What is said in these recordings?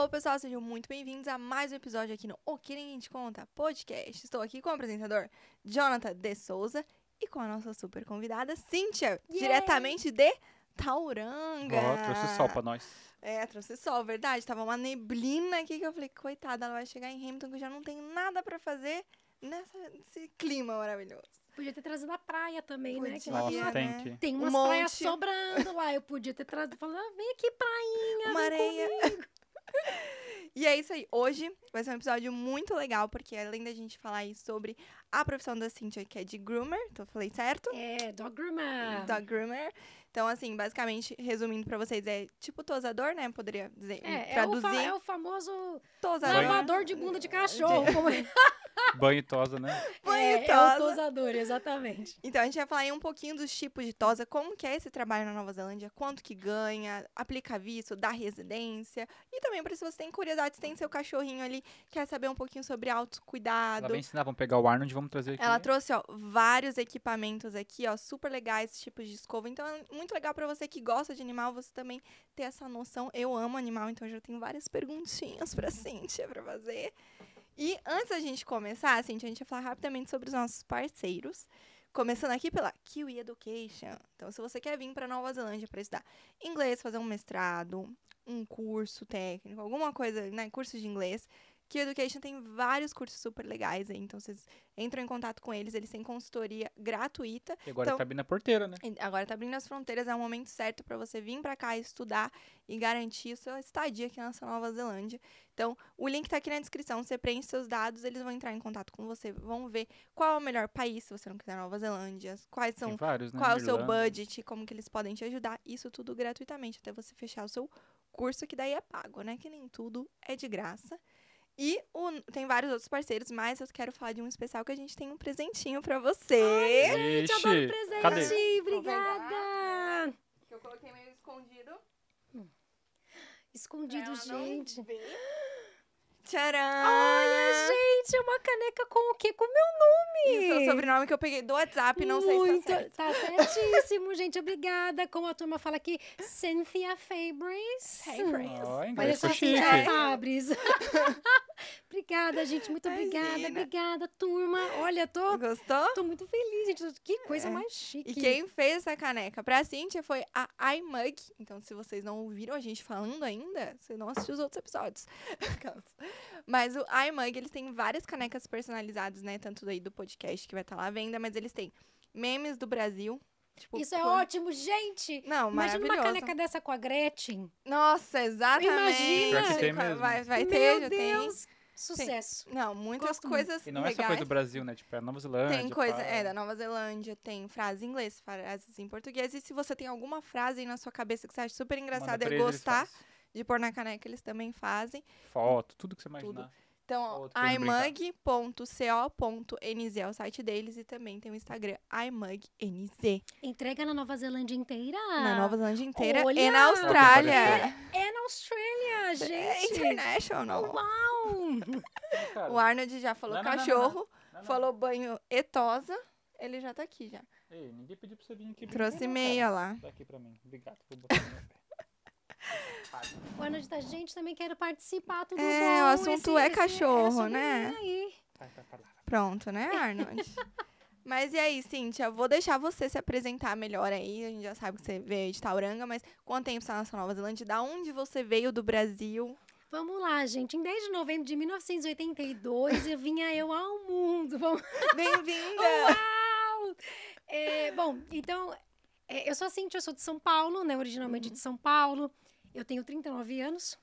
Alô, pessoal, sejam muito bem-vindos a mais um episódio aqui no O Que Ninguém Te Conta Podcast. Estou aqui com o apresentador Jonathan de Souza e com a nossa super convidada Cíntia, diretamente de Tauranga. Ó, trouxe sol pra nós. É, trouxe sol, verdade. Tava uma neblina aqui que eu falei, coitada, ela vai chegar em Hamilton que eu já não tenho nada para fazer nesse clima maravilhoso. Podia ter trazido a praia também, podia, né? Que Nossa, lá, tem né? que. Tem umas um praias sobrando lá. Eu podia ter trazido, falando, ah, vem aqui, prainha, Uma areia. Comigo. E é isso aí. Hoje vai ser um episódio muito legal, porque além da gente falar aí sobre a profissão da Cintia, que é de groomer, então eu falei certo? É, dog groomer. Dog groomer. Então, assim, basicamente, resumindo pra vocês, é tipo tosador, né? Poderia dizer, é, traduzir. É o, é o famoso tosador. lavador de bunda de cachorro. De... Como... É. Banho e tosa, né? Banho é, e tosa. É o tosador, exatamente. Então, a gente vai falar aí um pouquinho dos tipos de tosa, como que é esse trabalho na Nova Zelândia, quanto que ganha, aplica visto, dá residência. E também, para se você tem curiosidade, se tem seu cachorrinho ali, quer saber um pouquinho sobre autocuidado. Ela vai ensinar, vamos pegar o Arnold, vamos trazer aqui. Ela né? trouxe, ó, vários equipamentos aqui, ó, super legais, tipos de escova. Então, é muito legal para você que gosta de animal, você também ter essa noção. Eu amo animal, então eu já tenho várias perguntinhas pra Cintia pra fazer. E antes da gente começar, Cintia, a gente vai falar rapidamente sobre os nossos parceiros. Começando aqui pela Kiwi Education. Então, se você quer vir para Nova Zelândia para estudar inglês, fazer um mestrado, um curso técnico, alguma coisa, né, curso de inglês, que Education tem vários cursos super legais aí. Então, vocês entram em contato com eles, eles têm consultoria gratuita. E agora então, tá abrindo a porteira, né? Agora tá abrindo as fronteiras, é o momento certo para você vir para cá estudar e garantir sua estadia aqui na Nova Zelândia. Então, o link tá aqui na descrição, você preenche seus dados, eles vão entrar em contato com você, vão ver qual é o melhor país, se você não quiser Nova Zelândia, quais são, vários, né? qual é o seu budget, como que eles podem te ajudar, isso tudo gratuitamente até você fechar o seu curso que daí é pago, né? Que nem tudo é de graça. E o, tem vários outros parceiros, mas eu quero falar de um especial que a gente tem um presentinho pra você. Ai, gente, Ixi, adoro presente. Cadê? Obrigada. Que eu coloquei meio escondido. Hum. Escondido, gente. Não Tcharam! Olha, gente, é uma caneca com o quê? Com o meu nome! Isso é o sobrenome que eu peguei do WhatsApp, não Muito, sei se tá certo. Tá certíssimo, gente. Obrigada. Como a turma fala aqui, Cynthia Fabris. Fabris. Oh, Olha só, Cynthia Fabris. obrigada, gente. Muito Imagina. obrigada. Obrigada, turma. Olha, tô... Gostou? Tô muito feliz, gente. Que coisa é. mais chique. E quem fez essa caneca pra Cynthia foi a iMug. Então, se vocês não ouviram a gente falando ainda, você não assistiu os outros episódios. Mas o iMug, eles têm várias canecas personalizadas, né? Tanto aí do podcast que vai estar tá lá à venda, mas eles têm memes do Brasil. Tipo, Isso é com... ótimo, gente! Não, Imagina uma caneca dessa com a Gretchen. Nossa, exatamente! Imagina! Vai, vai ter, já tem. Sucesso. Tem. Não, muitas Gosto coisas. E não legais. é só coisa do Brasil, né? Tipo, é Nova Zelândia. Tem coisa, é, da Nova Zelândia, tem frases em inglês, frases em português. E se você tem alguma frase na sua cabeça que você acha super engraçada e gostar, eles de pôr na caneca eles também fazem. Foto, tudo que você imaginar. Tudo. Então, imug.co.nz é o site deles e também tem o Instagram imugnz. Entrega na Nova Zelândia inteira? Na Nova Zelândia inteira Olha, e tá é na Austrália. É, é na Austrália, gente. É international. Uau! o Arnold já falou não, cachorro, não, não, falou banho etosa. Ele já tá aqui já. Ei, ninguém pediu pra você vir aqui. Trouxe meia lá. aqui pra mim. Obrigado por botar o Arnold a gente também quer participar tudo É, bom. o assunto esse, é esse, cachorro, esse, né? É Pronto, né, Arnold? mas e aí, Cíntia? Vou deixar você se apresentar melhor aí. A gente já sabe que você veio de Tauranga, mas quanto tempo você está na Nova Zelândia? Da onde você veio do Brasil? Vamos lá, gente. Em 10 de novembro de 1982, eu vinha eu ao mundo. Vamos... Bem-vinda! Uau! É, bom, então, é, eu sou a Cintia, eu sou de São Paulo, né? Originalmente uhum. de São Paulo. Eu tenho 39 anos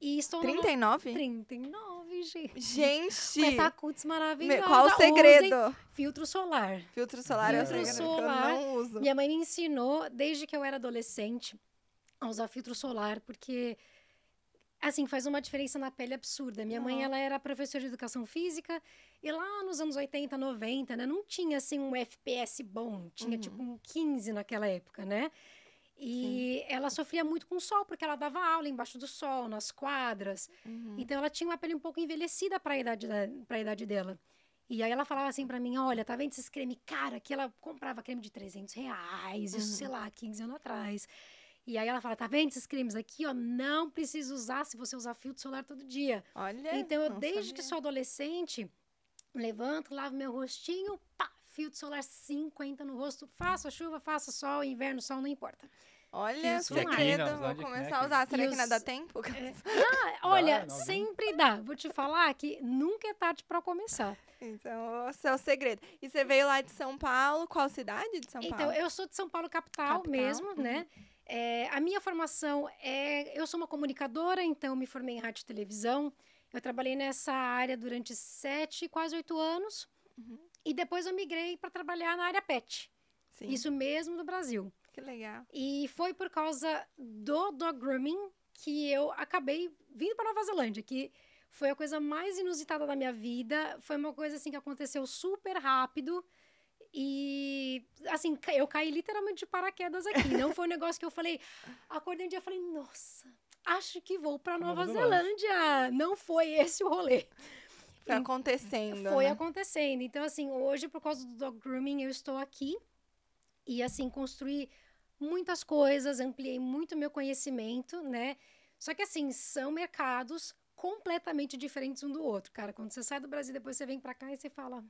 e estou 39? No... 39, gente. Gente! Com essa cutis maravilhosa. Qual o segredo? Usem filtro solar. Filtro solar filtro é o segredo solar. eu não uso. Minha mãe me ensinou, desde que eu era adolescente, a usar filtro solar, porque... Assim, faz uma diferença na pele absurda. Minha mãe, ela era professora de educação física e lá nos anos 80, 90, né? Não tinha, assim, um FPS bom. Tinha, uhum. tipo, um 15 naquela época, né? E Sim. ela sofria muito com o sol, porque ela dava aula embaixo do sol, nas quadras. Uhum. Então ela tinha uma pele um pouco envelhecida para a idade, idade dela. E aí ela falava assim para mim, olha, tá vendo esses creme cara? Que ela comprava creme de 300 reais, isso, uhum. sei lá, 15 anos atrás. E aí ela fala, tá vendo esses cremes aqui, ó? Não precisa usar se você usar filtro solar todo dia. Olha, Então, eu, desde sabia. que sou adolescente, levanto, lavo meu rostinho, pá, filtro solar 50 no rosto, faça chuva, faça sol, inverno, sol, não importa. Olha, Isso, segredo. Vou começar a usar. Será os... que não dá tempo? É. Ah, olha, dá, né? sempre dá. Vou te falar que nunca é tarde para começar. Então, esse é o segredo. E você veio lá de São Paulo. Qual cidade de São então, Paulo? Então, eu sou de São Paulo, capital, capital. mesmo, uhum. né? É, a minha formação é... Eu sou uma comunicadora, então me formei em rádio e televisão. Eu trabalhei nessa área durante sete, quase oito anos. Uhum. E depois eu migrei para trabalhar na área pet. Sim. Isso mesmo no Brasil. Que legal. E foi por causa do dog grooming que eu acabei vindo para Nova Zelândia, que foi a coisa mais inusitada da minha vida. Foi uma coisa assim que aconteceu super rápido. E assim, eu caí literalmente de paraquedas aqui. Não foi um negócio que eu falei, acordei um dia e falei, nossa, acho que vou para Nova, Nova Zelândia. Zelândia. Não foi esse o rolê. Foi acontecendo. Foi né? acontecendo. Então, assim, hoje, por causa do dog grooming, eu estou aqui. E, assim, construir muitas coisas, ampliei muito meu conhecimento, né? Só que assim, são mercados completamente diferentes um do outro, cara. Quando você sai do Brasil, depois você vem para cá e você fala,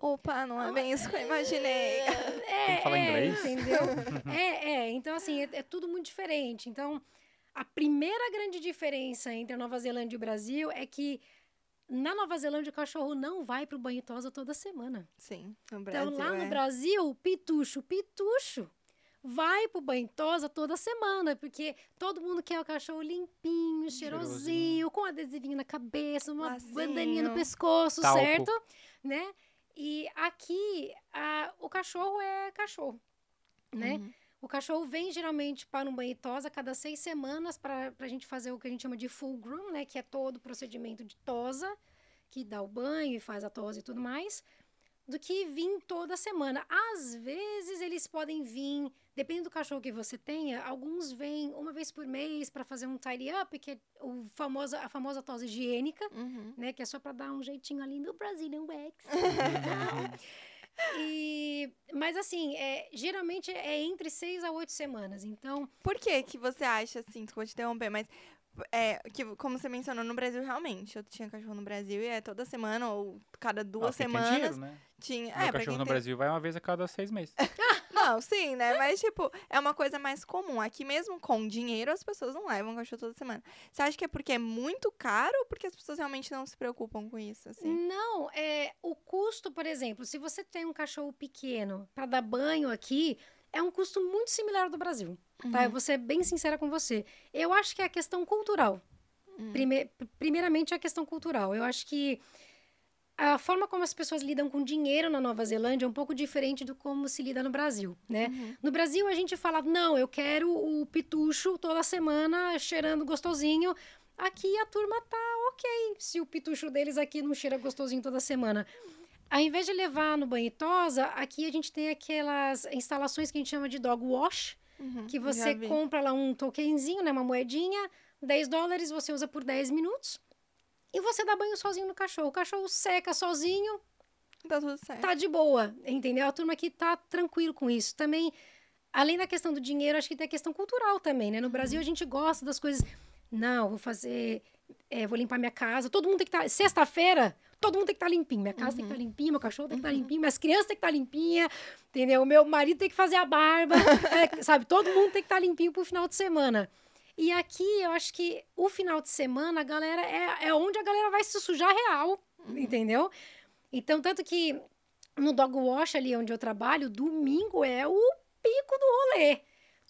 opa, não é bem isso que eu imaginei. É, é inglês. É, entendeu? é, é, então assim, é, é, tudo muito diferente. Então, a primeira grande diferença entre a Nova Zelândia e o Brasil é que na Nova Zelândia o cachorro não vai pro banho tosa toda semana. Sim, no então, Brasil. Então lá é. no Brasil, pitucho, pitucho vai pro banho tosa toda semana, porque todo mundo quer o cachorro limpinho, cheirosinho, cheirosinho. com um adesivinho na cabeça, uma Lacinho. bandaninha no pescoço, Talco. certo? Né? E aqui a, o cachorro é cachorro, né? Uhum. O cachorro vem geralmente para um banho tosa cada seis semanas para a gente fazer o que a gente chama de full groom, né? Que é todo o procedimento de tosa, que dá o banho e faz a tosa e tudo mais do que vir toda semana. Às vezes eles podem vir, dependendo do cachorro que você tenha, alguns vêm uma vez por mês para fazer um tidy up, que é o famoso, a famosa tosse higiênica, uhum. né, que é só para dar um jeitinho ali no Brazilian Wax. E, mas assim, é, geralmente é entre seis a oito semanas, então... Por que que você acha, assim, desculpa te interromper, mas é, que, como você mencionou, no Brasil, realmente. Eu tinha cachorro no Brasil e é toda semana ou cada duas ah, semanas. Tem dinheiro, né? Tinha. Meu é, cachorro no tem... Brasil vai uma vez a cada seis meses. não, sim, né? Mas, tipo, é uma coisa mais comum. Aqui mesmo com dinheiro, as pessoas não levam cachorro toda semana. Você acha que é porque é muito caro ou porque as pessoas realmente não se preocupam com isso? Assim? Não, é o custo, por exemplo, se você tem um cachorro pequeno para dar banho aqui, é um custo muito similar ao do Brasil. Tá? Uhum. Eu vou ser bem sincera com você. Eu acho que é a questão cultural. Uhum. Prime primeiramente, é a questão cultural. Eu acho que a forma como as pessoas lidam com dinheiro na Nova Zelândia é um pouco diferente do como se lida no Brasil, né? Uhum. No Brasil, a gente fala, não, eu quero o pitucho toda semana cheirando gostosinho. Aqui, a turma tá ok se o pitucho deles aqui não cheira gostosinho toda semana. Uhum. Ao invés de levar no banho e tosa, aqui a gente tem aquelas instalações que a gente chama de dog wash, uhum, que você compra lá um tokenzinho, né, uma moedinha, 10 dólares, você usa por 10 minutos, e você dá banho sozinho no cachorro. O cachorro seca sozinho, tá, tudo certo. tá de boa, entendeu? A turma aqui tá tranquilo com isso. Também, além da questão do dinheiro, acho que tem a questão cultural também, né? No uhum. Brasil a gente gosta das coisas... Não, vou fazer... É, vou limpar minha casa. Todo mundo tem que estar... Tá... Sexta-feira, todo mundo tem que estar tá limpinho. Minha casa uhum. tem que estar tá uhum. limpinha, meu cachorro tem que estar tá uhum. limpinho, minhas crianças tem que estar tá limpinha, entendeu? Meu marido tem que fazer a barba, é, sabe? Todo mundo tem que estar tá limpinho pro final de semana. E aqui eu acho que o final de semana a galera é, é onde a galera vai se sujar real, uhum. entendeu? Então, tanto que no dog wash ali onde eu trabalho, domingo é o pico do rolê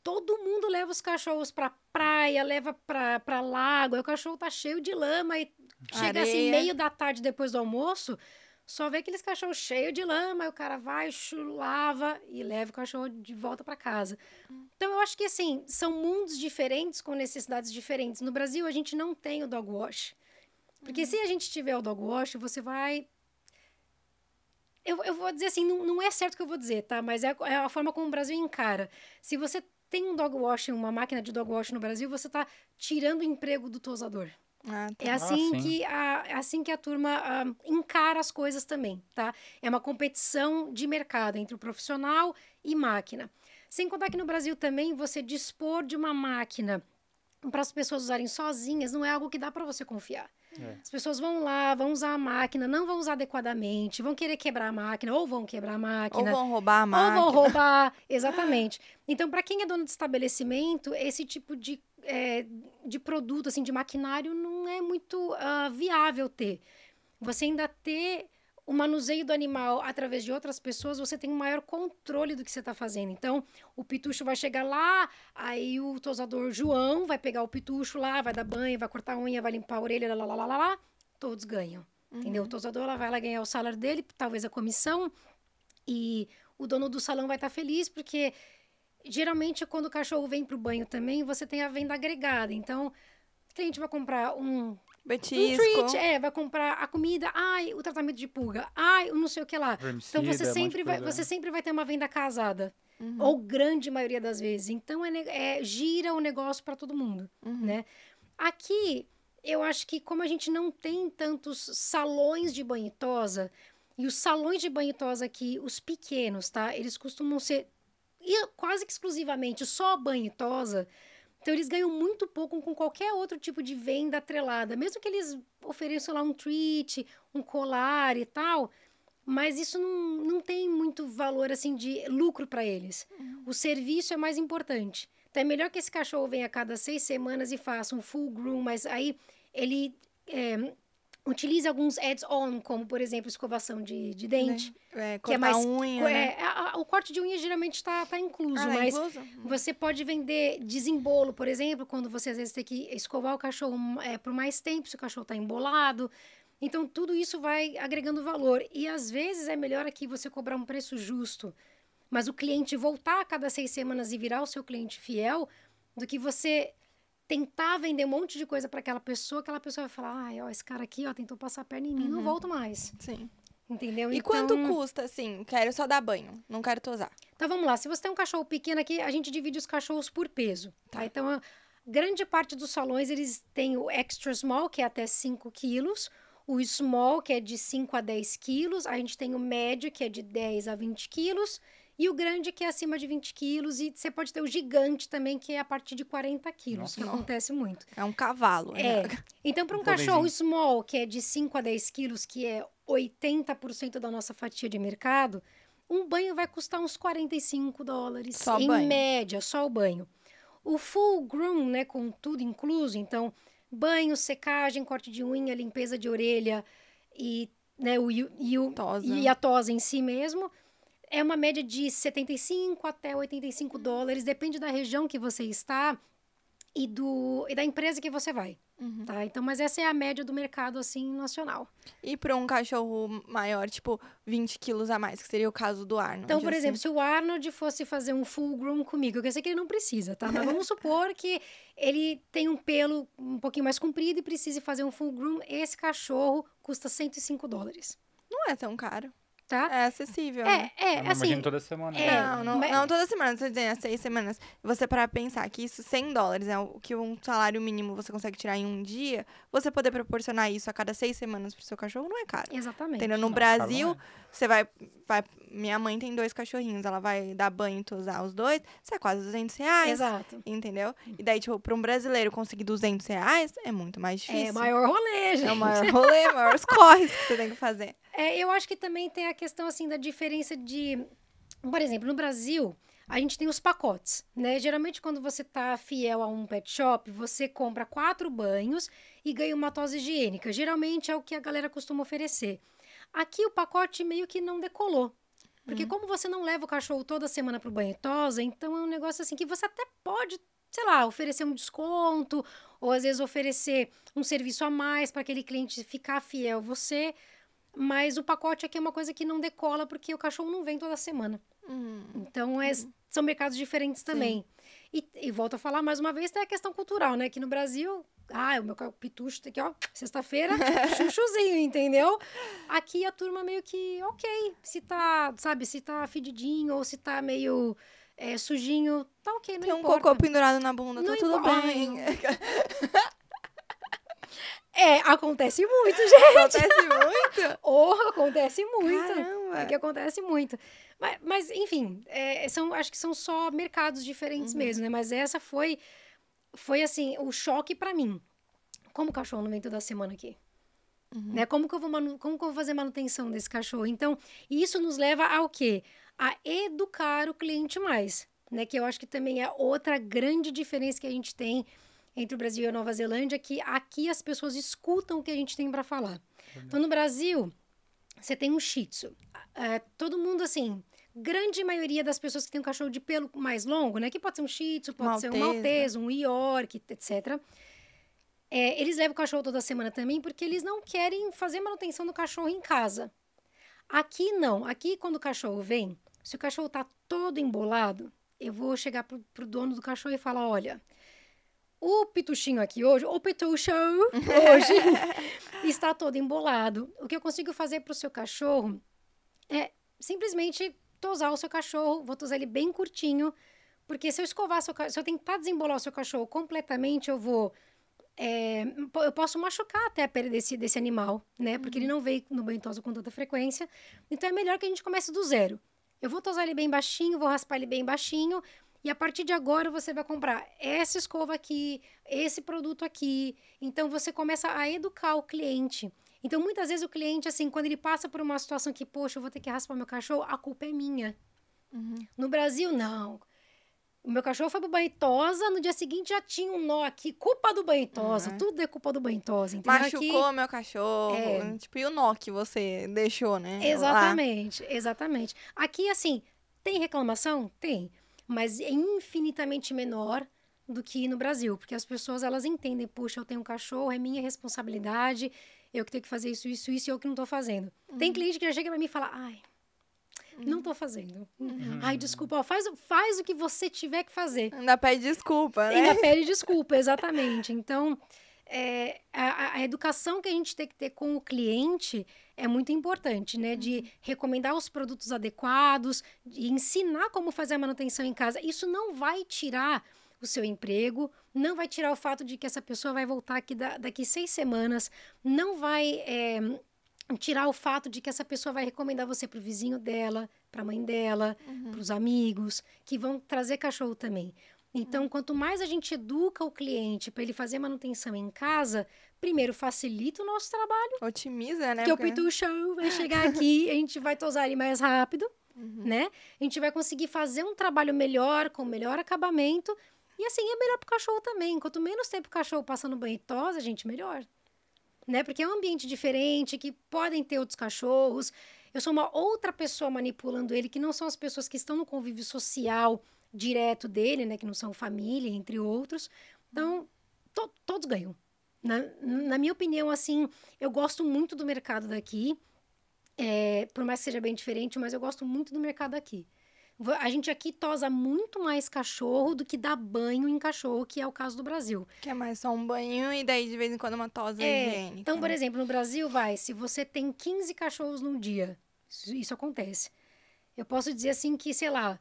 todo mundo leva os cachorros pra praia, leva pra, pra lago, o cachorro tá cheio de lama, e chega assim, meio da tarde depois do almoço, só vê aqueles cachorros cheios de lama, e o cara vai, lava e leva o cachorro de volta para casa. Então eu acho que assim, são mundos diferentes com necessidades diferentes. No Brasil a gente não tem o dog wash. Porque uhum. se a gente tiver o dog wash, você vai eu, eu, vou dizer assim, não, não, é certo o que eu vou dizer, tá? Mas é, é, a forma como o Brasil encara. Se você tem um dog washing, uma máquina de dog washing no Brasil, você está tirando o emprego do tosador. Ah, tá. É ah, assim, ah, que a, é assim que a turma a, ah, encara as coisas também, tá? É uma competição de mercado entre o profissional e máquina. Sem contar que no Brasil também você dispor de uma máquina para as pessoas usarem sozinhas não é algo que dá para você confiar. É. As pessoas vão lá, vão usar a máquina, não vão usar adequadamente, vão querer quebrar a máquina, ou vão quebrar a máquina. Ou vão roubar a máquina. Ou vão roubar, exatamente. Então, para quem é dono de estabelecimento, esse tipo de, é, de produto, assim, de maquinário, não é muito uh, viável ter. Você ainda ter o manuseio do animal através de outras pessoas, você tem um maior controle do que você está fazendo. Então, o pitucho vai chegar lá, aí o tosador João vai pegar o pitucho lá, vai dar banho, vai cortar a unha, vai limpar a orelha, lá, lá, lá, lá, lá todos ganham. Uhum. Entendeu? O tosador lá vai lá ganhar o salário dele, talvez a comissão, e o dono do salão vai estar tá feliz, porque geralmente quando o cachorro vem para o banho também, você tem a venda agregada. Então, o cliente vai comprar um Betisco. Um treat, é, vai comprar a comida, ai, o tratamento de pulga, ai, não sei o que lá. Então, Vermicida, então você sempre, vai, você né? sempre vai ter uma venda casada. Uhum. Ou grande maioria das vezes. Então é, é gira o negócio para todo mundo, uhum. né? Aqui, eu acho que como a gente não tem tantos salões de banhitosa, e os salões de banhitosa aqui, os pequenos, tá? Eles costumam ser quase que exclusivamente só banhitosa. Então, eles ganham muito pouco com qualquer outro tipo de venda atrelada. Mesmo que eles ofereçam lá um treat, um colar e tal, mas isso não, não tem muito valor, assim, de lucro para eles. Uhum. O serviço é mais importante. Então, é melhor que esse cachorro venha a cada seis semanas e faça um full groom, mas aí ele... É, Utilize alguns ads-on, como, por exemplo, escovação de, de né? dente. É, que é mais, unha, né? É, a, a, o corte de unha geralmente está tá incluso, ah, é mas é incluso? Hum. você pode vender desembolo, por exemplo, quando você às vezes tem que escovar o cachorro é, por mais tempo, se o cachorro está embolado. Então, tudo isso vai agregando valor. E às vezes é melhor aqui você cobrar um preço justo, mas o cliente voltar a cada seis semanas e virar o seu cliente fiel, do que você tentar vender um monte de coisa para aquela pessoa, aquela pessoa vai falar, ai, ó, esse cara aqui, ó, tentou passar a perna em mim, uhum. não volto mais. Sim. Entendeu? E então... quanto custa, assim? Quero só dar banho, não quero tosar. Então vamos lá. Se você tem um cachorro pequeno aqui, a gente divide os cachorros por peso, tá? tá. Então, grande parte dos salões eles têm o extra small, que é até 5 quilos, o small, que é de 5 a 10 quilos, a gente tem o médio, que é de 10 a 20 quilos, e o grande que é acima de 20 quilos. E você pode ter o gigante também, que é a partir de 40 quilos, Nossa. que acontece muito. É um cavalo. Né? É. Né? Então, para um cachorro small, que é de 5 a 10 quilos, que é 80% da nossa fatia de mercado, um banho vai custar uns 45 dólares. Só em banho. média, só o banho. O full groom, né, com tudo incluso, então banho, secagem, corte de unha, limpeza de orelha e, né, o, e, o, e a tosa em si mesmo, é uma média de 75 até 85 uhum. dólares, depende da região que você está e, do, e da empresa que você vai. Uhum. Tá? Então, mas essa é a média do mercado, assim, nacional. E para um cachorro maior, tipo, 20 quilos a mais, que seria o caso do Arnold. Então, por assim. exemplo, se o Arnold fosse fazer um full groom comigo, eu sei que ele não precisa, tá? Mas vamos supor que ele tem um pelo um pouquinho mais comprido e precise fazer um full groom, esse cachorro custa 105 dólares. Não é tão caro tá? É acessível. É, né? é, eu assim. Imagino toda semana. É, né? não, não, não toda semana, Você dizendo, é seis semanas. Você para pensar que isso, 100 dólares, é o que um salário mínimo você consegue tirar em um dia, você poder proporcionar isso a cada seis semanas pro seu cachorro não é caro. Exatamente. Entendeu? No não, Brasil, é. você vai, vai minha mãe tem dois cachorrinhos, ela vai dar banho e tosar os dois, isso é quase 200 reais. Exato. Entendeu? E daí, tipo, pra um brasileiro conseguir 200 reais é muito mais é, difícil. É maior rolê, gente. É o maior rolê, maiores corres que você tem que fazer. É, eu acho que também tem a questão, assim, da diferença de... Por exemplo, no Brasil, a gente tem os pacotes, né? Geralmente, quando você tá fiel a um pet shop, você compra quatro banhos e ganha uma tosa higiênica. Geralmente é o que a galera costuma oferecer. Aqui o pacote meio que não decolou. Porque hum. como você não leva o cachorro toda semana pro banho tosa, então é um negócio assim que você até pode, sei lá, oferecer um desconto, ou às vezes oferecer um serviço a mais para aquele cliente ficar fiel a você. Mas o pacote aqui é uma coisa que não decola porque o cachorro não vem toda semana. Hum. Então é, hum. são mercados diferentes também. Sim. E, e volto a falar mais uma vez, tem a questão cultural, né? Que no Brasil, ah, o meu pitucho tem tá ó, sexta-feira, chuchuzinho, entendeu? Aqui a turma meio que, ok, se tá, sabe, se tá fedidinho ou se tá meio é, sujinho, tá ok, não tem importa. Tem um cocô pendurado na bunda, tá não tá tudo bem. É, acontece muito, gente. Acontece muito? oh, acontece muito. Caramba. É que acontece muito. Mas, mas enfim, é, é, são, acho que são só mercados diferentes uhum. mesmo, né? Mas essa foi, foi assim, o choque para mim. Como cachorro no meio da semana aqui? Uhum. Né? Como, que eu vou como que eu vou fazer manutenção desse cachorro? Então, isso nos leva ao quê? A educar o cliente mais, né? Que eu acho que também é outra grande diferença que a gente tem entre o Brasil e a Nova Zelândia, que aqui as pessoas escutam o que a gente tem para falar. Uhum. Então, no Brasil, você tem um shih tzu. É, todo mundo, assim, grande maioria das pessoas que tem um cachorro de pelo mais longo, né? Que pode ser um shih tzu, pode ser um maltese, né? um york, etc. É, eles levam o cachorro toda semana também porque eles não querem fazer manutenção do cachorro em casa. Aqui não. Aqui, quando o cachorro vem, se o cachorro tá todo embolado, eu vou chegar pro, pro dono do cachorro e falar, olha... O pituchinho aqui hoje, o pitucho hoje, está todo embolado. O que eu consigo fazer para o seu cachorro é simplesmente tosar o seu cachorro, vou tosar ele bem curtinho, porque se eu escovar seu se eu tentar desembolar o seu cachorro completamente, eu vou. É, eu posso machucar até a pele desse, desse animal, né? Porque uhum. ele não veio no banho toso com tanta frequência. Então é melhor que a gente comece do zero. Eu vou tosar ele bem baixinho, vou raspar ele bem baixinho, e a partir de agora você vai comprar essa escova aqui, esse produto aqui. Então você começa a educar o cliente. Então, muitas vezes o cliente, assim, quando ele passa por uma situação que, poxa, eu vou ter que raspar meu cachorro, a culpa é minha. Uhum. No Brasil, não. O meu cachorro foi pro banhitosa, no dia seguinte já tinha um nó aqui. Culpa do banhitosa. Uhum. Tudo é culpa do banhitosa. Entendeu? Machucou aqui... meu cachorro. É. Tipo, e o nó que você deixou, né? Exatamente, Lá. exatamente. Aqui, assim, tem reclamação? Tem. Mas é infinitamente menor do que no Brasil. Porque as pessoas, elas entendem. Puxa, eu tenho um cachorro, é minha responsabilidade eu que tenho que fazer isso, isso, isso, e eu que não estou fazendo. Uhum. Tem cliente que já chega para mim e fala, ai, uhum. não estou fazendo. Uhum. Ai, desculpa, ó, faz, faz o que você tiver que fazer. Ainda pede desculpa, né? Ainda pede desculpa, exatamente. Então, é, a, a, educação que a gente tem que ter com o cliente é muito importante, né? De uhum. recomendar os produtos adequados, de ensinar como fazer a manutenção em casa. Isso não vai tirar o seu emprego, não vai tirar o fato de que essa pessoa vai voltar aqui da, daqui seis semanas, não vai é, tirar o fato de que essa pessoa vai recomendar você para o vizinho dela, para a mãe dela, uhum. para os amigos, que vão trazer cachorro também. Então, uhum. quanto mais a gente educa o cliente para ele fazer manutenção em casa, primeiro facilita o nosso trabalho. Otimiza, né? Porque, o Pitu vai chegar aqui, a gente vai tosar ele mais rápido, uhum. né? A gente vai conseguir fazer um trabalho melhor, com melhor acabamento e assim é melhor pro cachorro também. Quanto menos tempo o cachorro passa no banho e tosa, gente, melhor. Né? Porque é um ambiente diferente, que podem ter outros cachorros. Eu sou uma outra pessoa manipulando ele, que não são as pessoas que estão no convívio social direto dele, né? Que não são família, entre outros. Então, to todos ganham. Na, na, minha opinião, assim, eu gosto muito do mercado daqui. É, por mais que seja bem diferente, mas eu gosto muito do mercado daqui. A gente aqui tosa muito mais cachorro do que dá banho em cachorro, que é o caso do Brasil. Que é mais só um banho e daí de vez em quando uma tosa é, higiênica. Então, por exemplo, no Brasil, vai, se você tem 15 cachorros num dia, isso, isso acontece. Eu posso dizer assim que, sei lá,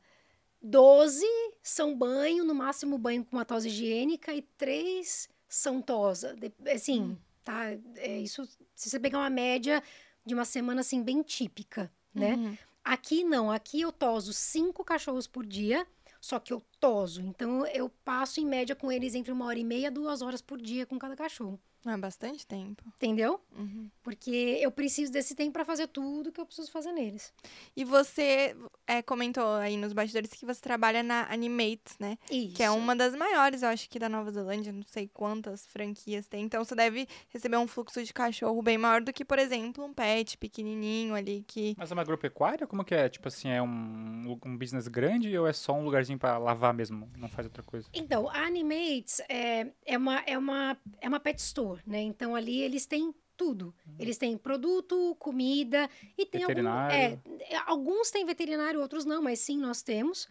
12 são banho, no máximo banho com uma tosa higiênica, e 3 são tosa. Assim, hum. tá? É isso, se você pegar uma média de uma semana, assim, bem típica, né? Uhum. Aqui não, aqui eu toso cinco cachorros por dia, só que eu toso. Então eu passo em média com eles entre uma hora e meia, duas horas por dia com cada cachorro é bastante tempo. Entendeu? Uhum. Porque eu preciso desse tempo para fazer tudo que eu preciso fazer neles. E você é, comentou aí nos bastidores que você trabalha na Animates, né? Isso. Que é uma das maiores, eu acho que da Nova Zelândia, não sei quantas franquias tem. Então você deve receber um fluxo de cachorro bem maior do que, por exemplo, um pet pequenininho ali que. Mas é uma agropecuária? Como que é? Tipo assim, é um, um business grande ou é só um lugarzinho para lavar mesmo? Não faz outra coisa? Então, a Animates é, é, uma, é, uma, é uma pet store setor, né? Então ali eles têm tudo. Uhum. Eles têm produto, comida e tem algum, é, alguns têm veterinário, outros não, mas sim nós temos.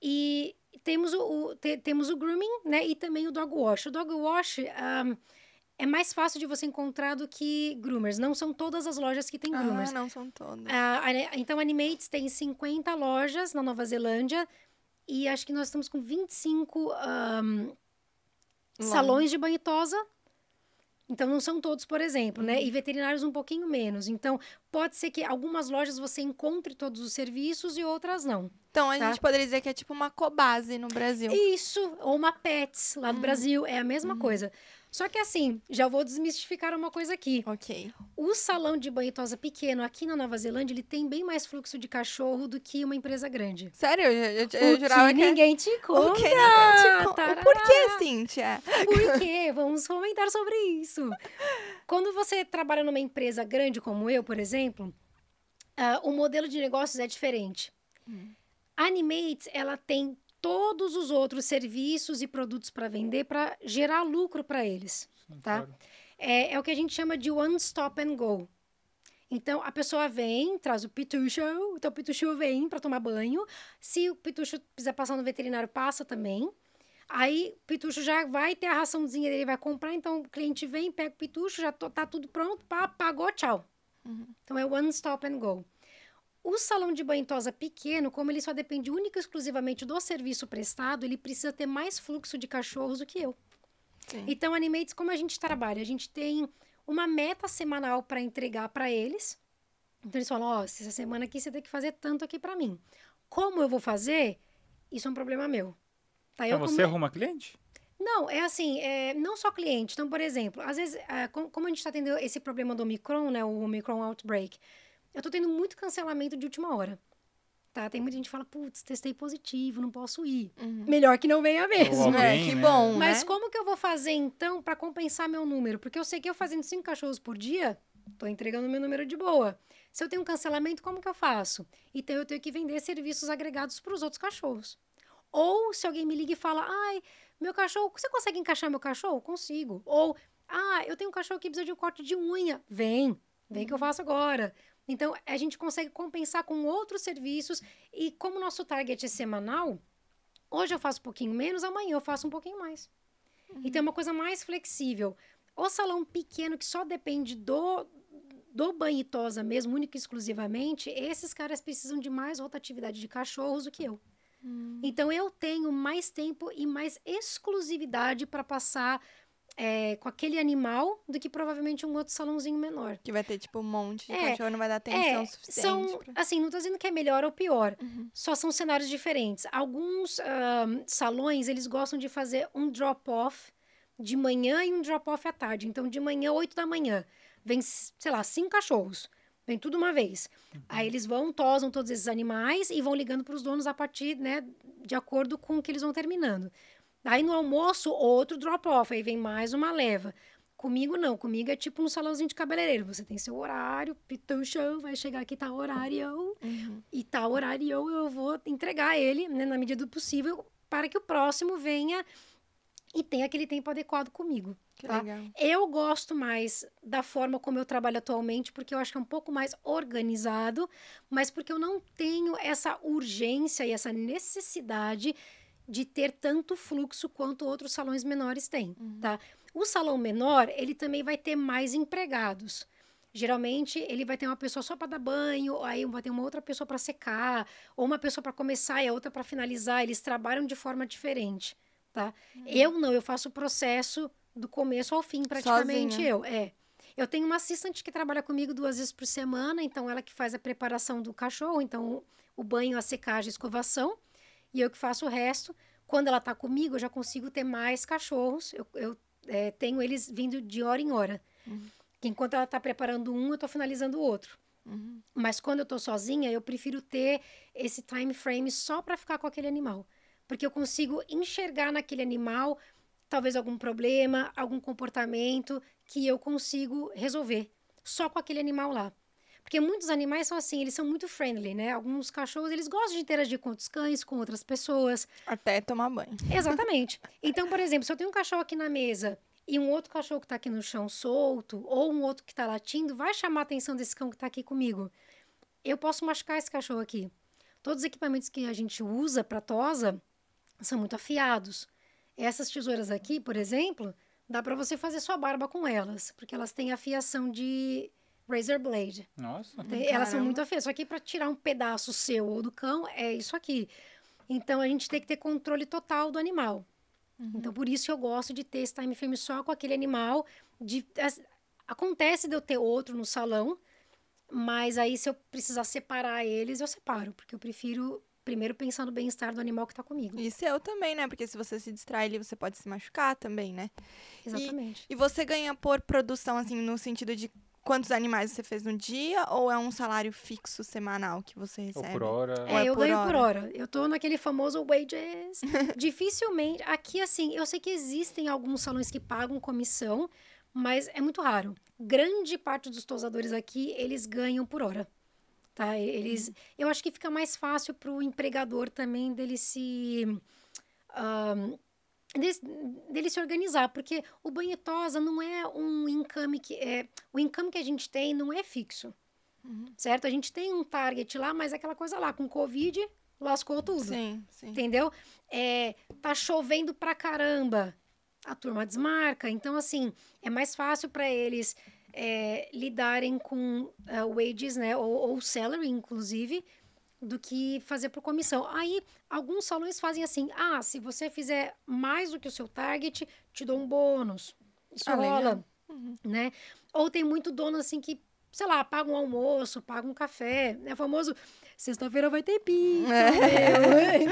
E temos o, o te, temos o grooming, né? E também o dog wash. O dog wash um, é mais fácil de você encontrar do que groomers. Não são todas as lojas que têm ah, groomers. Ah, não são todas. Ah, então, Animates tem 50 lojas na Nova Zelândia e acho que nós estamos com 25 um, salões de banho tosa então, não são todos, por exemplo, né? E uhum. veterinários um pouquinho menos. Então, pode ser que algumas lojas você encontre todos os serviços e outras não. Então, a tá? gente poderia dizer que é tipo uma cobase no Brasil. Isso, ou uma Pets lá no uhum. Brasil, é a mesma uhum. coisa. Só que assim, já vou desmistificar uma coisa aqui. Ok. O salão de banho tosa pequeno aqui na Nova Zelândia, ele tem bem mais fluxo de cachorro do que uma empresa grande. Sério? Eu, eu, eu jurava que... É- ninguém te conta. O que ninguém te conta. Por que, Cíntia? Por quê? Vamos comentar sobre isso. Quando você trabalha numa empresa grande como eu, por exemplo, uh, o modelo de negócios é diferente. Hum. Animates, ela tem todos os outros serviços e produtos para vender para gerar lucro para eles, Sim, tá? Claro. É, é, o que a gente chama de one stop and go. Então, a pessoa vem, traz o pitucho, então o pitucho vem para tomar banho. Se o pitucho quiser passar no veterinário, passa também. Aí o pitucho já vai ter a raçãozinha dele, vai comprar. Então, o cliente vem, pega o pitucho, já está tá tudo pronto, pá, pagou, tchau. Uhum. Então, é one stop and go. O salão de banho tosa pequeno, como ele só depende única e exclusivamente do serviço prestado, ele precisa ter mais fluxo de cachorros do que eu. Sim. Então, Animates, como a gente trabalha? A gente tem uma meta semanal para entregar para eles. Então, eles falam: Ó, oh, essa semana aqui você tem que fazer tanto aqui para mim. Como eu vou fazer? Isso é um problema meu. Tá, então, você como... É arruma cliente? Não, é assim, é, não só cliente. Então, por exemplo, às vezes, é, como a gente está tendo esse problema do Omicron, né, o Omicron outbreak, eu tô tendo muito cancelamento de última hora. Tá, tem muita gente que fala, putz, testei positivo, não posso ir. Uhum. Melhor que não venha mesmo. Alguém, é, que né? bom. Mas né? como que eu vou fazer então para compensar meu número? Porque eu sei que eu fazendo cinco cachorros por dia, tô entregando meu número de boa. Se eu tenho um cancelamento, como que eu faço? Então eu tenho que vender serviços agregados para os outros cachorros. Ou se alguém me liga e fala, ai, meu cachorro, você consegue encaixar meu cachorro? Consigo. Ou, ah, eu tenho um cachorro que precisa de um corte de unha. Vem, vem uhum. que eu faço agora. Então, a gente consegue compensar com outros serviços e como o nosso target é semanal, hoje eu faço um pouquinho menos, amanhã eu faço um pouquinho mais. Uhum. Então, é uma coisa mais flexível. O salão pequeno que só depende do, do banhitosa mesmo, única e exclusivamente, esses caras precisam de mais rotatividade de cachorros do que eu. Uhum. Então, eu tenho mais tempo e mais exclusividade para passar é, com aquele animal do que provavelmente um outro salãozinho menor. Que vai ter, tipo, um monte de é, cachorro, não vai dar é, atenção é, suficiente. São, pra... assim, não tô dizendo que é melhor ou pior, uhum. só são cenários diferentes. Alguns um, salões, eles gostam de fazer um drop-off de manhã e um drop-off à tarde. Então, de manhã, 8 da manhã, vem, sei lá, cinco cachorros. Vem tudo uma vez. Uhum. Aí eles vão, tosam todos esses animais e vão ligando para os donos a partir, né, de acordo com o que eles vão terminando. Aí no almoço, outro drop-off, aí vem mais uma leva. Comigo não, comigo é tipo um salãozinho de cabeleireiro. Você tem seu horário, pitão show, vai chegar aqui tal tá horário. Uhum. E tal tá horário eu vou entregar ele, né, na medida do possível, para que o próximo venha e tenha aquele tempo adequado comigo. Tá? Eu gosto mais da forma como eu trabalho atualmente, porque eu acho que é um pouco mais organizado, mas porque eu não tenho essa urgência e essa necessidade de ter tanto fluxo quanto outros salões menores têm, uhum. tá? O salão menor, ele também vai ter mais empregados. Geralmente, ele vai ter uma pessoa só para dar banho, aí vai ter uma outra pessoa para secar, ou uma pessoa para começar e a outra para finalizar. Eles trabalham de forma diferente, tá? Uhum. Eu não, eu faço o processo do começo ao fim, praticamente Sozinha. eu. É. Eu tenho uma assistente que trabalha comigo duas vezes por semana, então ela que faz a preparação do cachorro, então o banho, a secagem, a escovação e eu que faço o resto. Quando ela está comigo, eu já consigo ter mais cachorros. Eu, eu é, tenho eles vindo de hora em hora. Uhum. Que enquanto ela está preparando um, eu estou finalizando o outro. Uhum. Mas quando eu estou sozinha, eu prefiro ter esse time frame só para ficar com aquele animal. Porque eu consigo enxergar naquele animal talvez algum problema, algum comportamento que eu consigo resolver só com aquele animal lá. Porque muitos animais são assim, eles são muito friendly, né? Alguns cachorros, eles gostam de interagir com outros cães, com outras pessoas. Até tomar banho. Exatamente. Então, por exemplo, se eu tenho um cachorro aqui na mesa e um outro cachorro que tá aqui no chão solto, ou um outro que tá latindo, vai chamar a atenção desse cão que tá aqui comigo. Eu posso machucar esse cachorro aqui. Todos os equipamentos que a gente usa para tosa são muito afiados. Essas tesouras aqui, por exemplo, dá para você fazer sua barba com elas, porque elas têm afiação de razor blade. Nossa. Tem, elas são muito afiadas Só que para tirar um pedaço seu ou do cão, é isso aqui. Então, a gente tem que ter controle total do animal. Uhum. Então, por isso que eu gosto de ter esse time frame só com aquele animal. De, acontece de eu ter outro no salão, mas aí se eu precisar separar eles, eu separo. Porque eu prefiro primeiro pensar no bem-estar do animal que está comigo. Isso é eu também, né? Porque se você se distrai ali, você pode se machucar também, né? Exatamente. E, e, você ganha por produção, assim, no sentido de quantos animais você fez no dia ou é um salário fixo semanal que você recebe? Ou por hora. É, é eu por ganho hora. por hora. Eu tô naquele famoso wages. Dificilmente. Aqui, assim, eu sei que existem alguns salões que pagam comissão, mas é muito raro. Grande parte dos tosadores aqui, eles ganham por hora. Tá? Eles, uhum. eu acho que fica mais fácil para o empregador também dele se. Um, dele, dele, se organizar, porque o banhetosa não é um encame que é, o encame que a gente tem não é fixo. Uhum. Certo? A gente tem um target lá, mas é aquela coisa lá, com Covid, lascou tudo. Sim, sim. Entendeu? É, tá chovendo pra caramba. A turma desmarca. Então, assim, é mais fácil para eles é, lidarem com uh, wages, né? Ou, ou salary, inclusive, do que fazer por comissão. Aí, alguns salões fazem assim: ah, se você fizer mais do que o seu target, te dou um bônus. Isso ah, rola, uhum. né? Ou tem muito dono assim que, sei lá, paga um almoço, paga um café, né? famoso Sexta-feira vai ter pizza. É. Tem.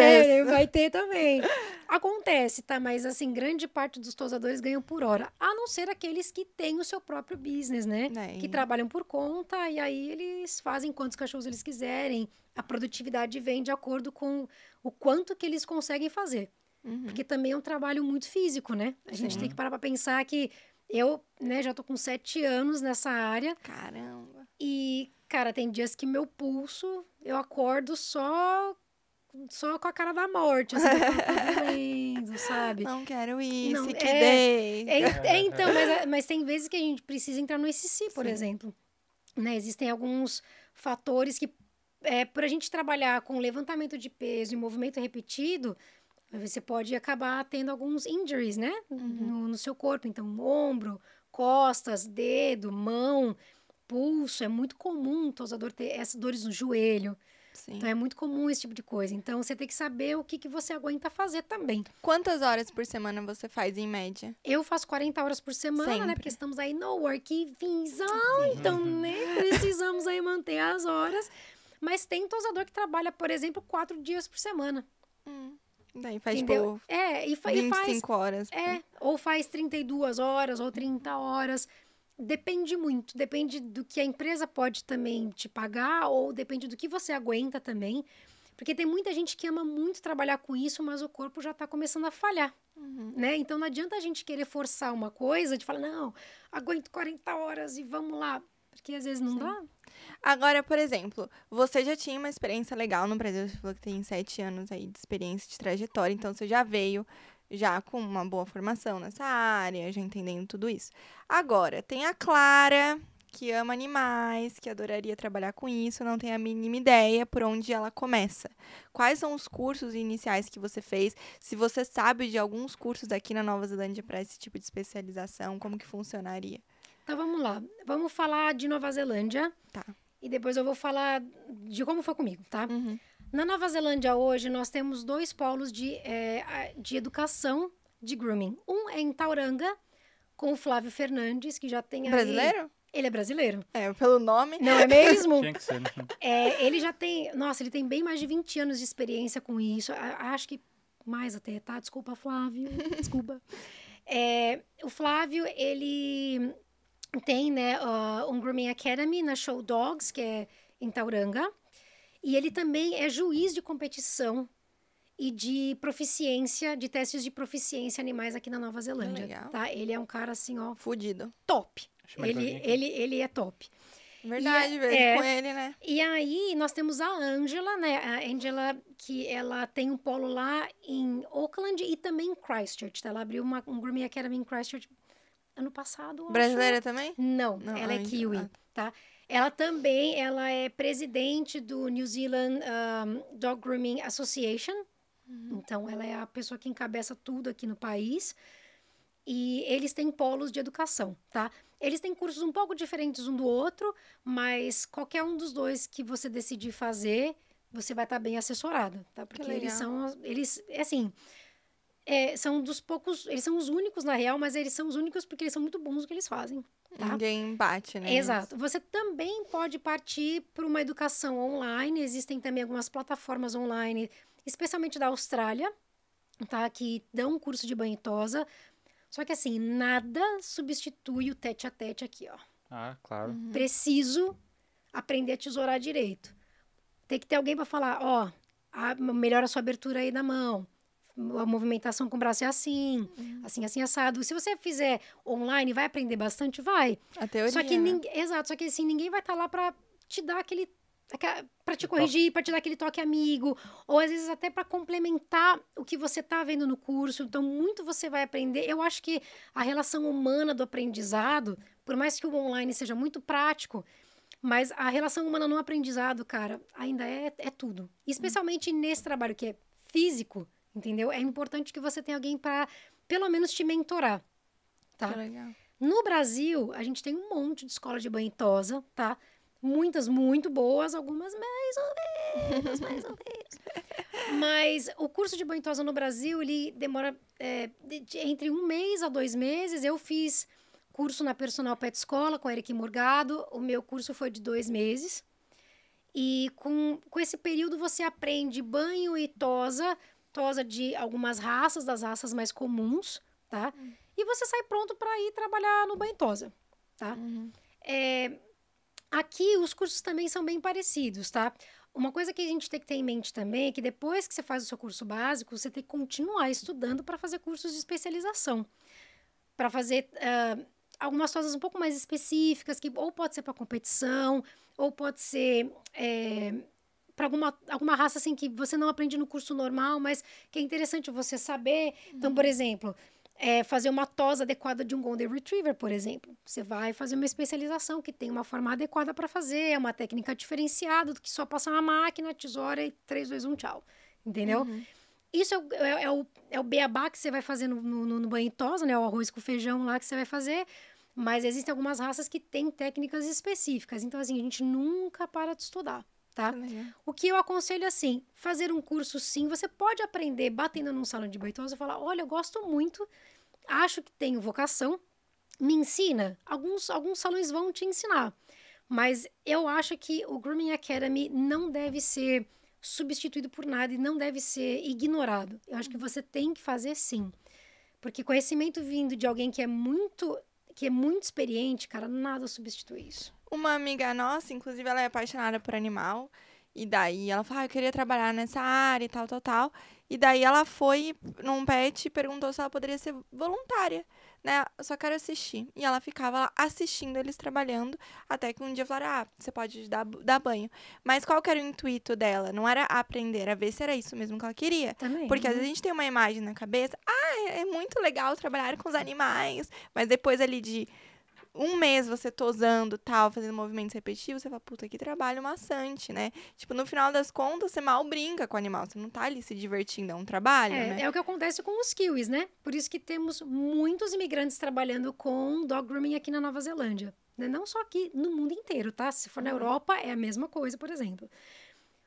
É, vai ter também. Acontece, tá? Mas, assim, grande parte dos tosadores ganham por hora. A não ser aqueles que têm o seu próprio business, né? É. Que trabalham por conta e aí eles fazem quantos cachorros eles quiserem. A produtividade vem de acordo com o quanto que eles conseguem fazer. Uhum. Porque também é um trabalho muito físico, né? A gente Sim. tem que parar para pensar que eu, né, já tô com sete anos nessa área. Caramba. E, cara, tem dias que meu pulso, eu acordo só só com a cara da morte, assim, tá doendo, sabe? Não quero isso, Não, que é, É, é, então, mas, mas tem vezes que a gente precisa entrar no ICC, por Sim. exemplo. Né, existem alguns fatores que, é, por a gente trabalhar com levantamento de peso e movimento repetido, você pode acabar tendo alguns injuries, né? Uhum. No, no, seu corpo. Então, ombro, costas, dedo, mão, pulso. É muito comum o tosador ter essas dores no joelho. Sim. Então, é muito comum esse tipo de coisa. Então, você tem que saber o que, que você aguenta fazer também. Quantas horas por semana você faz, em média? Eu faço 40 horas por semana, né? Sempre. né? Porque estamos aí no work visão. Então, né? Precisamos aí manter as horas. Mas tem tosador que trabalha, por exemplo, quatro dias por semana. Hum. Daí faz, tipo, entendeu? tipo, é, e fa 25 faz, horas. É, né? ou faz 32 horas, ou 30 horas. Depende muito, depende do que a empresa pode também te pagar, ou depende do que você aguenta também. Porque tem muita gente que ama muito trabalhar com isso, mas o corpo já está começando a falhar. Uhum. Né? Então não adianta a gente querer forçar uma coisa de falar, não, aguento 40 horas e vamos lá porque às vezes não Sim. dá. Agora, por exemplo, você já tinha uma experiência legal no Brasil, você falou que tem sete anos aí de experiência, de trajetória, então você já veio já com uma boa formação nessa área, já entendendo tudo isso. Agora, tem a Clara, que ama animais, que adoraria trabalhar com isso, não tem a mínima ideia por onde ela começa. Quais são os cursos iniciais que você fez? Se você sabe de alguns cursos aqui na Nova Zelândia para esse tipo de especialização, como que funcionaria? Então vamos lá. Vamos falar de Nova Zelândia. Tá. E depois eu vou falar de como foi comigo, tá? Uhum. Na Nova Zelândia hoje nós temos dois polos de, é, de educação de grooming. Um é em Tauranga, com o Flávio Fernandes, que já tem Brasileiro? Ele é brasileiro. É, pelo nome. Não é mesmo? que ser, né? é, ele já tem. Nossa, ele tem bem mais de 20 anos de experiência com isso. Acho que mais até, tá? Desculpa, Flávio. Desculpa. É, o Flávio, ele tem né, uh, um Grooming Academy na Show Dogs, que é em Tauranga. E ele também é juiz de competição e de proficiência, de testes de proficiência animais aqui na Nova Zelândia. Legal. Tá? Ele é um cara assim, ó. Fudido. Top. Ele, ele, ele é top. Verdade, e, é, com ele, né? E aí nós temos a Angela, né? A Angela, que ela tem um polo lá em Auckland e também em Christchurch, tá? Ela abriu uma, um Gourmet Academy em Christchurch ano passado. Brasileira acho. também? Não, Não, ela é kiwi, ah. tá? Ela também, ela é presidente do New Zealand um, Dog Grooming Association. Uhum. Então, ela é a pessoa que encabeça tudo aqui no país. E eles têm polos de educação, tá? Eles têm cursos um pouco diferentes um do outro, mas qualquer um dos dois que você decidir fazer, você vai estar bem assessorado, tá? Porque eles são, eles, é assim, é, são dos poucos. Eles são os únicos, na real, mas eles são os únicos porque eles são muito bons no que eles fazem. Tá? Ninguém bate, né? Exato. Você também pode partir para uma educação online. Existem também algumas plataformas online, especialmente da Austrália, tá? Que dão um curso de banho tosa. Só que assim, nada substitui o tete a tete aqui, ó. Ah, claro. Uhum. Preciso aprender a tesourar direito. Tem que ter alguém para falar, ó, a, melhora a sua abertura aí na mão a movimentação com o braço é assim, uhum. assim, assim, assado. Se você fizer online, vai aprender bastante? Vai. A teoria. Só que, né? Exato, só que assim, ninguém vai estar tá lá para te dar aquele. para te corrigir, para te dar aquele toque amigo, ou às vezes até para complementar o que você está vendo no curso. Então, muito você vai aprender. Eu acho que a relação humana do aprendizado, por mais que o online seja muito prático, mas a relação humana no aprendizado, cara, ainda é, é tudo. Especialmente nesse trabalho que é físico, entendeu? É importante que você tenha alguém para, pelo menos, te mentorar, tá? Que legal. No Brasil, a gente tem um monte de escola de banho tosa, tá? Muitas muito boas, algumas mais ou menos, mais ou menos. Mas o curso de banho tosa no Brasil, ele demora é, de, de, entre um mês a dois meses. Eu fiz curso na Personal Pet Escola com Eric Morgado. O meu curso foi de dois meses. E com, com esse período você aprende banho e tosa lactose de algumas raças, das raças mais comuns, tá? Uhum. E você sai pronto para ir trabalhar no Bentosa, tá? Uhum. É, aqui os cursos também são bem parecidos, tá? Uma coisa que a gente tem que ter em mente também é que depois que você faz o seu curso básico, você tem que continuar estudando para fazer cursos de especialização. Para fazer uh, algumas coisas um pouco mais específicas, que ou pode ser para competição, ou pode ser é, para alguma, alguma raça assim que você não aprende no curso normal, mas que é interessante você saber. Uhum. Então, por uhum. exemplo, é fazer uma tosa adequada de um Golden Retriever, por exemplo. Você vai fazer uma especialização que tem uma forma adequada para fazer, é uma técnica diferenciada do que só passar uma máquina, tesoura e 3, 2, 1, tchau. Entendeu? Uhum. Isso é, é, é, o, é o beabá que você vai fazer no, no, no banho tosa, né? O arroz com feijão lá que você vai fazer. Mas existem algumas raças que têm técnicas específicas. Então, assim, a gente nunca para de estudar tá? O que eu aconselho é assim, fazer um curso sim, você pode aprender batendo num salão de beitosa e falar, olha, eu gosto muito, acho que tenho vocação, me ensina. Alguns, alguns salões vão te ensinar, mas eu acho que o Grooming Academy não deve ser substituído por nada e não deve ser ignorado. Eu acho que uhum. você tem que fazer sim. Porque conhecimento vindo de alguém que é muito que é muito experiente, cara, nada substitui isso. Uma amiga nossa, inclusive, ela é apaixonada por animal. E daí ela falou, ah, eu queria trabalhar nessa área e tal, tal, tal. E daí ela foi num pet e perguntou se ela poderia ser voluntária, né? só quero assistir. E ela ficava lá assistindo eles trabalhando, até que um dia falaram, ah, você pode dar, dar banho. Mas qual que era o intuito dela? Não era aprender, a ver se era isso mesmo que ela queria. Também. Porque às né? vezes a gente tem uma imagem na cabeça, ah, é, é muito legal trabalhar com os animais. Mas depois ali de um mês você tosando tal, fazendo movimentos repetitivos, você fala, puta, que trabalho maçante, né? Tipo, no final das contas, você mal brinca com o animal, você não tá ali se divertindo, é um trabalho, é, né? É o que acontece com os kiwis, né? Por isso que temos muitos imigrantes trabalhando com dog grooming aqui na Nova Zelândia. Né? Não só aqui, no mundo inteiro, tá? Se for na uhum. Europa, é a mesma coisa, por exemplo.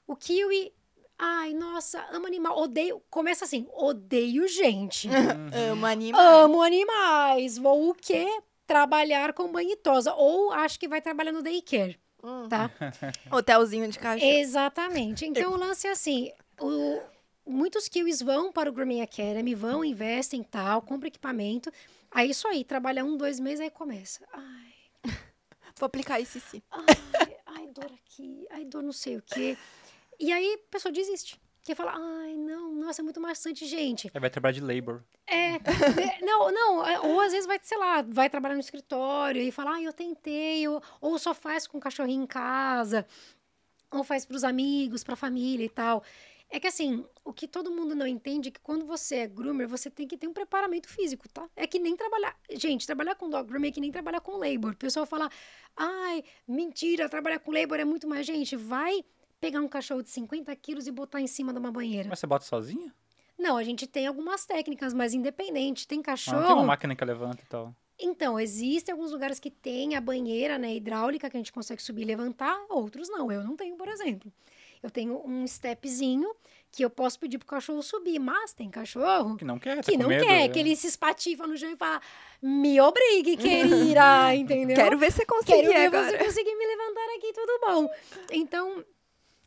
O kiwi Ai, nossa, amo animal. Odeio. Começa assim: odeio gente. amo animais. Amo animais. Vou o quê? trabalhar com banhitosa. Ou acho que vai trabalhar no daycare. Hum. Tá? Hotelzinho de cachorro. Exatamente. Então o lance é assim: o, muitos kiwis vão para o Grooming Academy, vão, investem tal, compram equipamento. Aí é isso aí, trabalha um, dois meses, aí começa. Ai. Vou aplicar esse sim. Ai, ai, dor aqui, ai, dor não sei o quê. E aí a pessoa desiste que fala, ai, não, nossa, é muito maçante, gente. É, vai trabalhar de labor. É, é não, não, é, ou às vezes vai, sei lá, vai trabalhar no escritório e fala, ai, eu tentei, ou, ou só faz com o cachorrinho em casa, ou faz para os amigos, para a família e tal. É que assim, o que todo mundo não entende é que quando você é groomer, você tem que ter um preparamento físico, tá? É que nem trabalhar. Gente, trabalhar com dog groomer é que nem trabalhar com labor. O pessoal fala, ai, mentira, trabalhar com labor é muito mais. Gente, vai pegar um cachorro de 50 quilos e botar em cima de uma banheira. Mas você bota sozinha? Não, a gente tem algumas técnicas, mas independente. Tem cachorro. Ah, não tem uma máquina que levanta e tal. Então, existem alguns lugares que tem a banheira né, hidráulica que a gente consegue subir e levantar, outros não. Eu não tenho, por exemplo. Eu tenho um stepzinho que eu posso pedir pro cachorro subir, mas tem cachorro que não quer, tá que não medo, quer, é. que ele se espatifa no chão e fala: "Me obrigue, querida", entendeu? Quero ver se você consegue. Quero ver agora. você conseguir me levantar aqui, tudo bom? Então,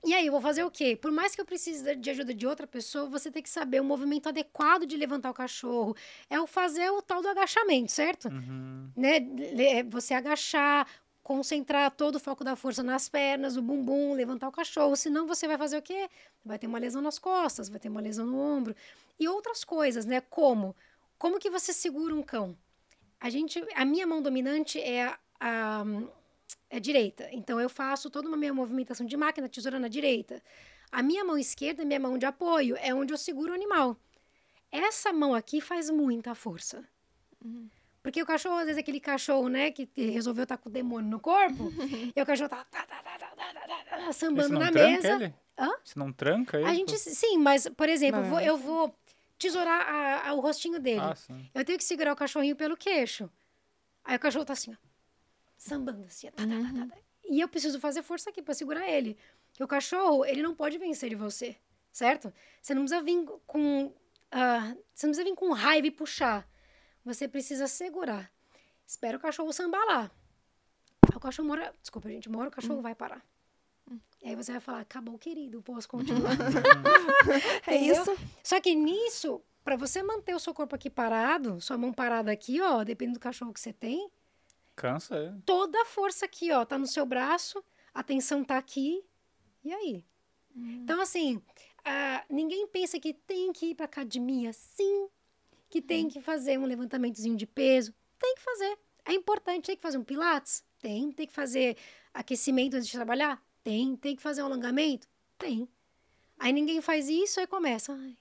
e aí, eu vou fazer o quê? Por mais que eu precise de ajuda de outra pessoa, você tem que saber o movimento adequado de levantar o cachorro. É o fazer o tal do agachamento, certo? Uhum. Né? É, você agachar, concentrar todo o foco da força nas pernas, o bumbum, levantar o cachorro. Senão você vai fazer o quê? Vai ter uma lesão nas costas, vai ter uma lesão no ombro. E outras coisas, né? Como? Como que você segura um cão? A gente, a minha mão dominante é a, a é direita. Então eu faço toda uma minha movimentação de máquina, tesoura na direita. A minha mão esquerda, minha mão de apoio, é onde eu seguro o animal. Essa mão aqui faz muita força. Uhum. Porque o cachorro, às vezes, é aquele cachorro, né, que resolveu estar com o demônio no corpo, e o cachorro tá, tá, tá, tá sambando na mesa. Ele? Hã? Você não tranca ele? A gente, sim, mas, por exemplo, não, eu, vou, eu vou tesourar a, a, o rostinho dele. Ah, eu tenho que segurar o cachorrinho pelo queixo. Aí o cachorro tá assim, ó sambando assim. Tá, tá, tá, tá, uhum. tá, e eu preciso fazer força aqui para segurar ele. Porque o cachorro, ele não pode vencer de você, certo? Você não precisa vir com. Uh, você não precisa vir com raiva e puxar. Você precisa segurar. Espera o cachorro sambalar. O cachorro mora. Desculpa, gente. Mora, o cachorro hum. vai parar. Hum. E aí você vai falar, acabou, querido, posso continuar. é isso. Só que nisso, para você manter o seu corpo aqui parado, sua mão parada aqui, ó, dependendo do cachorro que você tem, Cansa, é. Toda a força aqui, ó, tá no seu braço, a tensão tá aqui, e aí? Hum. Então, assim, uh, ninguém pensa que tem que ir pra academia, sim, que tem que fazer um levantamentozinho de peso, tem que fazer. É importante, tem que fazer um pilates? Tem. Tem que fazer aquecimento antes de trabalhar? Tem. Tem que fazer um alongamento? Tem. Aí ninguém faz isso, aí começa. Ai,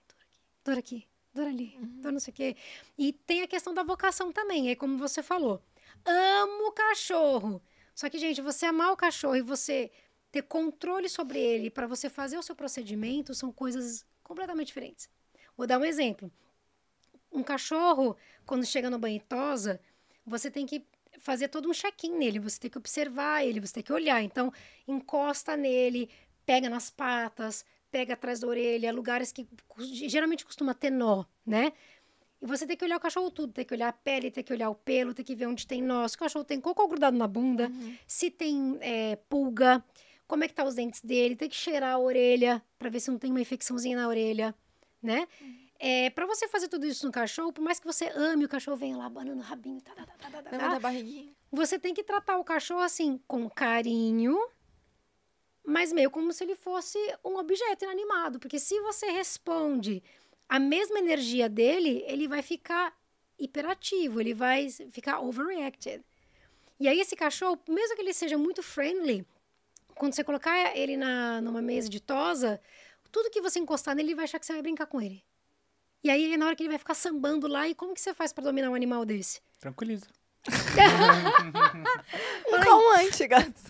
dor aqui, dor aqui, dor ali, uhum. dor não sei o quê. E tem a questão da vocação também, é como você falou amo cachorro. Só que, gente, você amar o cachorro e você ter controle sobre ele para você fazer o seu procedimento são coisas completamente diferentes. Vou dar um exemplo. Um cachorro, quando chega no banho tosa, você tem que fazer todo um check-in nele, você tem que observar ele, você tem que olhar. Então, encosta nele, pega nas patas, pega atrás da orelha, lugares que geralmente costuma ter nó, né? E você tem que olhar o cachorro tudo, tem que olhar a pele, tem que olhar o pelo, tem que ver onde tem nós o cachorro tem cocô grudado na bunda, uhum. se tem é, pulga, como é que tá os dentes dele, tem que cheirar a orelha para ver se não tem uma infecçãozinha na orelha, né? Uhum. É, para você fazer tudo isso no cachorro, por mais que você ame o cachorro, vem lá banando o rabinho, tá, tá, tá, tá, tá, tá, tá. barriguinha. Você tem que tratar o cachorro assim, com carinho, mas meio como se ele fosse um objeto inanimado, porque se você responde a mesma energia dele, ele vai ficar hiperativo, ele vai ficar overreacted. E aí esse cachorro, mesmo que ele seja muito friendly, quando você colocar ele na, numa mesa de tosa, tudo que você encostar nele, ele vai achar que você vai brincar com ele. E aí é na hora que ele vai ficar sambando lá, e como que você faz para dominar um animal desse? Tranquiliza. um calmante, gato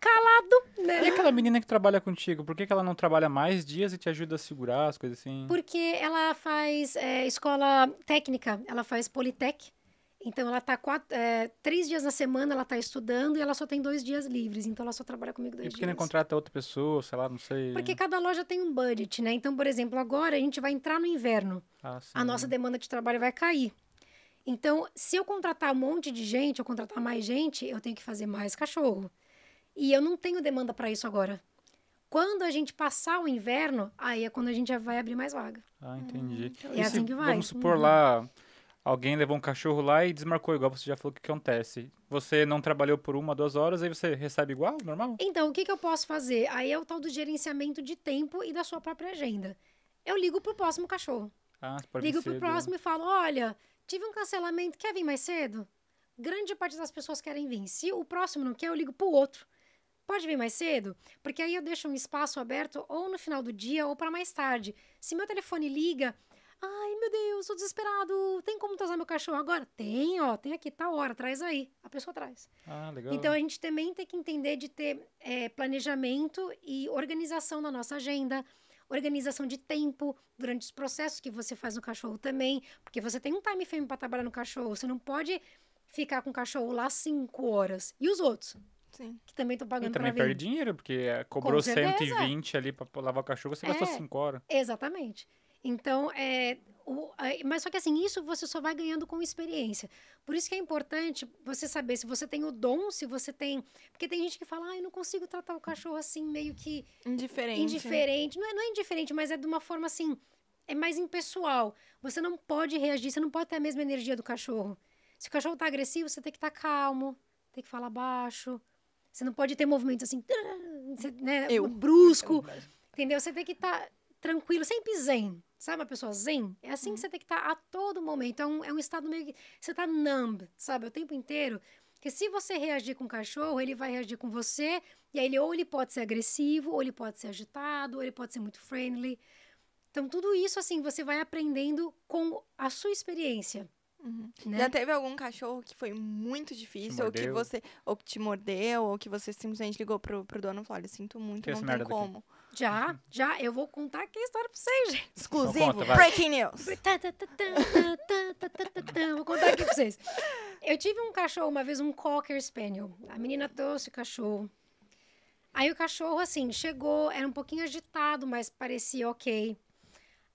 calado, né? E aquela menina que trabalha contigo, por que, que ela não trabalha mais dias e te ajuda a segurar as coisas assim? Porque ela faz é, escola técnica, ela faz Politec. Então ela está é, três dias na semana, ela está estudando e ela só tem dois dias livres, então ela só trabalha comigo dois dias. E por que não contrata outra pessoa, sei lá, não sei. Porque cada loja tem um budget, né? Então, por exemplo, agora a gente vai entrar no inverno. Ah, a nossa demanda de trabalho vai cair. Então, se eu contratar um monte de gente, eu contratar mais gente, eu tenho que fazer mais cachorro. E eu não tenho demanda para isso agora. Quando a gente passar o inverno, aí é quando a gente já vai abrir mais vaga. Ah, entendi. Hum, então é assim que vai. Vamos supor hum. lá, alguém levou um cachorro lá e desmarcou igual você já falou que acontece. Você não trabalhou por uma, duas horas, aí você recebe igual, normal? Então, o que, que eu posso fazer? Aí é o tal do gerenciamento de tempo e da sua própria agenda. Eu ligo pro próximo cachorro. Ah, pode Ligo pro né? próximo e falo: olha, tive um cancelamento, quer vir mais cedo? Grande parte das pessoas querem vir. Se o próximo não quer, eu ligo pro outro. Pode vir mais cedo? Porque aí eu deixo um espaço aberto ou no final do dia ou para mais tarde. Se meu telefone liga, ai meu Deus, sou desesperado, tem como trazer meu cachorro agora? Tem, ó, tem aqui, tá hora, traz aí. A pessoa traz. Ah, legal. Então a gente também tem que entender de ter é, planejamento e organização na nossa agenda organização de tempo durante os processos que você faz no cachorro também, porque você tem um time frame para trabalhar no cachorro, você não pode ficar com o cachorro lá cinco horas. E os outros? Sim. Que também estão pagando e também perde dinheiro, porque é, cobrou 120 ali para lavar o cachorro, você é, gastou 5 horas. Exatamente. Então, é, o, mas só que assim, isso você só vai ganhando com experiência. Por isso que é importante você saber se você tem o dom, se você tem. Porque tem gente que fala, ah, eu não consigo tratar o cachorro assim, meio que. Indiferente. Né? Indiferente. Não é, não é indiferente, mas é de uma forma assim. É mais impessoal. Você não pode reagir, você não pode ter a mesma energia do cachorro. Se o cachorro tá agressivo, você tem que estar tá calmo, tem que falar baixo, você não pode ter movimentos assim, né, eu. brusco. Entendeu? Você tem que estar tá tranquilo, sempre zen. Sabe uma pessoa zen? É assim que uhum. você tem que estar tá a todo momento. É um, é um estado meio que. Você está numb, sabe? O tempo inteiro. Porque se você reagir com o cachorro, ele vai reagir com você. E aí, ele, ou ele pode ser agressivo, ou ele pode ser agitado, ou ele pode ser muito friendly. Então, tudo isso, assim, você vai aprendendo com a sua experiência. Uhum. Né? Já teve algum cachorro que foi muito difícil, ou que você, ou que te mordeu, ou que você simplesmente ligou pro, pro dono e falou: Olha, sinto muito, que não tem como. Já, já, eu vou contar aqui a história pra vocês, gente. Exclusivo, conta, breaking news. vou contar aqui pra vocês. Eu tive um cachorro uma vez, um Cocker Spaniel. A menina trouxe o cachorro. Aí o cachorro, assim, chegou, era um pouquinho agitado, mas parecia ok.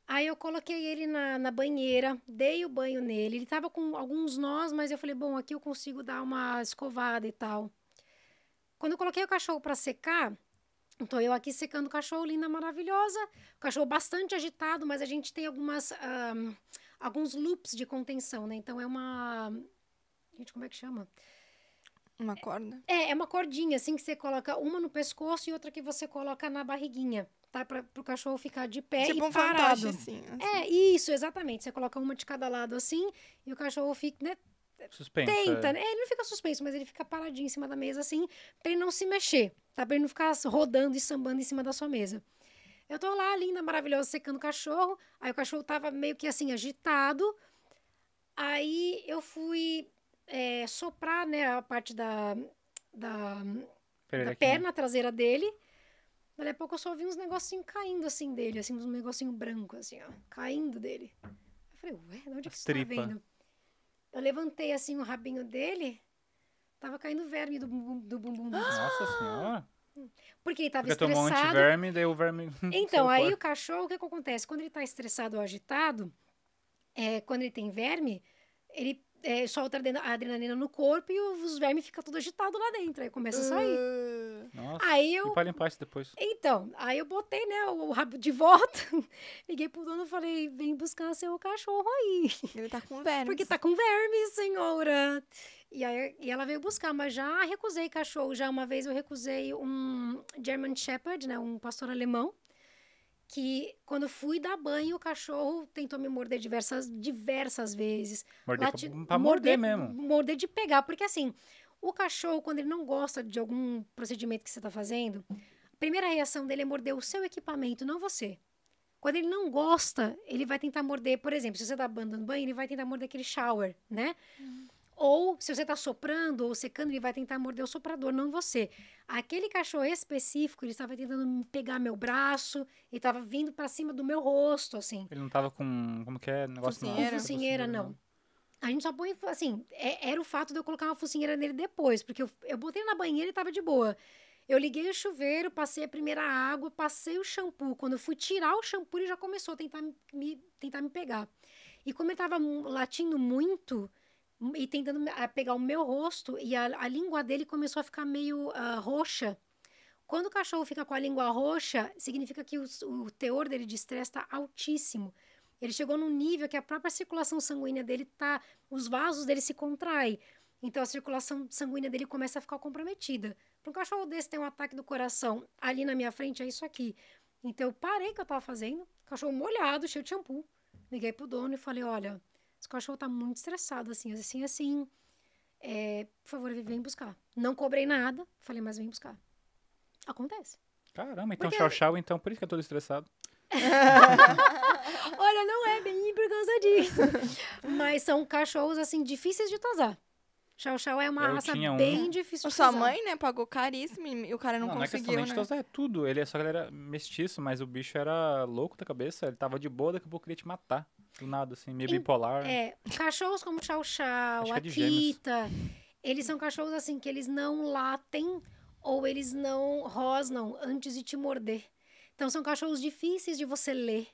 Aí eu coloquei ele na, na, banheira, dei o banho nele. Ele tava com alguns nós, mas eu falei, bom, aqui eu consigo dar uma escovada e tal. Quando eu coloquei o cachorro para secar, então eu aqui secando o cachorro, linda, maravilhosa. O cachorro bastante agitado, mas a gente tem algumas um, alguns loops de contenção, né? Então é uma gente como é que chama? Uma corda? É, é uma cordinha assim que você coloca uma no pescoço e outra que você coloca na barriguinha tá? Para o cachorro ficar de pé tipo e um parado. Assim, assim. É, isso, exatamente. Você coloca uma de cada lado assim e o cachorro fica, né? Suspenso. Tenta, é. né? É, ele não fica suspenso, mas ele fica paradinho em cima da mesa assim, para ele não se mexer, tá? Para ele não ficar rodando e sambando em cima da sua mesa. Eu tô lá, linda, maravilhosa, secando o cachorro. Aí o cachorro tava meio que assim, agitado. Aí eu fui é, soprar, né, a parte da, da, da né? perna traseira dele daí a pouco eu só vi uns negocinhos caindo assim dele, assim, uns negocinho branco, assim, ó, caindo dele. Eu falei, ué, de onde é que você tá vendo? Eu levantei assim o rabinho dele, tava caindo verme do bumbum, do bumbum dele. Nossa senhora! Porque ele tava Porque estressado. Tomou um antiverme, daí o verme. Então, aí o cachorro, o que, que acontece? Quando ele tá estressado ou agitado, é, quando ele tem verme, ele é, solta a adrenalina no corpo e os vermes ficam tudo agitado lá dentro. Aí começa a sair. Ah. Nossa, aí eu... e pra limpar isso depois? Então, aí eu botei, né, o, rabo de volta. Liguei pro dono e falei, vem buscar seu cachorro aí. Ele tá com vermes. Porque tá com vermes, senhora. E, aí, e ela veio buscar, mas já recusei cachorro. Já uma vez eu recusei um German Shepherd, né, um pastor alemão que quando fui dar banho, o cachorro tentou me morder diversas, diversas vezes. Morder Lati... pra, pra morder, morder, mesmo. Morder de pegar, porque assim, o cachorro, quando ele não gosta de algum procedimento que você está fazendo, a primeira reação dele é morder o seu equipamento, não você. Quando ele não gosta, ele vai tentar morder, por exemplo, se você tá dando banho, ele vai tentar morder aquele shower, né? Uhum. Ou, se você está soprando ou secando, ele vai tentar morder o soprador, não você. Aquele cachorro específico, ele estava tentando pegar meu braço, ele estava vindo para cima do meu rosto, assim. Ele não estava com, como que é? Negócio fucinheira Com não. não. A gente só põe, assim, é, era o fato de eu colocar uma focinheira nele depois, porque eu, eu botei na banheira e estava de boa. Eu liguei o chuveiro, passei a primeira água, passei o shampoo. Quando eu fui tirar o shampoo, ele já começou a tentar me, tentar me pegar. E como ele estava latindo muito, e tentando pegar o meu rosto e a, a língua dele começou a ficar meio uh, roxa. Quando o cachorro fica com a língua roxa, significa que o, o teor dele de estresse está altíssimo. Ele chegou num nível que a própria circulação sanguínea dele tá, os vasos dele se contraem. Então a circulação sanguínea dele começa a ficar comprometida. Para um cachorro desse ter um ataque do coração ali na minha frente é isso aqui. Então eu parei o que eu estava fazendo, cachorro molhado, cheio de shampoo. Liguei pro dono e falei: "Olha, o cachorro tá muito estressado, assim, assim, assim. É, por favor, vem buscar. Não cobrei nada, falei, mas vem buscar. Acontece. Caramba, então Porque... Chau, então, por isso que é todo estressado. Olha, não é bem por causa disso. Mas são cachorros, assim, difíceis de tosar. Chau Chau é uma eu raça um... bem difícil de Sua mãe, né, pagou caríssimo e o cara não, não conseguiu, não é questão né? tosar, é tudo. Ele é só que ele era mestiço, mas o bicho era louco da cabeça. Ele tava de boa, daqui a pouco queria te matar. Do nada, assim, meio em, bipolar. É, cachorros como Chow Chow, é Akita, é eles são cachorros assim que eles não latem ou eles não rosnam antes de te morder. Então são cachorros difíceis de você ler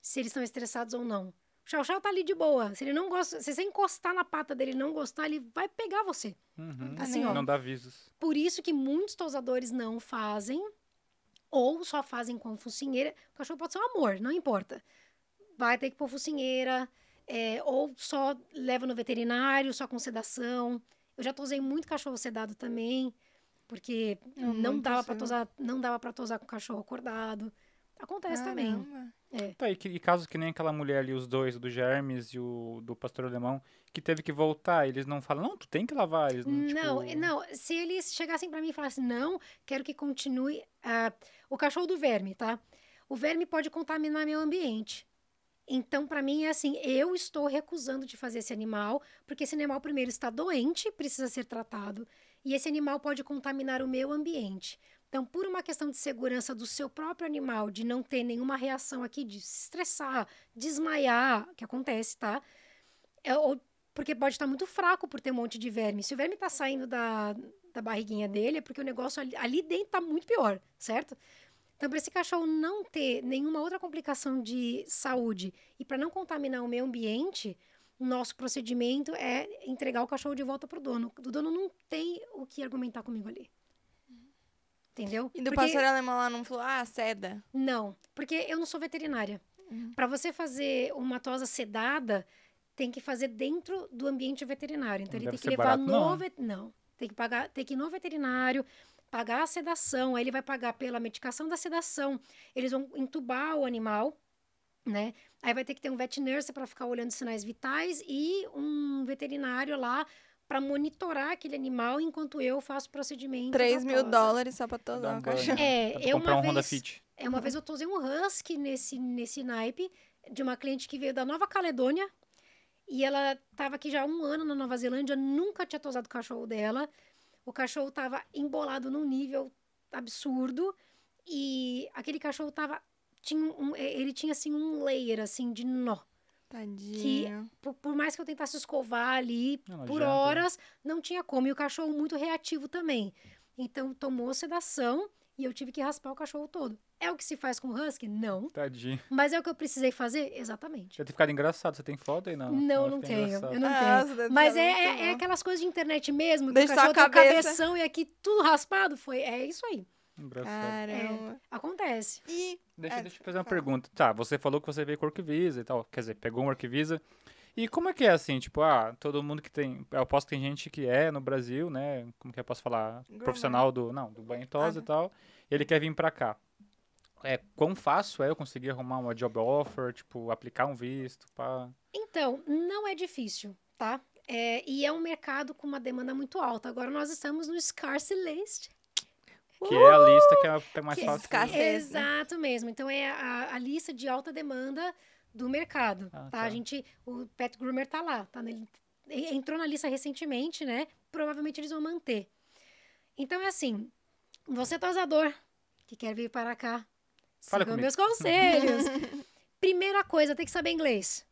se eles estão estressados ou não. O Chow Chow tá ali de boa. Se ele não gosta, se você encostar na pata dele e não gostar, ele vai pegar você. Uhum, assim, é. ó, não dá avisos. Por isso que muitos tosadores não fazem ou só fazem com focinheira. O cachorro pode ser um amor, não importa vai ter que pôr focinheira, é, ou só leva no veterinário, só com sedação. Eu já tosei muito cachorro sedado também, porque é não, não dava para tosar, não dava para tosar com cachorro acordado. Acontece Caramba. também. É. Tá, e, e casos que nem aquela mulher ali, os dois, do Germes e o do pastor alemão, que teve que voltar, eles não falam, não, tu tem que lavar. Eles não, não, tipo... não se eles chegassem para mim e falassem, não, quero que continue. Uh, o cachorro do verme, tá? O verme pode contaminar meu ambiente. Então, para mim, é assim: eu estou recusando de fazer esse animal, porque esse animal, primeiro, está doente, precisa ser tratado, e esse animal pode contaminar o meu ambiente. Então, por uma questão de segurança do seu próprio animal, de não ter nenhuma reação aqui de se estressar, desmaiar, que acontece, tá? É, ou porque pode estar muito fraco por ter um monte de verme. Se o verme está saindo da, da barriguinha dele, é porque o negócio ali, ali dentro está muito pior, certo? Então, para esse cachorro não ter nenhuma outra complicação de saúde e para não contaminar o meio ambiente, nosso procedimento é entregar o cachorro de volta para o dono. O dono não tem o que argumentar comigo ali. Entendeu? E do porque... pastor alemão lá não falou, ah, seda. Não, porque eu não sou veterinária. Uhum. Para você fazer uma tosa sedada, tem que fazer dentro do ambiente veterinário. Então não ele tem que levar barato, no né? vet, Não, tem que pagar, tem que ir no veterinário, pagar a sedação, aí ele vai pagar pela medicação da sedação, eles vão entubar o animal, né? Aí vai ter que ter um vet nurse para ficar olhando sinais vitais e um veterinário lá para monitorar aquele animal enquanto eu faço o procedimento. 3 mil dólares só para todo um cachorro. É, é uma um é, vez, Honda Fit. É uma vez eu tosei um husky nesse nesse naipe de uma cliente que veio da Nova Caledônia e ela estava aqui já há um ano na Nova Zelândia, nunca tinha tosado o cachorro dela. O cachorro estava embolado num nível absurdo e aquele cachorro tava tinha um, é, ele tinha assim um layer assim de nó. Tadinho. Que por, por mais que eu tentasse escovar ali não por adianta. Né? horas, não tinha como. E o cachorro muito reativo também. Então tomou sedação e eu tive que raspar o cachorro todo. É o que se faz com husky? Não. Tadinho. Mas é o que eu precisei fazer? Exatamente. Já ter ficado engraçado. Você tem foto aí? Não, não, não é tenho. Eu não ah, tenho. Mas é, é, é, aquelas coisas de internet mesmo. que Deixa o cachorro tem tá cabeção e aqui tudo raspado. Foi, é isso aí. Engraçado. É, acontece. E... Deixa, é, deixa eu fazer uma pergunta. Tá, você falou que você veio com o visa e tal. Quer dizer, pegou um Orquivisa. E como é que é assim, tipo, ah, todo mundo que tem. Eu aposto que tem gente que é no Brasil, né? Como que eu posso falar? Profissional do. Não, do banho ah, e tal. Ele tá. quer vir pra cá é, quão fácil é eu conseguir arrumar uma job offer, tipo, aplicar um visto? Pá? Então, não é difícil, tá? É, e é um mercado com uma demanda muito alta. Agora nós estamos no Scarce List. Que uh! é a lista que é, que é mais que fácil. Escassez, né? Exato mesmo. Então é a, a, lista de alta demanda do mercado. Ah, tá? tá? A gente, o Pet Groomer tá lá, tá nele, entrou na lista recentemente, né? Provavelmente eles vão manter. Então é assim, você é tosador que quer vir para cá, Fala Sigam comigo. meus conselhos. Primeira coisa, tem que saber inglês.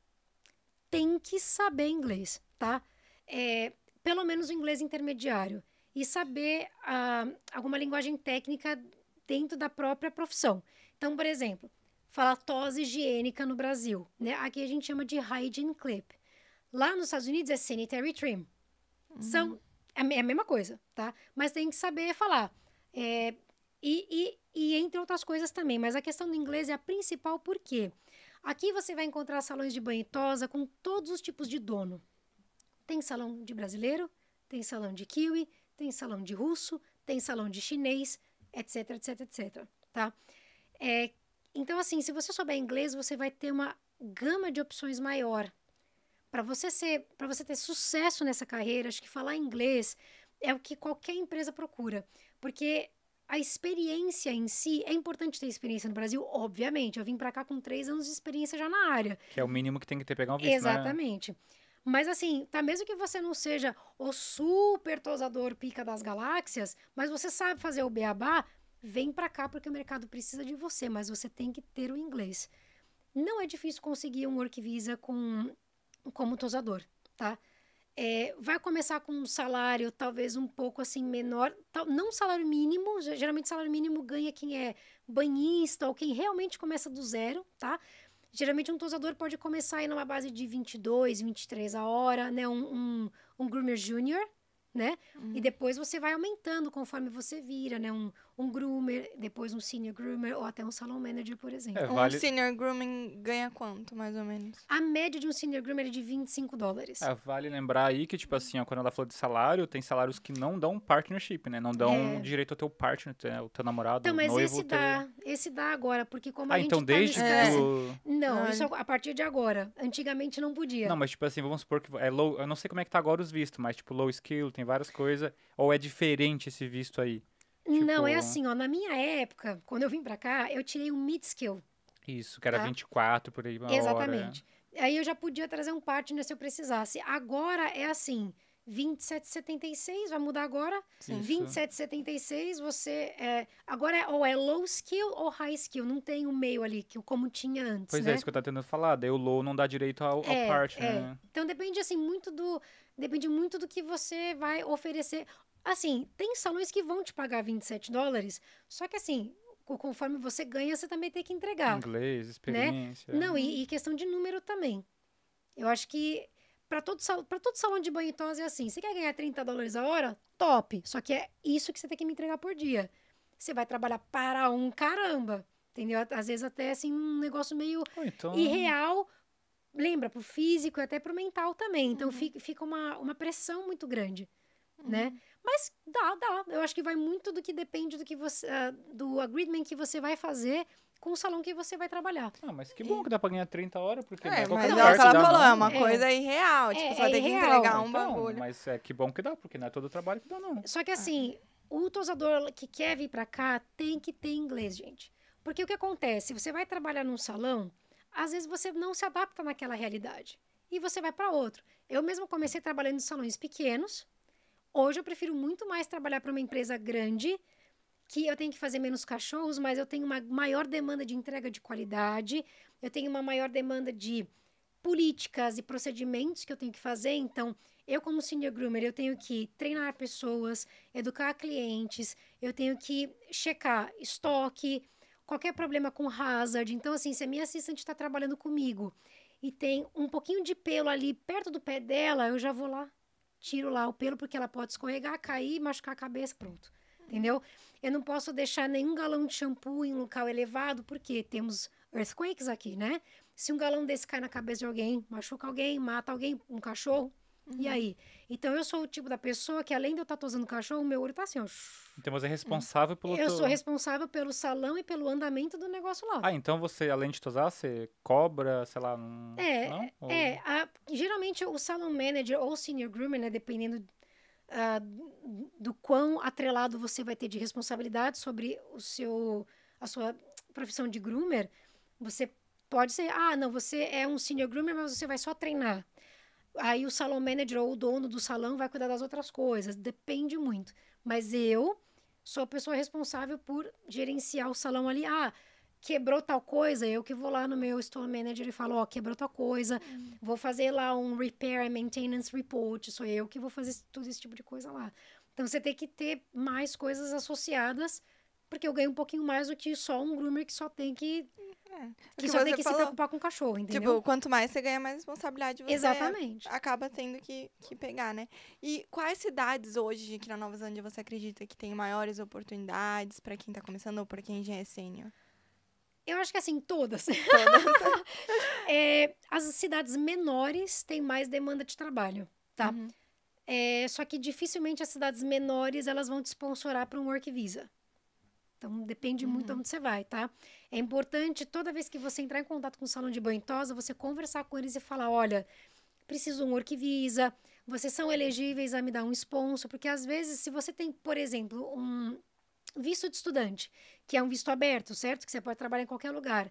Tem que saber inglês, tá? É, pelo menos o inglês intermediário. E saber uh, alguma linguagem técnica dentro da própria profissão. Então, por exemplo, falar tosse higiênica no Brasil. Né? Aqui a gente chama de hygiene clip. Lá nos Estados Unidos é sanitary trim. Uhum. São, é, é a mesma coisa, tá? Mas tem que saber falar. É, e, e e entre outras coisas também. Mas a questão do inglês é a principal, por quê? Aqui você vai encontrar salões de banho e tosa com todos os tipos de dono. Tem salão de brasileiro, tem salão de kiwi, tem salão de russo, tem salão de chinês, etc, etc, etc, tá? É, então, assim, se você souber inglês, você vai ter uma gama de opções maior. Para você ser, para você ter sucesso nessa carreira, acho que falar inglês é o que qualquer empresa procura, porque a experiência em si, é importante ter experiência no Brasil, obviamente. Eu vim para cá com três anos de experiência já na área. Que é o mínimo que tem que ter pegar um visto, né? Exatamente. Né? Mas assim, tá mesmo que você não seja o super tosador pica das galáxias, mas você sabe fazer o beabá, vem para cá porque o mercado precisa de você, mas você tem que ter o inglês. Não é difícil conseguir um work visa com como tosador, tá? é, vai começar com um salário talvez um pouco assim menor, tal, não salário mínimo, geralmente salário mínimo ganha quem é banhista ou quem realmente começa do zero, tá? Geralmente um tosador pode começar aí numa base de 22, 23 a hora, né? Um, um, um groomer júnior, né? E uhum. depois você vai aumentando conforme você vira, né? Um, um groomer, depois um senior groomer ou até um salon manager, por exemplo. É, vale... Um senior grooming ganha quanto, mais ou menos? A média de um senior groomer é de 25 dólares. É, vale lembrar aí que, tipo assim, quando ela falou de salário, tem salários que não dão partnership, né? Não dão é. direito ao teu partner, ao teu namorado, então, mas noivo, esse teu... dá, esse dá agora, porque como ah, a gente então tá desde nesse... que tu... Não, isso é a partir de agora. Antigamente não podia. Não, mas tipo assim, vamos supor que é low, eu não sei como é que tá agora os vistos, mas tipo low skill, tem várias coisas, ou é diferente esse visto aí? Tipo... Não, é assim, ó. Na minha época, quando eu vim pra cá, eu tirei o um mid-skill. Isso, que era tá? 24 por aí, uma Exatamente. Hora. Aí eu já podia trazer um partner se eu precisasse. Agora é assim, 27,76, vai mudar agora. 27,76, você. É, agora é, ou é low skill ou high skill. Não tem o meio ali, que, como tinha antes. Pois é, né? é, isso que eu tava tentando falar. Daí o low não dá direito ao, é, partner. É. Né? Então depende, assim, muito do. Depende muito do que você vai oferecer. Assim, tem salões que vão te pagar 27 dólares, só que assim, conforme você ganha, você também tem que entregar. Inglês, né? experiência. Né? Não, e, e, questão de número também. Eu acho que para todo, todo salão de banho e tosse é assim: você quer ganhar 30 dólares a hora? Top! Só que é isso que você tem que me entregar por dia. Você vai trabalhar para um caramba. Entendeu? Às vezes até assim, um negócio meio então... irreal. Lembra, pro físico e até pro mental também. Então uhum. fica, fica uma, uma pressão muito grande, uhum. né? Mas dá, dá. Eu acho que vai muito do que depende do que você. Ah, do agreement que você vai fazer com o salão que você vai trabalhar. Ah, mas que bom que dá pra ganhar 30 horas, porque... É, é mas não, ela falou, é uma é. coisa é. irreal, tipo, é, você é vai ter irreal. que entregar um então, bagulho. Mas é que bom que dá, porque não é todo trabalho que dá, não. Só que assim, o tosador que quer vir pra cá tem que ter inglês, gente. Porque o que acontece, você vai trabalhar num salão, às vezes você não se adapta naquela realidade. E você vai para outro. Eu mesmo comecei trabalhando em salões pequenos, Hoje eu prefiro muito mais trabalhar para uma empresa grande, que eu tenho que fazer menos cachorros, mas eu tenho uma maior demanda de entrega de qualidade, eu tenho uma maior demanda de políticas e procedimentos que eu tenho que fazer. Então, eu como senior groomer, eu tenho que treinar pessoas, educar clientes, eu tenho que checar estoque, qualquer problema com hazard. Então, assim, se a minha assistente está trabalhando comigo e tem um pouquinho de pelo ali perto do pé dela, eu já vou lá tiro lá o pelo porque ela pode escorregar, cair, machucar a cabeça, pronto. Entendeu? Eu não posso deixar nenhum galão de shampoo em um local elevado, porque temos earthquakes aqui, né? Se um galão desse cai na cabeça de alguém, machuca alguém, mata alguém, um cachorro, Uhum. E aí? Então eu sou o tipo da pessoa que, além de eu estar tá tosando o cachorro, meu olho tá assim, ó. Então você é responsável pelo. Eu teu... sou responsável pelo salão e pelo andamento do negócio lá. Ah, então você, além de tosar, você cobra, sei lá, um... é, não? Ou... É, a, geralmente o salão manager ou senior groomer, né, dependendo uh, do quão atrelado você vai ter de responsabilidade sobre o seu, a sua profissão de groomer, você pode ser, ah, não, você é um senior groomer, mas você vai só treinar. Aí o salão manager ou o dono do salão vai cuidar das outras coisas, depende muito. Mas eu sou a pessoa responsável por gerenciar o salão ali. Ah, quebrou tal coisa, eu que vou lá no meu store manager e falo, ó, oh, quebrou tal coisa, hum. vou fazer lá um repair and maintenance report, sou eu que vou fazer tudo esse tipo de coisa lá. Então você tem que ter mais coisas associadas porque eu ganho um pouquinho mais do que só um groomer que só tem que é. é que, que só tem que falou. se preocupar com o cachorro, entendeu? Tipo, quanto mais você ganha, mais responsabilidade você Exatamente. acaba tendo que, que pegar, né? E quais cidades hoje aqui na Nova Zelândia você acredita que tem maiores oportunidades para quem tá começando ou para quem já é sênior? Eu acho que assim, todas. todas. é, as cidades menores têm mais demanda de trabalho, tá? Uhum. É, só que dificilmente as cidades menores elas vão te sponsorar para um work visa. Então depende muito de uhum. onde você vai, tá? É importante toda vez que você entrar em contato com o salão de banho tosa, você conversar com eles e falar, olha, preciso um Orquivisa, vocês são elegíveis a me dar um sponsor, porque às vezes se você tem, por exemplo, um visto de estudante, que é um visto aberto, certo? Que você pode trabalhar em qualquer lugar.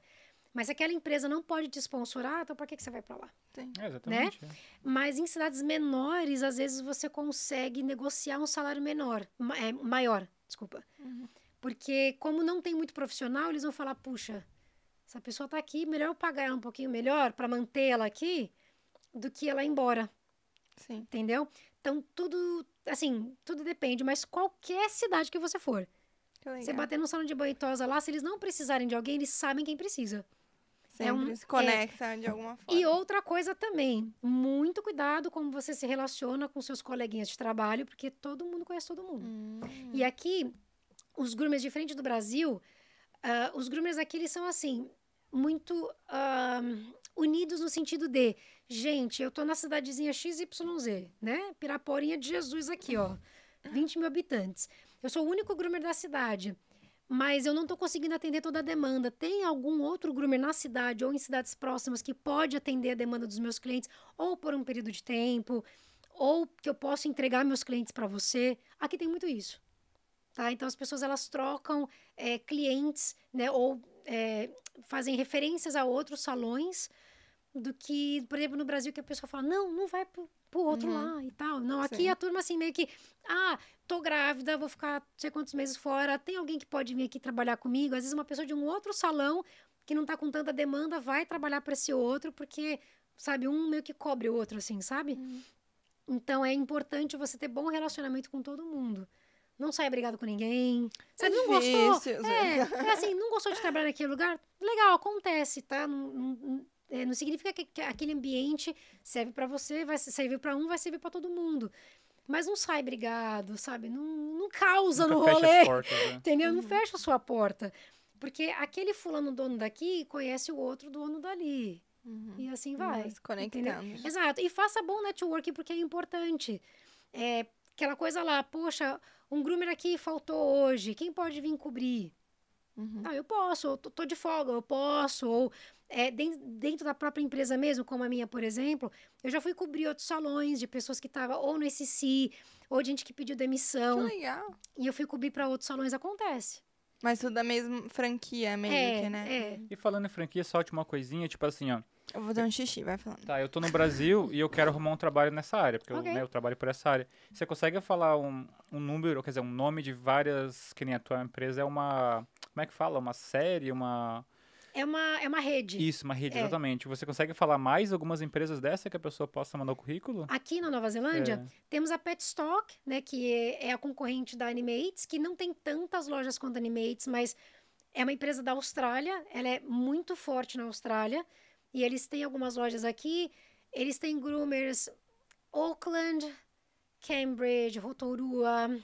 Mas aquela empresa não pode te sponsorar, então para que, que você vai para lá? É, né? exatamente. Né? É. Mas em cidades menores, às vezes você consegue negociar um salário menor, ma é, maior, desculpa. Uhum. Porque como não tem muito profissional, eles vão falar, puxa, essa pessoa está aqui, melhor eu pagar ela um pouquinho melhor para manter ela aqui do que ela ir embora. Sim. Entendeu? Então, tudo, assim, tudo depende, mas qualquer cidade que você for, você bater no salão de banho tosa lá, se eles não precisarem de alguém, eles sabem quem precisa. É Sempre é um, se é. conecta é... de alguma forma. E outra coisa também, muito cuidado como você se relaciona com seus coleguinhas de trabalho, porque todo mundo conhece todo mundo. Hum. E aqui, os groomers diferente do Brasil, uh, os groomers aqui eles são assim, muito uh, unidos no sentido de, gente, eu tô na cidadezinha XYZ, né? Piraporinha de Jesus aqui, ó. 20 mil habitantes. Eu sou o único groomer da cidade, mas eu não estou conseguindo atender toda a demanda. Tem algum outro groomer na cidade ou em cidades próximas que pode atender a demanda dos meus clientes, ou por um período de tempo, ou que eu posso entregar meus clientes para você? Aqui tem muito isso. Tá? Então as pessoas elas trocam é, clientes, né? Ou é, fazem referências a outros salões do que, por exemplo, no Brasil que a pessoa fala não, não vai pro, pro outro uhum. lá e tal. Não, aqui Sim. a turma assim meio que ah, tô grávida, vou ficar não sei quantos meses fora, tem alguém que pode vir aqui trabalhar comigo? Às vezes uma pessoa de um outro salão que não tá com tanta demanda vai trabalhar para esse outro porque sabe um meio que cobre o outro assim, sabe? Uhum. Então é importante você ter bom relacionamento com todo mundo não sai brigado com ninguém. Você é não difícil, gostou? É, é, assim, não gostou de trabalhar naquele lugar? Legal, acontece, tá? Não, não, não é, significa que, que, aquele ambiente serve para você, vai servir para um, vai servir para todo mundo. Mas não sai brigado, sabe? Não, não causa Nunca no rolê. Portas, né? Entendeu? Uhum. Não fecha a sua porta. Porque aquele fulano dono daqui conhece o outro dono dali. Uhum. E assim uhum. vai. Nós Entendeu? Exato. E faça bom networking porque é importante. É aquela coisa lá, poxa, um groomer aqui faltou hoje, quem pode vir cobrir? Uhum. Ah, eu posso, eu tô, tô, de folga, eu posso, ou é, dentro, dentro, da própria empresa mesmo, como a minha, por exemplo, eu já fui cobrir outros salões de pessoas que estavam ou no SC, ou de gente que pediu demissão. Que legal. E eu fui cobrir para outros salões, acontece. Mas tudo da mesma franquia meio é, que, né? É. E falando em franquia, só uma coisinha, tipo assim, ó. Eu vou dar um xixi, vai falando. Tá, eu tô no Brasil e eu quero arrumar um trabalho nessa área, porque okay. eu, né, eu, trabalho por essa área. Você consegue falar um, um número, quer dizer, um nome de várias, que nem a tua empresa é uma, como é que fala? Uma série, uma... É uma, é uma rede. Isso, uma rede, é. exatamente. Você consegue falar mais algumas empresas dessa que a pessoa possa mandar o currículo? Aqui na Nova Zelândia, é. temos a Petstock, né, que é, a concorrente da Animates, que não tem tantas lojas quanto a Animates, mas é uma empresa da Austrália, ela é muito forte na Austrália. E eles têm algumas lojas aqui. Eles têm groomers Auckland, Cambridge, Rotorua.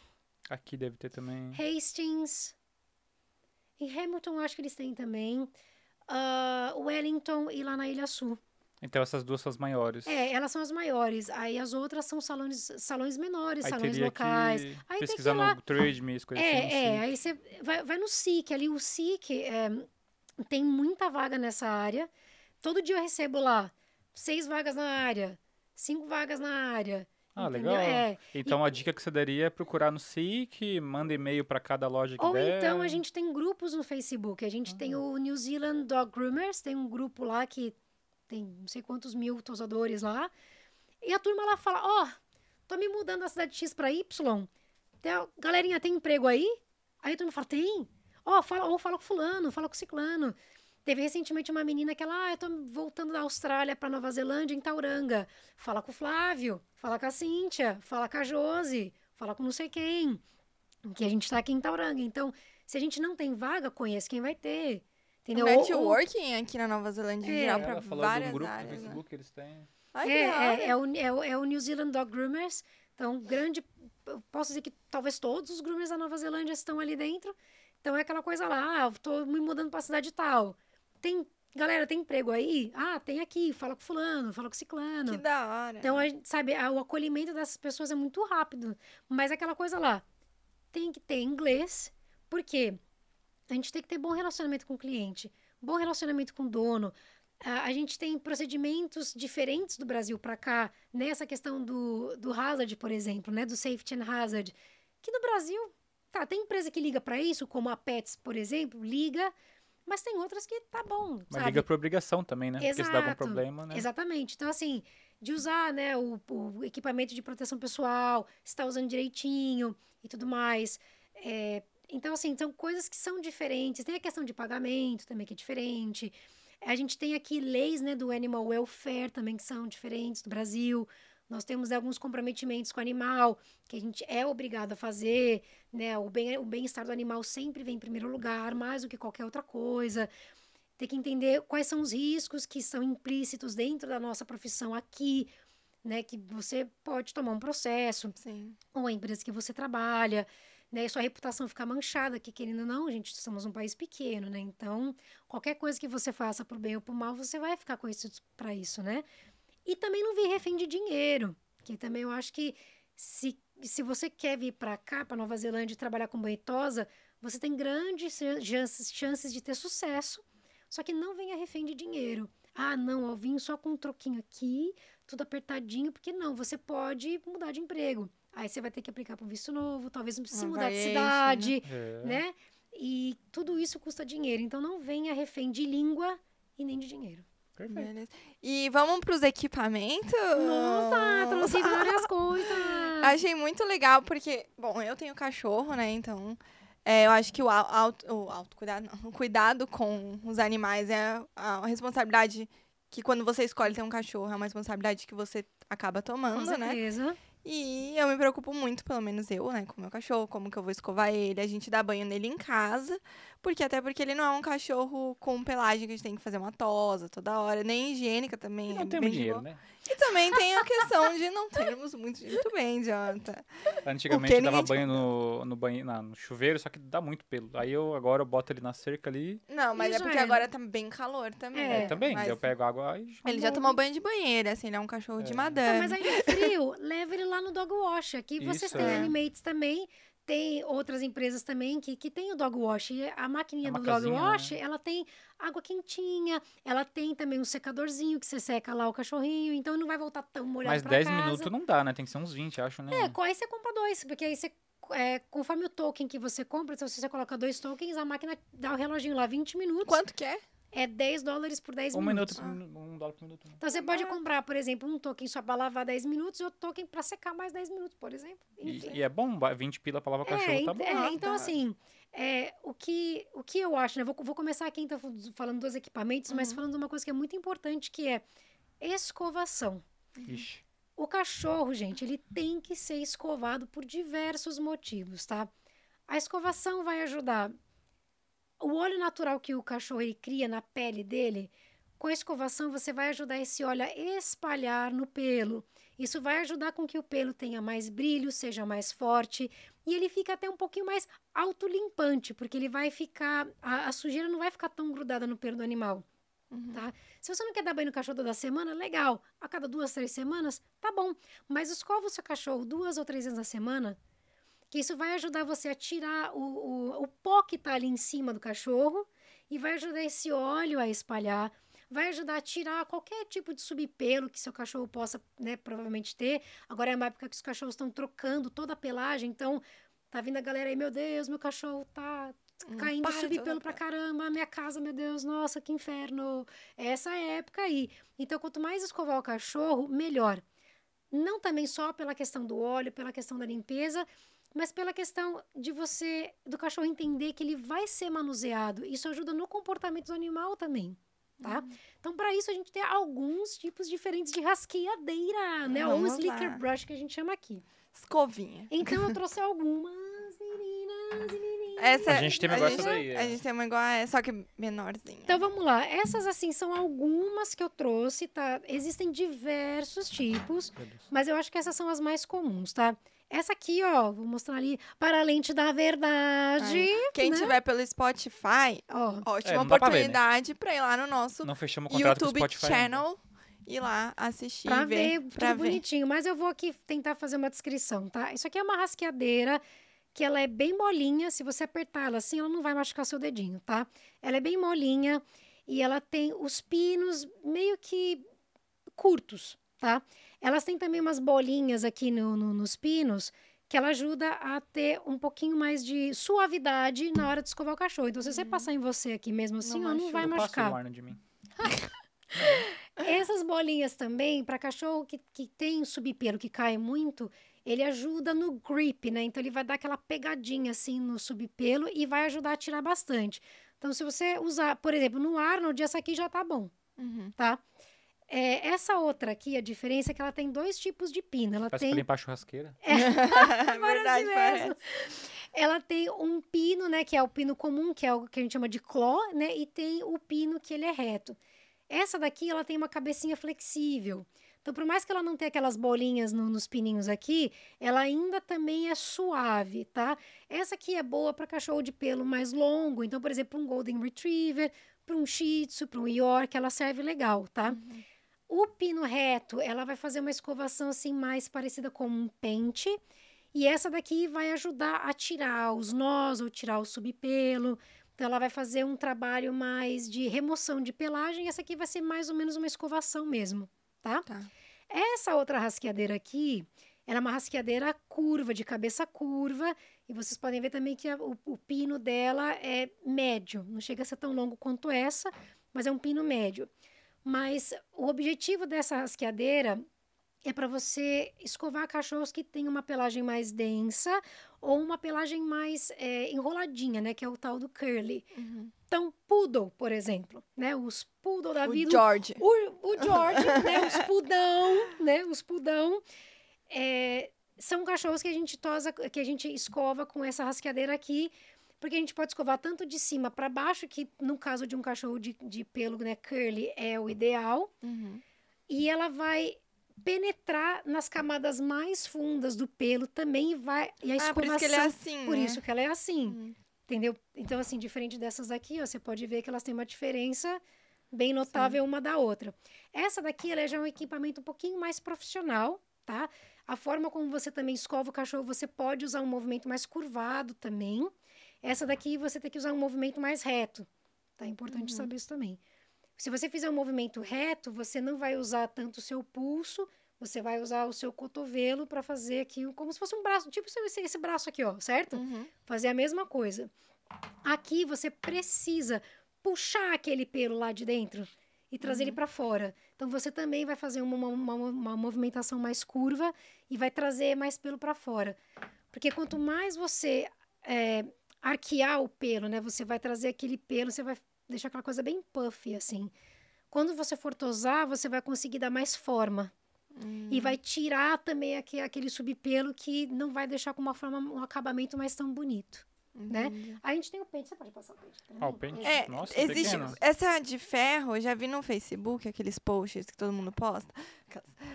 Aqui deve ter também. Hastings. Em Hamilton, acho que eles têm também. Uh, Wellington e lá na Ilha Sul. Então essas duas são as maiores. É, elas são as maiores. Aí as outras são salões, salões menores, aí salões locais. aí pesquisar tem que ir lá... no Trade as coisas é, assim. É, aí você vai, vai no SIC. Ali o SIC é, tem muita vaga nessa área. Todo dia eu recebo lá seis vagas na área, cinco vagas na área. Ah, entendeu? legal. É. Então e... a dica que você daria é procurar no SIC, manda e-mail para cada loja que Ou der. então a gente tem grupos no Facebook. A gente ah. tem o New Zealand Dog Groomers, tem um grupo lá que tem não sei quantos mil tosadores lá. E a turma lá fala: Ó, oh, tô me mudando da cidade X para Y. galerinha, tem emprego aí? Aí a turma fala: Tem. Ó, oh, fala, ou fala com Fulano, fala com Ciclano. Teve recentemente uma menina que ela, ah, eu tô voltando da Austrália para Nova Zelândia, em Tauranga. Fala com o Flávio, fala com a Cíntia, fala com a Josi, fala com não sei quem. Que a gente está aqui em Tauranga. Então, se a gente não tem vaga, conhece quem vai ter. Entendeu? O networking aqui na Nova Zelândia é. em geral para várias de um grupo áreas. Né? Facebook né? eles têm. Ai, é, é, é, o, é, o, é o New Zealand Dog Groomers. Então, grande. Posso dizer que talvez todos os groomers da Nova Zelândia estão ali dentro. Então é aquela coisa lá, ah, estou me mudando para a cidade tal tem galera, tem emprego aí? Ah, tem aqui, fala com fulano, fala com ciclano. Que da hora. Então, a gente, sabe, o acolhimento dessas pessoas é muito rápido. Mas é aquela coisa lá, tem que ter inglês, porque a gente tem que ter bom relacionamento com o cliente, bom relacionamento com o dono. A gente tem procedimentos diferentes do Brasil para cá, nessa questão do, do hazard, por exemplo, né? Do safety and hazard. Que no Brasil, tá, tem empresa que liga para isso, como a Pets, por exemplo, liga, mas tem outras que tá bom. Mas sabe? liga para obrigação também, né? Exato. Porque se dá algum problema, né? Exatamente. Então, assim, de usar né, o, o equipamento de proteção pessoal, se tá usando direitinho e tudo mais. É, então, assim, são coisas que são diferentes. Tem a questão de pagamento também, que é diferente. A gente tem aqui leis né, do animal welfare também, que são diferentes do Brasil nós temos alguns comprometimentos com o animal, que a gente é obrigado a fazer, né? O bem-estar o bem do animal sempre vem em primeiro lugar, mais do que qualquer outra coisa. Ter que entender quais são os riscos que são implícitos dentro da nossa profissão aqui, né? Que você pode tomar um processo, Sim. ou a empresa que você trabalha, né? E sua reputação ficar manchada, que querendo ou não, gente, somos um país pequeno, né? Então, qualquer coisa que você faça por bem ou por mal, você vai ficar conhecido para isso, né? E também não vir refém de dinheiro, que também eu acho que se, se você quer vir para cá, para Nova Zelândia e trabalhar com banhitosa, você tem grandes chances, chances de ter sucesso, só que não venha refém de dinheiro. Ah, não, eu vim só com um troquinho aqui, tudo apertadinho, porque não, você pode mudar de emprego. Aí você vai ter que aplicar para um visto novo, talvez não precise ah, mudar de cidade, né? É. né? E tudo isso custa dinheiro. Então não venha refém de língua e nem de dinheiro. Perfeito. E vamos para os equipamentos? Nossa, trouxe várias coisas. Achei muito legal, porque, bom, eu tenho cachorro, né? Então, é, eu acho que o, auto, o autocuidado, não, o cuidado com os animais é a, responsabilidade que quando você escolhe ter um cachorro, é uma responsabilidade que você acaba tomando, né? Com certeza. Né? E eu me preocupo muito, pelo menos eu, né, com o meu cachorro, como que eu vou escovar ele. A gente dá banho nele em casa, porque até porque ele não é um cachorro com pelagem que a gente tem que fazer uma tosa toda hora, nem higiênica também. E não é temos dinheiro, né? E também tem a questão de não termos muito, muito bem, Jonathan. Antigamente eu dava banho no, no, banho, não, no chuveiro, só que dá muito pelo. Aí eu agora eu boto ele na cerca ali. Não, mas é porque é. agora tá bem calor também. É, é também. Mas eu pego água e. Ele já tomou banho de banheira, assim, ele é um cachorro é. de madame. Tá, mas aí é frio, leva ele lá no Dog Wash. Aqui Isso, vocês têm é. Animates também, tem outras empresas também que, que tem o dog wash. A maquininha é do dog wash, né? ela tem água quentinha, ela tem também um secadorzinho que você seca lá o cachorrinho, então não vai voltar tão molhado Mas 10 casa. minutos não dá, né? Tem que ser uns 20, acho, né? É, aí você compra dois, porque aí você é, conforme o token que você compra, se você coloca dois tokens, a máquina dá o reloginho lá 20 minutos. Quanto que é? é 10 dólares por 10 um minutos. Minuto, ah. Um dólar por minuto. Né? Então você pode comprar, por exemplo, um token só para lavar 10 minutos e outro token para secar mais 10 minutos, por exemplo. E, e, é bom, 20 pila para lavar é, cachorro, tá bom. É, né? então, tá. assim, é, o, que, o que eu acho, né? Vou, vou começar aqui então, falando dos equipamentos, uhum. mas falando de uma coisa que é muito importante, que é escovação. Ixi. O cachorro, gente, ele tem que ser escovado por diversos motivos, tá? A escovação vai ajudar o óleo natural que o cachorro ele cria na pele dele, com a escovação você vai ajudar esse óleo a espalhar no pelo. Isso vai ajudar com que o pelo tenha mais brilho, seja mais forte e ele fica até um pouquinho mais autolimpante, porque ele vai ficar a, a sujeira não vai ficar tão grudada no pelo do animal. Uhum. Tá? Se você não quer dar banho no cachorro toda semana, legal. A cada duas, três semanas, tá bom. Mas escova o seu cachorro duas ou três vezes na semana, que isso vai ajudar você a tirar o, o, o pó que está ali em cima do cachorro e vai ajudar esse óleo a espalhar, vai ajudar a tirar qualquer tipo de subpelo que seu cachorro possa, né, provavelmente ter. Agora é uma época que os cachorros estão trocando toda a pelagem, então tá vindo a galera aí, meu Deus, meu cachorro tá hum, caindo um subpelo pra caramba, minha casa, meu Deus, nossa, que inferno. É essa época aí. Então, quanto mais escovar o cachorro, melhor. Não também só pela questão do óleo, pela questão da limpeza, mas pela questão de você, do cachorro entender que ele vai ser manuseado. Isso ajuda no comportamento do animal também. Tá? Uhum. Então, para isso, a gente tem alguns tipos diferentes de rasqueadeira, né? Ou slicker brush, que a gente chama aqui. Escovinha. Então, eu trouxe algumas, meninas, meninas. Essa, a gente tem uma igual a essa daí. A é. gente tem uma igual a essa, só que menorzinha. Então vamos lá. Essas assim são algumas que eu trouxe, tá? Existem diversos tipos, mas eu acho que essas são as mais comuns, tá? Essa aqui, ó, vou mostrar ali, para a lente da verdade. É. Quem né? tiver pelo Spotify, ó, ótima é, né? oportunidade para né? ir lá no nosso não fechamos o YouTube Spotify channel. e lá assistir. Pra ver, ver pra ver. bonitinho. Mas eu vou aqui tentar fazer uma descrição, tá? Isso aqui é uma rasqueadeira que ela é bem molinha. Se você apertar ela assim, ela não vai machucar seu dedinho, tá? Ela é bem molinha e ela tem os pinos meio que curtos tá? Elas têm também umas bolinhas aqui no, no, nos pinos que ela ajuda a ter um pouquinho mais de suavidade na hora de escovar o cachorro. Então, se você uhum. passar em você aqui mesmo assim, não, ó, não vai eu machucar. Passo o de mim. Essas bolinhas também, para cachorro que, que tem subpelo, que cai muito, ele ajuda no grip, né? Então, ele vai dar aquela pegadinha assim no subpelo e vai ajudar a tirar bastante. Então, se você usar, por exemplo, no Arnold, essa aqui já tá bom, uhum. tá? É, essa outra aqui, a diferença é que ela tem dois tipos de pino. Ela parece tem... pra limpar a churrasqueira. É, Verdade, Parece. Ela tem um pino, né, que é o pino comum, que é o que a gente chama de cló, né, e tem o pino que ele é reto. Essa daqui, ela tem uma cabecinha flexível. Então, por mais que ela não tenha aquelas bolinhas no, nos pininhos aqui, ela ainda também é suave, tá? Essa aqui é boa para cachorro de pelo mais longo. Então, por exemplo, um Golden Retriever, para um Shih Tzu, para um York, ela serve legal, tá? Uhum. O pino reto, ela vai fazer uma escovação assim mais parecida com um pente. E essa daqui vai ajudar a tirar os nós ou tirar o subpelo. Então ela vai fazer um trabalho mais de remoção de pelagem. Essa aqui vai ser mais ou menos uma escovação mesmo, tá? tá. Essa outra rasqueadeira aqui, ela é uma rasqueadeira curva, de cabeça curva. E vocês podem ver também que a, o, o pino dela é médio. Não chega a ser tão longo quanto essa, mas é um pino médio. Mas o objetivo dessa rasqueadeira é para você escovar cachorros que têm uma pelagem mais densa ou uma pelagem mais é, enroladinha, né? Que é o tal do curly. Uhum. Então, poodle, por exemplo, né? Os poodle da o vida. George. O, o George. né? Os pudão, né? Os pudão. É, são cachorros que a gente tosa, que a gente escova com essa rasqueadeira aqui porque a gente pode escovar tanto de cima para baixo, que no caso de um cachorro de, de pelo, né, curly, é o uhum. ideal. Uhum. E ela vai penetrar nas camadas mais fundas do pelo também e vai e a escovação. Ah, por isso que ela é assim. Por né? isso que ela é assim. Uhum. Entendeu? Então assim, diferente dessas aqui, ó, você pode ver que elas têm uma diferença bem notável Sim. uma da outra. Essa daqui ela é já é um equipamento um pouquinho mais profissional, tá? A forma como você também escova o cachorro, você pode usar um movimento mais curvado também. Essa daqui você tem que usar um movimento mais reto. Tá importante uhum. saber isso também. Se você fizer um movimento reto, você não vai usar tanto o seu pulso, você vai usar o seu cotovelo para fazer aqui como se fosse um braço, tipo esse, esse braço aqui, ó, certo? Uhum. Fazer a mesma coisa. Aqui você precisa puxar aquele pelo lá de dentro e trazer uhum. ele para fora. Então você também vai fazer uma, uma, uma, movimentação mais curva e vai trazer mais pelo para fora. Porque quanto mais você é, arquear o pelo, né? Você vai trazer aquele pelo, você vai deixar aquela coisa bem puffy, assim. Quando você for tosar, você vai conseguir dar mais forma. Hum. E vai hum. tirar também aquele, aquele subpelo que não vai deixar com uma forma, um acabamento mais tão bonito. Né? A gente tem o pente, você pode passar o pente. Ah, o pente? É, Nossa, é existe pequeno. essa de ferro, eu já vi no Facebook aqueles posts que todo mundo posta,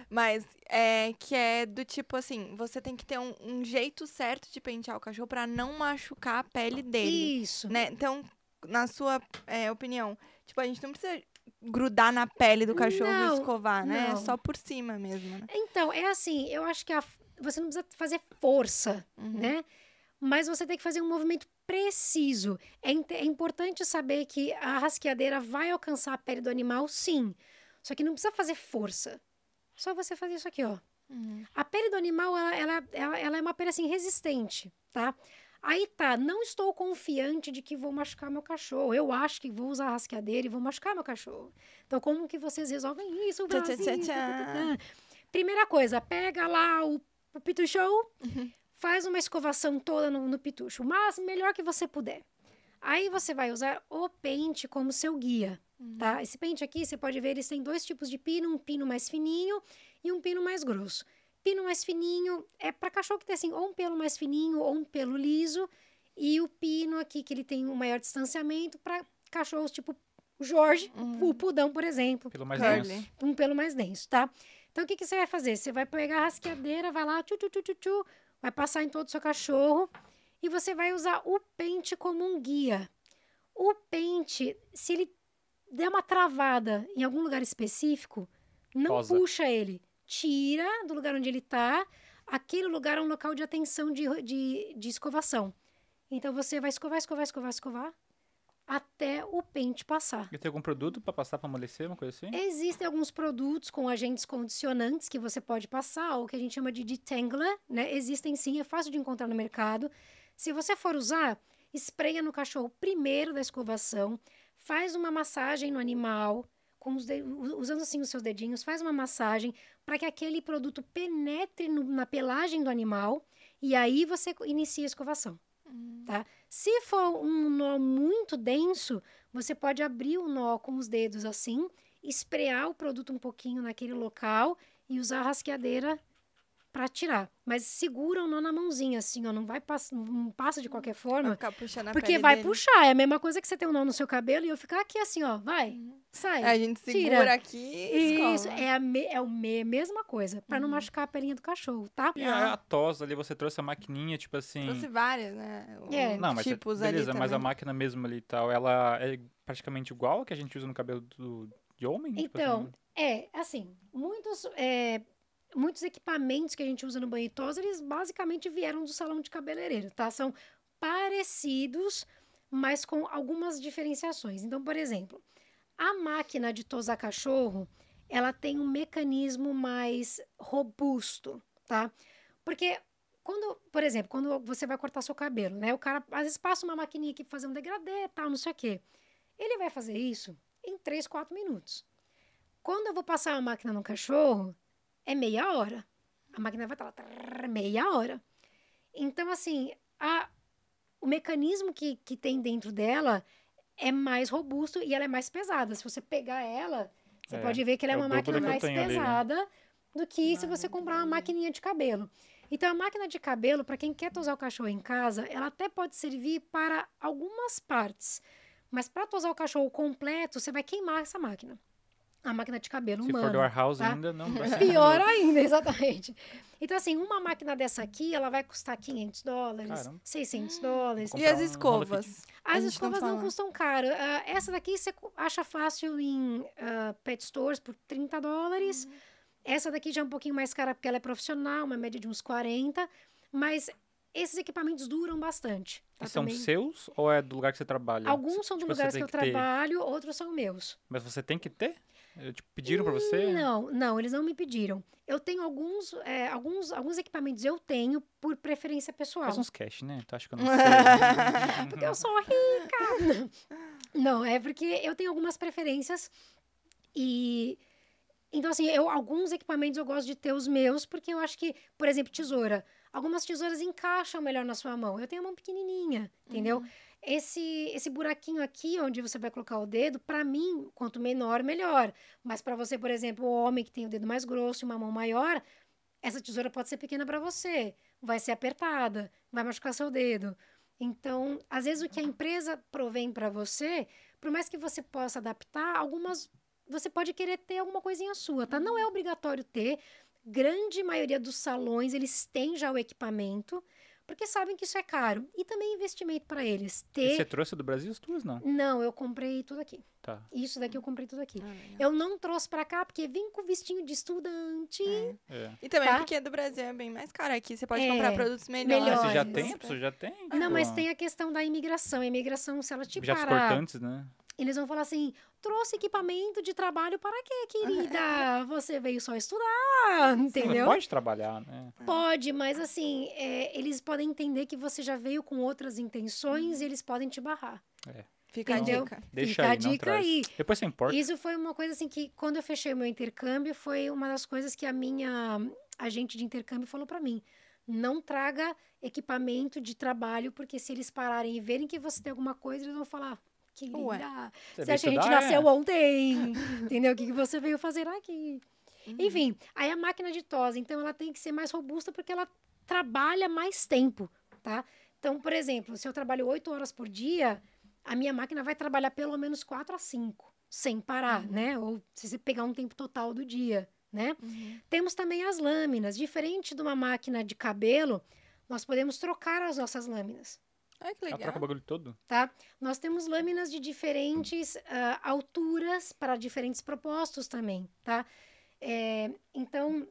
mas é que é do tipo assim, você tem que ter um, um jeito certo de pentear o cachorro para não machucar a pele dele. Isso. Né? Então, na sua é, opinião, tipo, a gente não precisa grudar na pele do cachorro não, e escovar, né? É não. É só por cima mesmo. Né? Então, é assim, eu acho que a, você não precisa fazer força, uhum. né? mas você tem que fazer um movimento preciso. É, é importante saber que a rasqueadeira vai alcançar a pele do animal, sim. Só que não precisa fazer força. Só você fazer isso aqui, ó. Uhum. A pele do animal, ela, ela, ela, ela é uma pele assim resistente, tá? Aí tá, não estou confiante de que vou machucar meu cachorro. Eu acho que vou usar a rasqueadeira e vou machucar meu cachorro. Então, como que vocês resolvem isso? Tchá, tchá, tchá, Primeira coisa, pega lá o, o Show, uhum faz uma escovação toda no, no pitucho, mas melhor que você puder. Aí você vai usar o pente como seu guia, uhum. tá? Esse pente aqui, você pode ver, eles têm dois tipos de pino, um pino mais fininho e um pino mais grosso. Pino mais fininho é para cachorro que tem assim, ou um pelo mais fininho ou um pelo liso, e o pino aqui que ele tem um maior distanciamento para cachorros tipo Jorge, uhum. o pudão, por exemplo. Pelo mais Curly. denso. Um pelo mais denso, tá? Então o que, que você vai fazer? Você vai pegar a rasqueadeira, vai lá, tchu, tchu, tchu, tchu, tchu vai passar em todo o seu cachorro e você vai usar o pente como um guia. O pente, se ele der uma travada em algum lugar específico, não puxa ele. Tira do lugar onde ele está. Aquele lugar é um local de atenção de, de, de escovação. Então você vai escovar, escovar, escovar, escovar até o pente passar. E tem algum produto para passar para amolecer, uma coisa assim? Existem alguns produtos com agentes condicionantes que você pode passar, ou que a gente chama de detangler, né? Existem sim, é fácil de encontrar no mercado. Se você for usar, espreia no cachorro primeiro da escovação, faz uma massagem no animal, usando assim os seus dedinhos, faz uma massagem para que aquele produto penetre no... na pelagem do animal, e aí você inicia a escovação. Hum. Tá? Se for um nó muito denso, você pode abrir o nó com os dedos assim, esprear o produto um pouquinho naquele local e usar a rasqueadeira para tirar. Mas segura o nó na mãozinha, assim, ó. Não vai passa, não passa de hum, qualquer forma. Vai puxando a porque vai dele. puxar. É a mesma coisa que você ter um nó no seu cabelo e eu ficar aqui assim, ó. Vai, uhum. sai. É, a gente segura tira. aqui e Isso, é a, me, é o me, mesma coisa. para uhum. não machucar a pelinha do cachorro, tá? E a, a tos ali, você trouxe a maquininha, tipo assim. Trouxe várias, né? O, é. Não, mas é, tipos beleza, mas também. a máquina mesmo ali e tal, ela é praticamente igual a que a gente usa no cabelo do, de homem? Tipo então, tipo assim. é, assim, muitos. É, muitos equipamentos que a gente usa no banho e tosa, eles basicamente vieram do salão de cabeleireiro, tá? São parecidos, mas com algumas diferenciações. Então, por exemplo, a máquina de tosar cachorro, ela tem um mecanismo mais robusto, tá? Porque quando, por exemplo, quando você vai cortar seu cabelo, né? O cara às vezes passa uma maquininha aqui pra fazer um degradê, tal, não sei o quê. Ele vai fazer isso em 3, 4 minutos. Quando eu vou passar a máquina no cachorro, é meia hora. A máquina vai estar tá lá, meia hora. Então, assim, a, o mecanismo que, que tem dentro dela é mais robusto e ela é mais pesada. Se você pegar ela, você é, pode ver que ela é, é uma máquina mais pesada ali, né? do que se você comprar uma maquininha de cabelo. Então, a máquina de cabelo, para quem quer tosar o cachorro em casa, ela até pode servir para algumas partes. Mas para tosar o cachorro completo, você vai queimar essa máquina a máquina de cabelo Se humano. Se for do warehouse tá? ainda, não vai Pior ainda, exatamente. Então, assim, uma máquina dessa aqui, ela vai custar 500 dólares, Caramba. 600 hum. dólares. E as escovas? as escovas não, não custam caro. Uh, essa daqui você acha fácil em uh, pet stores por 30 dólares. Uhum. Essa daqui já é um pouquinho mais cara porque ela é profissional, uma média de uns 40. Mas esses equipamentos duram bastante. Tá são também. seus ou é do lugar que você trabalha? Alguns são do tipo, lugar que, que eu ter... trabalho, outros são meus. Mas você tem que ter? pediram para você? Não, não, eles não me pediram. Eu tenho alguns, é, alguns, alguns equipamentos eu tenho por preferência pessoal. Faz uns cash, né? Tu acha que eu não sei? porque eu sou rica. não, é porque eu tenho algumas preferências e então assim, eu alguns equipamentos eu gosto de ter os meus porque eu acho que, por exemplo, tesoura, algumas tesouras encaixam melhor na sua mão. Eu tenho a mão pequenininha, entendeu? Uhum esse, esse buraquinho aqui onde você vai colocar o dedo, para mim, quanto menor, melhor. Mas para você, por exemplo, o homem que tem o dedo mais grosso e uma mão maior, essa tesoura pode ser pequena para você, vai ser apertada, vai machucar seu dedo. Então, às vezes o que a empresa provém para você, por mais que você possa adaptar, algumas você pode querer ter alguma coisinha sua, tá? Não é uhum. obrigatório ter. Grande maioria dos salões, eles têm já o equipamento porque sabem que isso é caro. E também investimento para eles. Ter... você trouxe do Brasil as tuas, não? Não, eu comprei tudo aqui. Tá. Isso daqui eu comprei tudo aqui. Ah, eu não trouxe para cá porque vim com vestinho de estudante. É. É. E também tá? porque do Brasil é bem mais caro aqui. Você pode é. comprar produtos melhores. melhores. Ah, você já tem? Você já tem? Não, tipo mas tem a questão da imigração. A imigração, se ela te Já parar... cortantes, né? Eles vão falar assim: trouxe equipamento de trabalho para quê, querida? Você veio só estudar, entendeu? Você pode trabalhar, né? É. Pode, mas assim, é, eles podem entender que você já veio com outras intenções uhum. e eles podem te barrar. É. Fica então, a dica. Deixa Fica aí, a dica aí. Depois você importa. Isso foi uma coisa assim que, quando eu fechei o meu intercâmbio, foi uma das coisas que a minha agente de intercâmbio falou para mim. Não traga equipamento de trabalho, porque se eles pararem e verem que você tem alguma coisa, eles vão falar: que linda! você, você acha que a gente nasceu é? ontem? Entendeu? O que, você veio fazer aqui? Uhum. Enfim, aí a máquina de tosa, então ela tem que ser mais robusta porque ela trabalha mais tempo, tá? Então, por exemplo, se eu trabalho oito horas por dia, a minha máquina vai trabalhar pelo menos quatro a cinco, sem parar, uhum. né? Ou se você pegar um tempo total do dia, né? Uhum. Temos também as lâminas. Diferente de uma máquina de cabelo, nós podemos trocar as nossas lâminas. Ai, que legal. Ela troca o bagulho todo? Tá. Nós temos lâminas de diferentes uh, alturas para diferentes propósitos também, tá? É, então,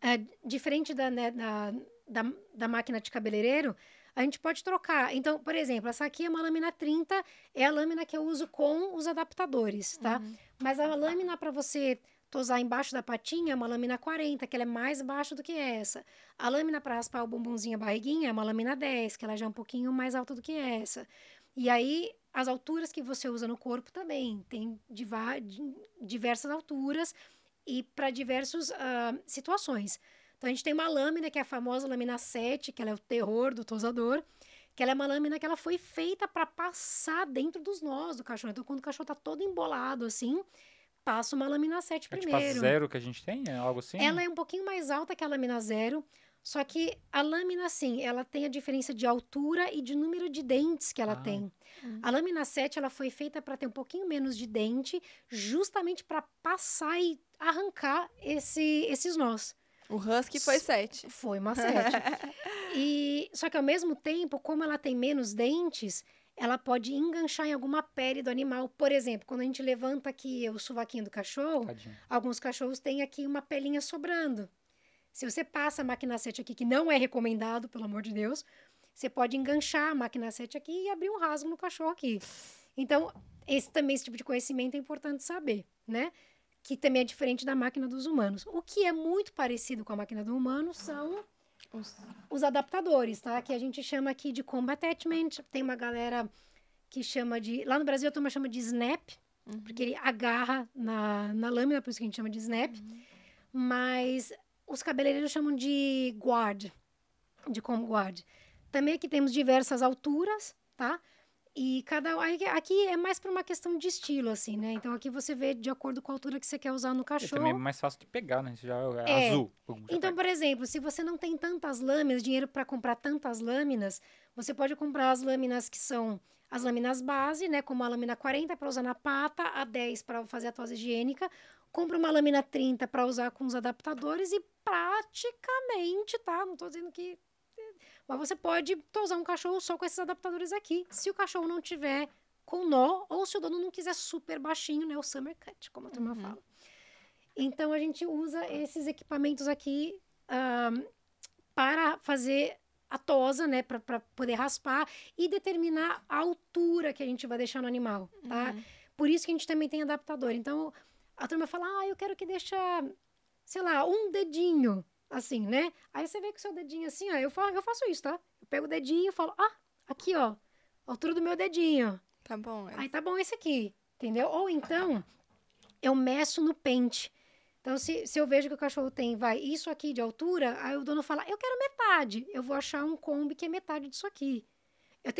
é, diferente da, né, da, da, da máquina de cabeleireiro, a gente pode trocar. Então, por exemplo, essa aqui é uma lâmina 30, é a lâmina que eu uso com os adaptadores, tá? Uhum. Mas a lâmina para você tosar embaixo da patinha é uma lâmina 40, que ela é mais baixa do que essa. A lâmina para raspar o bumbumzinho a barriguinha é uma lâmina 10, que ela já é um pouquinho mais alta do que essa. E aí, as alturas que você usa no corpo também, tem diversas alturas e para diversas uh, ah, situações. Então, a gente tem uma lâmina, que é a famosa lâmina 7, que ela é o terror do tosador, que ela é uma lâmina que ela foi feita para passar dentro dos nós do cachorro. Então, quando o cachorro está todo embolado, assim, passa uma lâmina 7 é primeiro. Tipo a zero que a gente tem? É algo assim? Ela é um pouquinho mais alta que a lâmina zero, só que a lâmina, sim, ela tem a diferença de altura e de número de dentes que ela ah. tem. Hum. A lâmina 7, ela foi feita para ter um pouquinho menos de dente, justamente para passar e arrancar esse, esses nós. O Husky foi 7. Foi uma 7. e, só que ao mesmo tempo, como ela tem menos dentes, ela pode enganchar em alguma pele do animal. Por exemplo, quando a gente levanta aqui o suvaquinho do cachorro, Tadinho. alguns cachorros têm aqui uma pelinha sobrando. Se você passa a máquina 7 aqui, que não é recomendado, pelo amor de Deus, você pode enganchar a máquina 7 aqui e abrir um rasgo no cachorro aqui. Então, esse também esse tipo de conhecimento é importante saber, né? Que também é diferente da máquina dos humanos. O que é muito parecido com a máquina do humano são os, os adaptadores, tá? Que a gente chama aqui de combo attachment. Tem uma galera que chama de. Lá no Brasil a turma chama de snap, uhum. porque ele agarra na, na lâmina, por isso que a gente chama de snap. Uhum. Mas os cabeleireiros chamam de guard, de combo guard. Também aqui temos diversas alturas, tá? E cada aqui é mais para uma questão de estilo, assim, né? Então aqui você vê de acordo com a altura que você quer usar no é, cachorro. É também mais fácil de pegar, né? já é, é. azul. Então, tá. por exemplo, se você não tem tantas lâminas, dinheiro para comprar tantas lâminas, você pode comprar as lâminas que são as lâminas base, né? Como a lâmina 40 para usar na pata, a 10 para fazer a tosa higiênica. Compra uma lâmina 30 para usar com os adaptadores e praticamente, tá? Não estou dizendo que mas você pode tosar um cachorro só com esses adaptadores aqui, se o cachorro não tiver com nó ou se o dono não quiser super baixinho, né, o summer cut, como a turma uhum. fala. Então a gente usa esses equipamentos aqui um, para fazer a tosa, né, para poder raspar e determinar a altura que a gente vai deixar no animal, tá? Uhum. Por isso que a gente também tem adaptador. Então a turma fala, ah, eu quero que deixa, sei lá, um dedinho assim, né? Aí você vê com o seu dedinho assim, ó. Eu, falo, eu faço isso, tá? Eu pego o dedinho e falo, ah, aqui, ó. Altura do meu dedinho. Tá bom. É. Aí tá bom esse aqui, entendeu? Ou então, eu meço no pente. Então, se, se eu vejo que o cachorro tem, vai, isso aqui de altura, aí o dono fala, eu quero metade. Eu vou achar um combi que é metade disso aqui.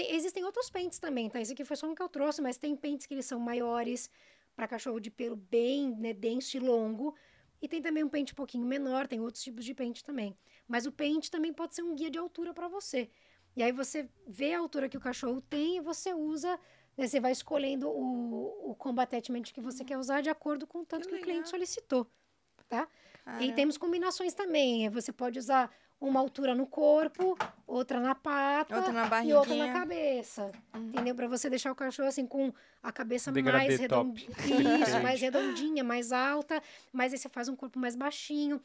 existem outros pentes também, tá? Esse aqui foi só um que eu trouxe, mas tem pentes que eles são maiores para cachorro de pelo bem né, denso e longo. E tem também um pente um pouquinho menor, tem outros tipos de pente também. Mas o pente também pode ser um guia de altura para você. E aí você vê a altura que o cachorro tem e você usa, né, você vai escolhendo o, o combat attachment que você uhum. quer usar de acordo com o tanto que, que o cliente solicitou, tá? E temos combinações também. É, você pode usar uma altura no corpo, outra na pata outra na e outra na cabeça. Uhum. Entendeu? Para você deixar o cachorro assim com a cabeça mais redondinha, isso, mais redondinha, mais alta, mas aí você faz um corpo mais baixinho.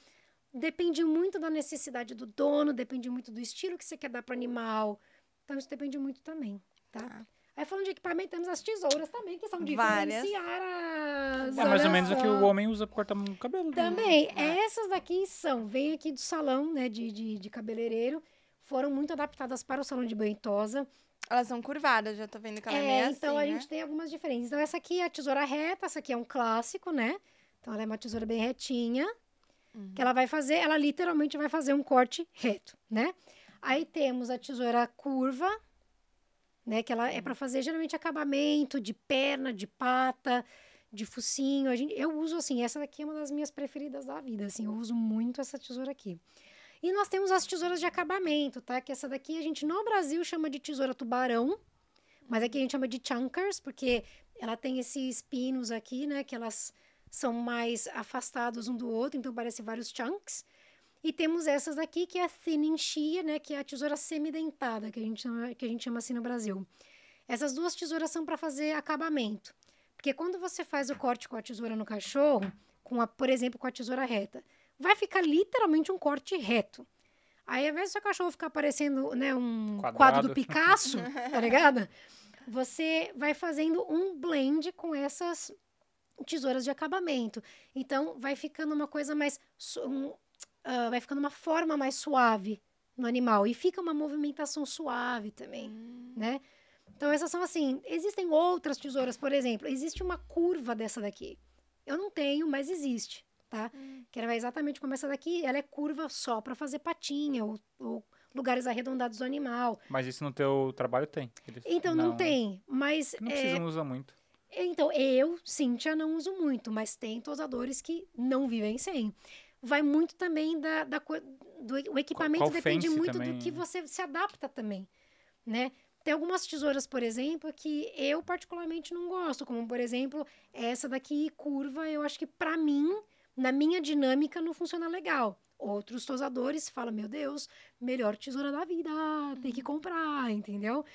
Depende muito da necessidade do dono, depende muito do estilo que você quer dar para animal. Então isso depende muito também, tá? tá. Aí falando de equipamento, temos as tesouras também, que são de Várias. Ciaras, é mais ou menos o que o homem usa para cortar o cabelo. Né? Também. Né? Essas daqui são, vem aqui do salão, né, de, de, de cabeleireiro, foram muito adaptadas para o salão de banho Elas são curvadas, já tô vendo que ela é, é meio assim, então assim, a né? gente tem algumas diferenças. Então essa aqui é a tesoura reta, essa aqui é um clássico, né? Então ela é uma tesoura bem retinha, uhum. que ela vai fazer, ela literalmente vai fazer um corte reto, né? Aí temos a tesoura curva, né? Que ela é para fazer geralmente acabamento de perna, de pata, de focinho. A gente, eu uso assim, essa daqui é uma das minhas preferidas da vida, assim, eu uso muito essa tesoura aqui. E nós temos as tesouras de acabamento, tá? Que essa daqui a gente no Brasil chama de tesoura tubarão, mas aqui a gente chama de chunkers, porque ela tem esses pinos aqui, né? Que elas são mais afastados um do outro, então parece vários chunks. E temos essas aqui, que é a sininchia, né, que é a tesoura semidentada, que a gente chama, que a gente chama assim no Brasil. Essas duas tesouras são para fazer acabamento. Porque quando você faz o corte com a tesoura no cachorro, com a, por exemplo, com a tesoura reta, vai ficar literalmente um corte reto. Aí, ao invés do seu cachorro ficar parecendo né, um Quadrado. quadro do Picasso, tá ligado? Você vai fazendo um blend com essas tesouras de acabamento. Então, vai ficando uma coisa mais. Um, uh, vai ficando uma forma mais suave no animal e fica uma movimentação suave também, hum. né? Então essas são assim, existem outras tesouras, por exemplo, existe uma curva dessa daqui. Eu não tenho, mas existe, tá? Hum. Que ela vai exatamente como essa daqui, ela é curva só para fazer patinha ou, ou, lugares arredondados do animal. Mas isso no teu trabalho tem? Eles... Então não, não, né? tem, mas não precisa é não usa muito. Então eu, Cíntia, não uso muito, mas tem tosadores que não vivem sem vai muito também da, da do o equipamento qual, qual depende muito também... do que é. você se adapta também, né? Tem algumas tesouras, por exemplo, que eu particularmente não gosto, como por exemplo, essa daqui curva, eu acho que para mim, na minha dinâmica não funciona legal. Outros tosadores falam: "Meu Deus, melhor tesoura da vida, tem que uhum. comprar", entendeu?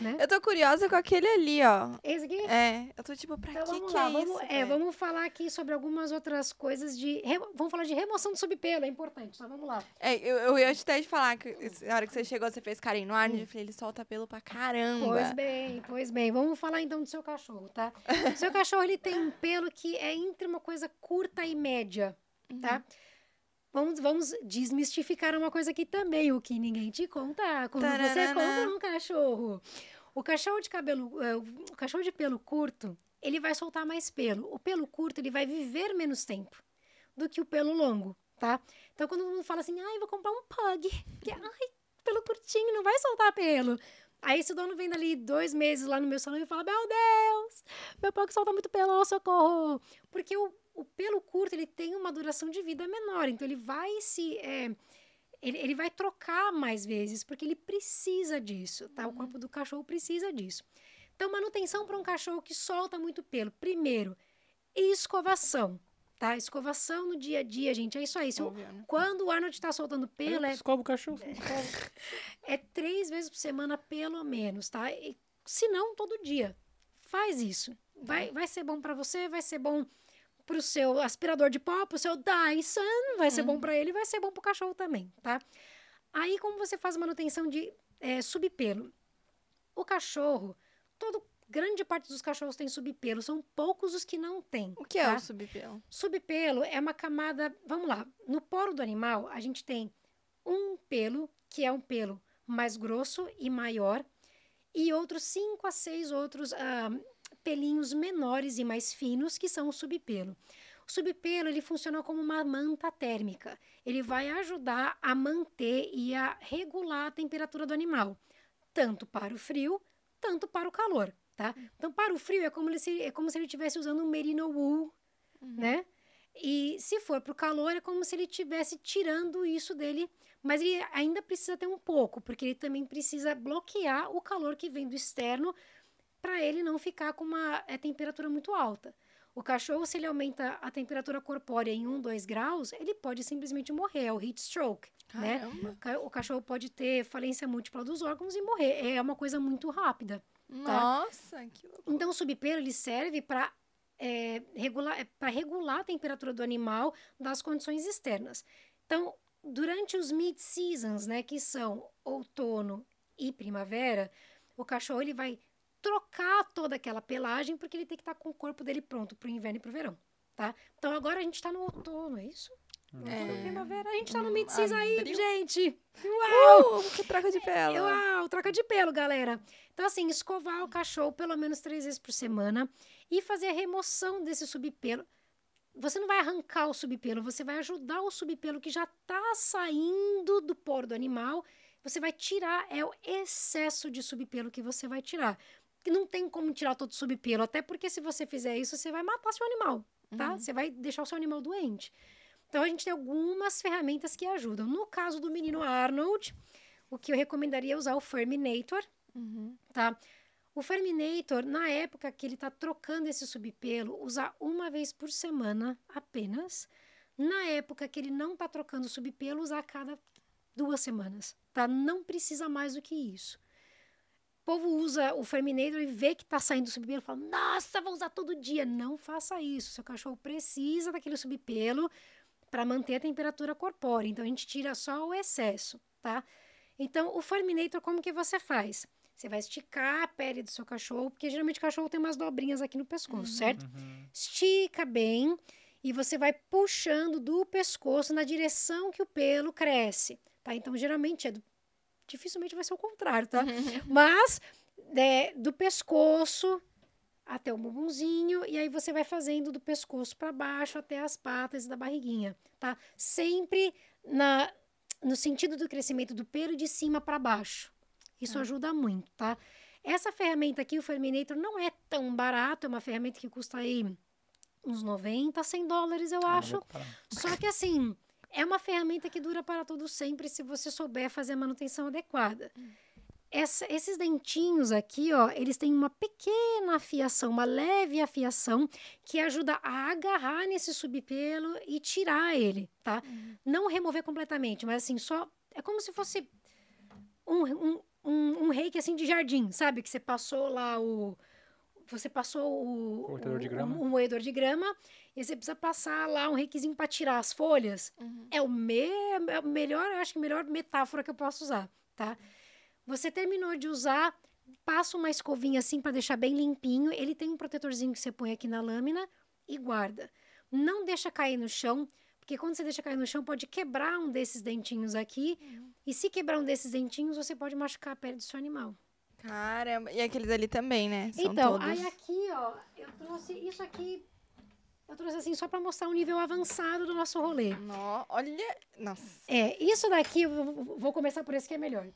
né? Eu tô curiosa com aquele ali, ó. Esse aqui? É, eu tô tipo, pra então, que vamos lá, que é vamos, isso? É, vamos falar aqui sobre algumas outras coisas de... vamos falar de remoção do subpelo, é importante, tá? Vamos lá. É, eu, eu ia até te falar que na hora que você chegou, você fez carinho no ar, né? hum. eu falei, ele solta pelo pra caramba. Pois bem, pois bem. Vamos falar então do seu cachorro, tá? seu cachorro, ele tem um pelo que é entre uma coisa curta e média, tá? uhum. tá? Vamos, vamos desmistificar uma coisa aqui também, o que ninguém te conta. Quando você compra um cachorro. O cachorro de cabelo, é, o cachorro de pelo curto, ele vai soltar mais pelo. O pelo curto, ele vai viver menos tempo do que o pelo longo, tá? Então, quando todo mundo fala assim, ai, vou comprar um pug, que, é, ai, pelo curtinho, não vai soltar pelo. Aí, se o dono vem dali dois meses lá no meu salão e fala, meu Deus, meu pug solta muito pelo, socorro. Porque o o pelo curto ele tem uma duração de vida menor, então ele vai se é, ele, ele vai trocar mais vezes porque ele precisa disso, tá? O uhum. corpo do cachorro precisa disso. Então manutenção para um cachorro que solta muito pelo, primeiro escovação. Tá, escovação no dia a dia, gente. É isso aí. Né? quando o Arnold está soltando pelo. É, escova o cachorro. é três vezes por semana, pelo menos, tá? E, se não, todo dia. Faz isso. Vai, uhum. vai ser bom para você, vai ser bom pro seu aspirador de pó, pro seu Dyson, vai ser uhum. bom para ele, vai ser bom pro cachorro também, tá? Aí como você faz manutenção de é, subpelo? O cachorro, todo grande parte dos cachorros tem subpelo, são poucos os que não têm. O que tá? é o tá? subpelo? Subpelo é uma camada, vamos lá, no poro do animal a gente tem um pelo, que é um pelo mais grosso e maior, e outros cinco a seis outros uh, pelinhos menores e mais finos, que são o subpelo. O subpelo ele funciona como uma manta térmica. Ele vai ajudar a manter e a regular a temperatura do animal, tanto para o frio, tanto para o calor, tá? Hum. Então, para o frio é como, ele se, é como se ele estivesse usando um merino wool, uhum. né? E se for para o calor, é como se ele estivesse tirando isso dele, mas ele ainda precisa ter um pouco, porque ele também precisa bloquear o calor que vem do externo para ele não ficar com uma é, temperatura muito alta. O cachorro, se ele aumenta a temperatura corpórea em 1, 2 graus, ele pode simplesmente morrer, é o heat stroke, né? O cachorro pode ter falência múltipla dos órgãos e morrer. É uma coisa muito rápida. Tá? Nossa, tá? que loucura. Então, o subpelo, ele serve para é, eh, regular, eh, regular a temperatura do animal das condições externas. Então, durante os mid-seasons, né, que são outono e primavera, o cachorro ele vai trocar toda aquela pelagem, porque ele tem que estar tá com o corpo dele pronto para o inverno e para o verão, tá? Então agora a gente está no outono, é isso? É. Primavera, a gente está no hum, mid season ah, aí, gente! Uh, Uau! Uh, que troca de pelo! Uau, troca de pelo, galera! Então, assim, escovar o cachorro pelo menos três vezes por semana e fazer a remoção desse subpelo você não vai arrancar o subpelo, você vai ajudar o subpelo que já está saindo do poro do animal. Você vai tirar, é o excesso de subpelo que você vai tirar que não tem como tirar todo o subpelo, até porque se você fizer isso, você vai matar seu animal, tá? Uhum. Você vai deixar o seu animal doente. Então a gente tem algumas ferramentas que ajudam. No caso do menino Arnold, o que eu recomendaria é usar o Ferminator, uhum. tá? O Ferminator, na época que ele está trocando esse subpelo, usar uma vez por semana apenas. Na época que ele não está trocando o subpelo, usar a cada duas semanas, tá? Não precisa mais do que isso. O povo usa o ferminator e vê que tá saindo subpelo e fala: Nossa, vou usar todo dia. Não faça isso. Seu cachorro precisa daquele subpelo para manter a temperatura corpórea. Então a gente tira só o excesso, tá? Então o Ferminator, como que você faz? Você vai esticar a pele do seu cachorro, porque geralmente o cachorro tem umas dobrinhas aqui no pescoço, uhum. certo? Uhum. Estica bem e você vai puxando do pescoço na direção que o pelo cresce, tá? Então geralmente é do dificilmente vai ser o contrário, tá? Mas é, do pescoço até o bumbumzinho e aí você vai fazendo do pescoço para baixo até as patas e da barriguinha, tá? Sempre na no sentido do crescimento do pelo de cima para baixo. Isso ah. ajuda muito, tá? Essa ferramenta aqui, o Ferminator, não é tão barato, é uma ferramenta que custa aí uns 90, 100 dólares, eu ah, acho. Só que assim, é uma ferramenta que dura para todo sempre se você souber fazer a manutenção adequada. Hum. Essa, esses dentinhos aqui, ó, eles têm uma pequena afiação, uma leve afiação que ajuda a agarrar nesse subpelo e tirar ele, tá? Uhum. Não remover completamente, mas assim, só é como se fosse um, um, um, um reiki assim de jardim, sabe? Que você passou lá o, você passou o, de grama. o moedor de grama e você precisa passar lá um requisinho para tirar as folhas. Uhum. É o me, é o melhor, eu acho que melhor metáfora que eu posso usar, tá? Você terminou de usar, passa uma escovinha assim para deixar bem limpinho. Ele tem um protetorzinho que você põe aqui na lâmina e guarda. Não deixa cair no chão, porque quando você deixa cair no chão pode quebrar um desses dentinhos aqui. Uhum. E se quebrar um desses dentinhos, você pode machucar a pele do seu animal. Caramba, e aqueles ali também, né? São então, todos... aí aqui, ó, eu trouxe isso aqui. Eu trouxe assim só para mostrar um nível avançado do nosso rolê. No, olha, nossa. É, isso daqui, eu vou começar por esse que é melhor.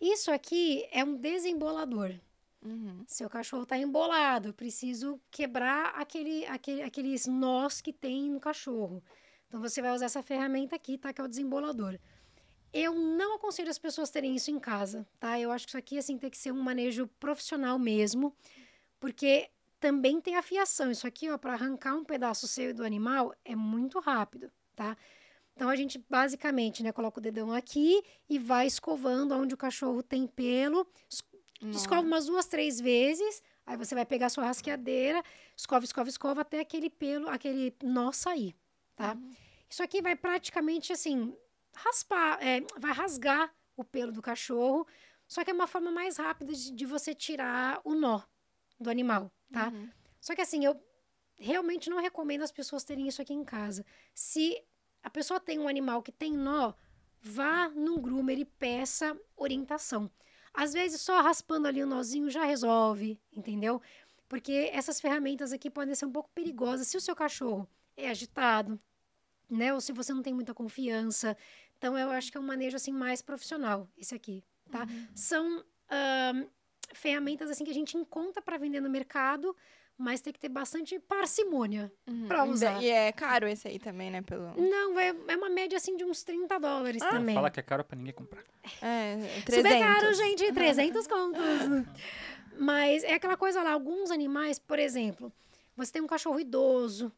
Isso aqui é um desembolador. Uhum. Seu cachorro está embolado, preciso quebrar aquele, aquele, aqueles nós que tem no cachorro. Então você vai usar essa ferramenta aqui, tá? Que é o desembolador. Eu não aconselho as pessoas terem isso em casa, tá? Eu acho que isso aqui, assim, tem que ser um manejo profissional mesmo, porque também tem a fiação. Isso aqui, ó, para arrancar um pedaço seu do animal é muito rápido, tá? Então, a gente basicamente, né, coloca o dedão aqui e vai escovando onde o cachorro tem pelo. Escova umas duas, três vezes. Aí você vai pegar a sua rasqueadeira, escova, escova, escova até aquele pelo, aquele nó sair, tá? Uhum. Isso aqui vai praticamente assim, raspar, é, vai rasgar o pelo do cachorro, só que é uma forma mais rápida de, de você tirar o nó do animal, tá? Uhum. Só que assim, eu realmente não recomendo as pessoas terem isso aqui em casa. Se a pessoa tem um animal que tem nó, vá num groomer e peça orientação. Às vezes, só raspando ali o nozinho já resolve, entendeu? Porque essas ferramentas aqui podem ser um pouco perigosas se o seu cachorro é agitado, né? Ou se você não tem muita confiança, então eu acho que é um manejo assim mais profissional esse aqui, tá? Uhum. São ferramentas assim que a gente encontra para vender no mercado, mas tem que ter bastante parcimônia uhum. usar. É, e é caro esse aí também, né? Pelo... Não, é, é uma média assim de uns 30 dólares ah, também. Fala que é caro para ninguém comprar. É, 300. É, Super caro, gente, 300 contos. mas é aquela coisa lá, alguns animais, por exemplo, você tem um cachorro idoso,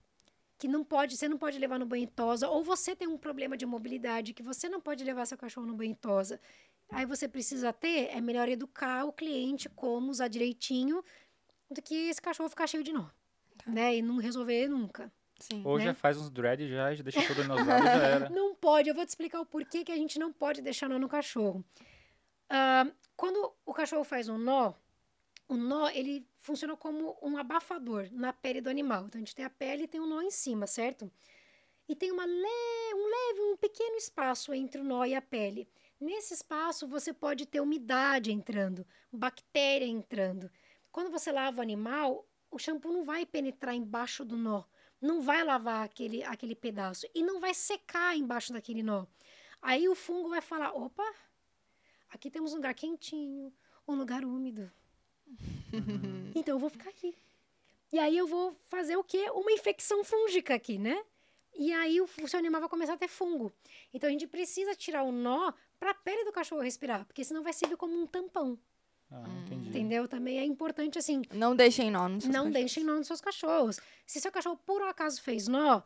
que não pode, você não pode levar no banho tosa, ou você tem um problema de mobilidade que você não pode levar seu cachorro no banho tosa. Aí você precisa ter, é melhor educar o cliente como usar direitinho do que esse cachorro ficar cheio de nó, tá. né? E não resolver nunca. Sim, Ou né? já faz uns dread já, já deixa tudo nosado já era. Não pode, eu vou te explicar o porquê que a gente não pode deixar nó no cachorro. Uh, quando o cachorro faz um nó, o nó, ele funciona como um abafador na pele do animal. Então, a gente tem a pele e tem um nó em cima, certo? E tem uma le... um leve, um pequeno espaço entre o nó e a pele. Nesse espaço, você pode ter umidade entrando, bactéria entrando. Quando você lava o animal, o shampoo não vai penetrar embaixo do nó, não vai lavar aquele, aquele pedaço e não vai secar embaixo daquele nó. Aí o fungo vai falar: opa, aqui temos um lugar quentinho, um lugar úmido Uhum. Então eu vou ficar aqui. E aí eu vou fazer o quê? Uma infecção fúngica aqui, né? E aí o, o seu animal vai começar a ter fungo. Então a gente precisa tirar o nó para a pele do cachorro respirar, porque senão vai servir como um tampão. Ah, entendi. Entendeu? Também é importante assim. Não deixem nó nos seus Não cachorros. deixem nó nos seus cachorros. Se seu cachorro por um acaso fez nó,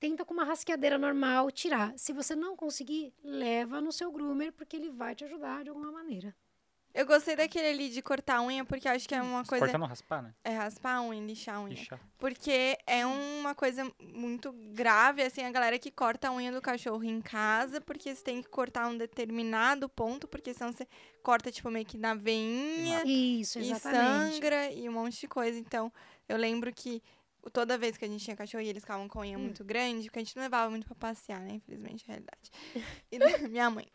tenta com uma rasqueadeira normal tirar. Se você não conseguir, leva no seu groomer, porque ele vai te ajudar de alguma maneira. Eu gostei daquele ali de cortar a unha, porque acho que é uma coisa. Cortar não raspar, né? É raspar a unha, lixar a unha. Lixar. Porque é uma coisa muito grave, assim, a galera que corta a unha do cachorro em casa, porque você tem que cortar um determinado ponto, porque senão você corta, tipo, meio que na veinha. Isso, exatamente. E sangra e um monte de coisa. Então, eu lembro que toda vez que a gente tinha cachorro e eles ficavam com unha hum. muito grande, porque a gente não levava muito pra passear, né? Infelizmente, é a realidade. Da, minha mãe.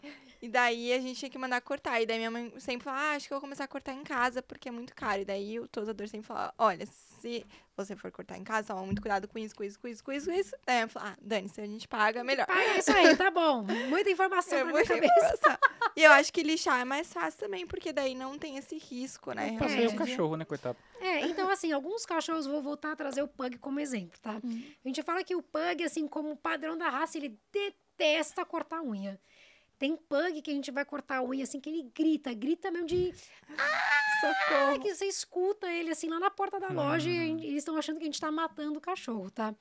E daí a gente tinha que mandar cortar. E daí minha mãe sempre falava, ah, acho que eu vou começar a cortar em casa, porque é muito caro. E daí o tosador sempre falava, olha, se você for cortar em casa, toma muito cuidado com isso, com isso, com isso, com isso, com isso. Né? Eu falo, ah, dane-se, a gente paga, melhor. Paga isso aí, tá bom. Muita informação é, pra minha cabeça. e eu acho que lixar é mais fácil também, porque daí não tem esse risco, né? Eu passei o cachorro, né, coitado? É, então assim, alguns cachorros, vou voltar a trazer o Pug como exemplo, tá? Hum. A gente fala que o Pug, assim, como padrão da raça, ele detesta cortar unha. Tem pug que a gente vai cortar a unha, assim, que ele grita, grita mesmo de. Ah! Socorro. Que você escuta ele, assim, lá na porta da loja, e uhum. eles estão achando que a gente tá matando o cachorro, tá?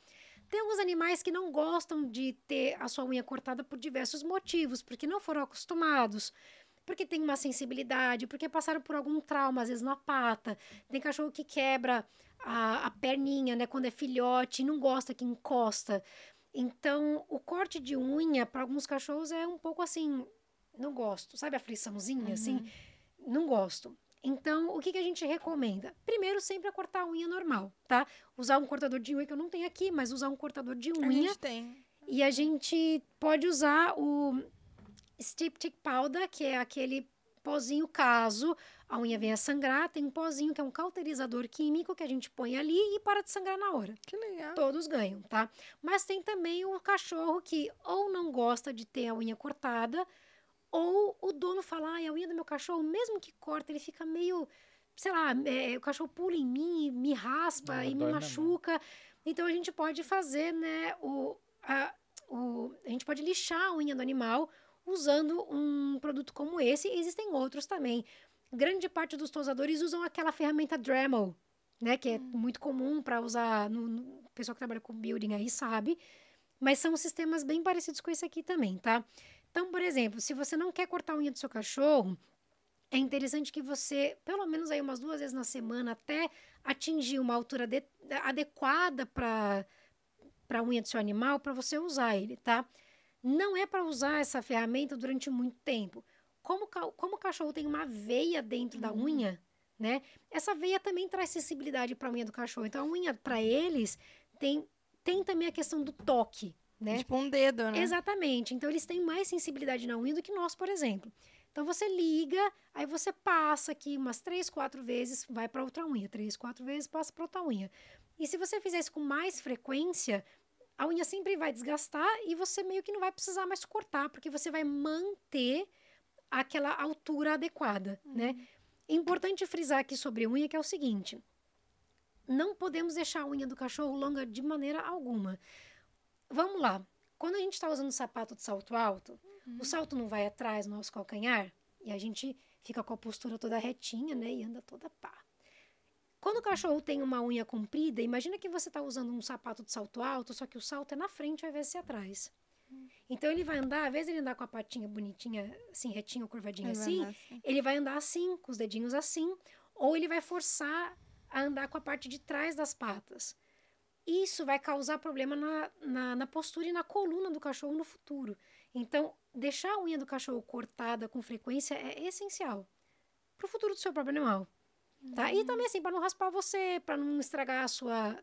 Tem alguns animais que não gostam de ter a sua unha cortada por diversos motivos, porque não foram acostumados, porque tem uma sensibilidade, porque passaram por algum trauma, às vezes na pata. Tem cachorro que quebra a, a perninha, né, quando é filhote, não gosta que encosta. Então, o corte de unha para alguns cachorros é um pouco assim, não gosto, sabe a afliçãozinha assim? uhum. assim? Não gosto. Então, o que, que a gente recomenda? Primeiro, sempre é cortar a unha normal, tá? Usar um cortador de unha, que eu não tenho aqui, mas usar um cortador de unha. A gente tem. E a gente pode usar o Stiptic Powder, que é aquele pozinho caso, a unha vem a sangrar, tem um pozinho que é um cauterizador químico que a gente põe ali e para de sangrar na hora. Que legal. Todos ganham, tá? Mas tem também o cachorro que ou não gosta de ter a unha cortada, ou o dono fala, ai, a unha do meu cachorro, mesmo que corta, ele fica meio, sei lá, é, o cachorro pula em mim, me raspa não, e me machuca. Então a gente pode fazer, né, o a, o, a gente pode lixar a unha do animal usando um produto como esse. Existem outros também grande parte dos tosadores usam aquela ferramenta Dremel, né? Que é hum. muito comum para usar. No, no, o pessoal que trabalha com building aí sabe. Mas são sistemas bem parecidos com esse aqui também, tá? Então, por exemplo, se você não quer cortar a unha do seu cachorro, é interessante que você, pelo menos aí umas duas vezes na semana, até atingir uma altura de, adequada para a unha do seu animal, para você usar ele, tá? Não é para usar essa ferramenta durante muito tempo como, como o cachorro tem uma veia dentro uhum. da unha, né? Essa veia também traz sensibilidade para a unha do cachorro. Então a unha para eles tem tem também a questão do toque, né? Tipo um dedo, né? Exatamente. Então eles têm mais sensibilidade na unha do que nós, por exemplo. Então você liga, aí você passa aqui umas três, quatro vezes, vai para outra unha, três, quatro vezes, passa para outra unha. E se você fizer isso com mais frequência, a unha sempre vai desgastar e você meio que não vai precisar mais cortar, porque você vai manter aquela altura adequada, né? uhum. né? importante frisar aqui sobre unha que é o seguinte: não podemos deixar a unha do cachorro longa de maneira alguma. Vamos lá. Quando a gente está usando sapato de salto alto, uhum. o salto não vai atrás no nosso calcanhar e a gente fica com a postura toda retinha, né? E anda toda pá. Quando o uhum. cachorro tem uma unha comprida, imagina que você está usando um sapato de salto alto, só que o salto é na frente ao invés de ser atrás. Então ele vai andar, às vezes ele andar com a patinha bonitinha, assim, retinha, curvadinha assim, assim, ele vai andar assim, com os dedinhos assim, ou ele vai forçar a andar com a parte de trás das patas. Isso vai causar problema na, na, na postura e na coluna do cachorro no futuro. Então, deixar a unha do cachorro cortada com frequência é essencial para o futuro do seu próprio animal. Tá? Uhum. E também, assim, para não raspar você, para não estragar a sua,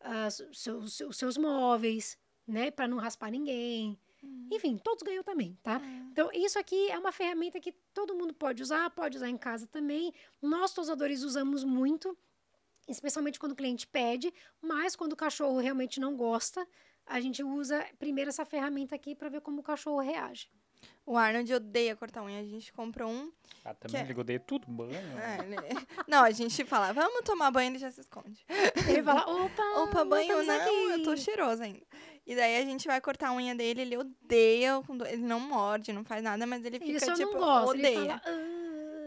a, seu, seu, seus móveis, né? Para não raspar ninguém. Uhum. Enfim, todos ganham também, tá? É. Então, isso aqui é uma ferramenta que todo mundo pode usar, pode usar em casa também. Nós, tosadores, usamos muito, especialmente quando o cliente pede, mas quando o cachorro realmente não gosta, a gente usa primeiro essa ferramenta aqui para ver como o cachorro reage. O Arnold odeia cortar unha. A gente comprou um. Ah, também é ele é... odeia tudo, banho. É, ele... Não, a gente fala, vamos tomar banho, ele já se esconde. Ele fala, opa, opa, banho não, aqui. eu tô cheiroso ainda. E daí a gente vai cortar a unha dele, ele odeia, ele não morde, não faz nada, mas ele, ele fica tipo, gosta, odeia. Ele fala, ah.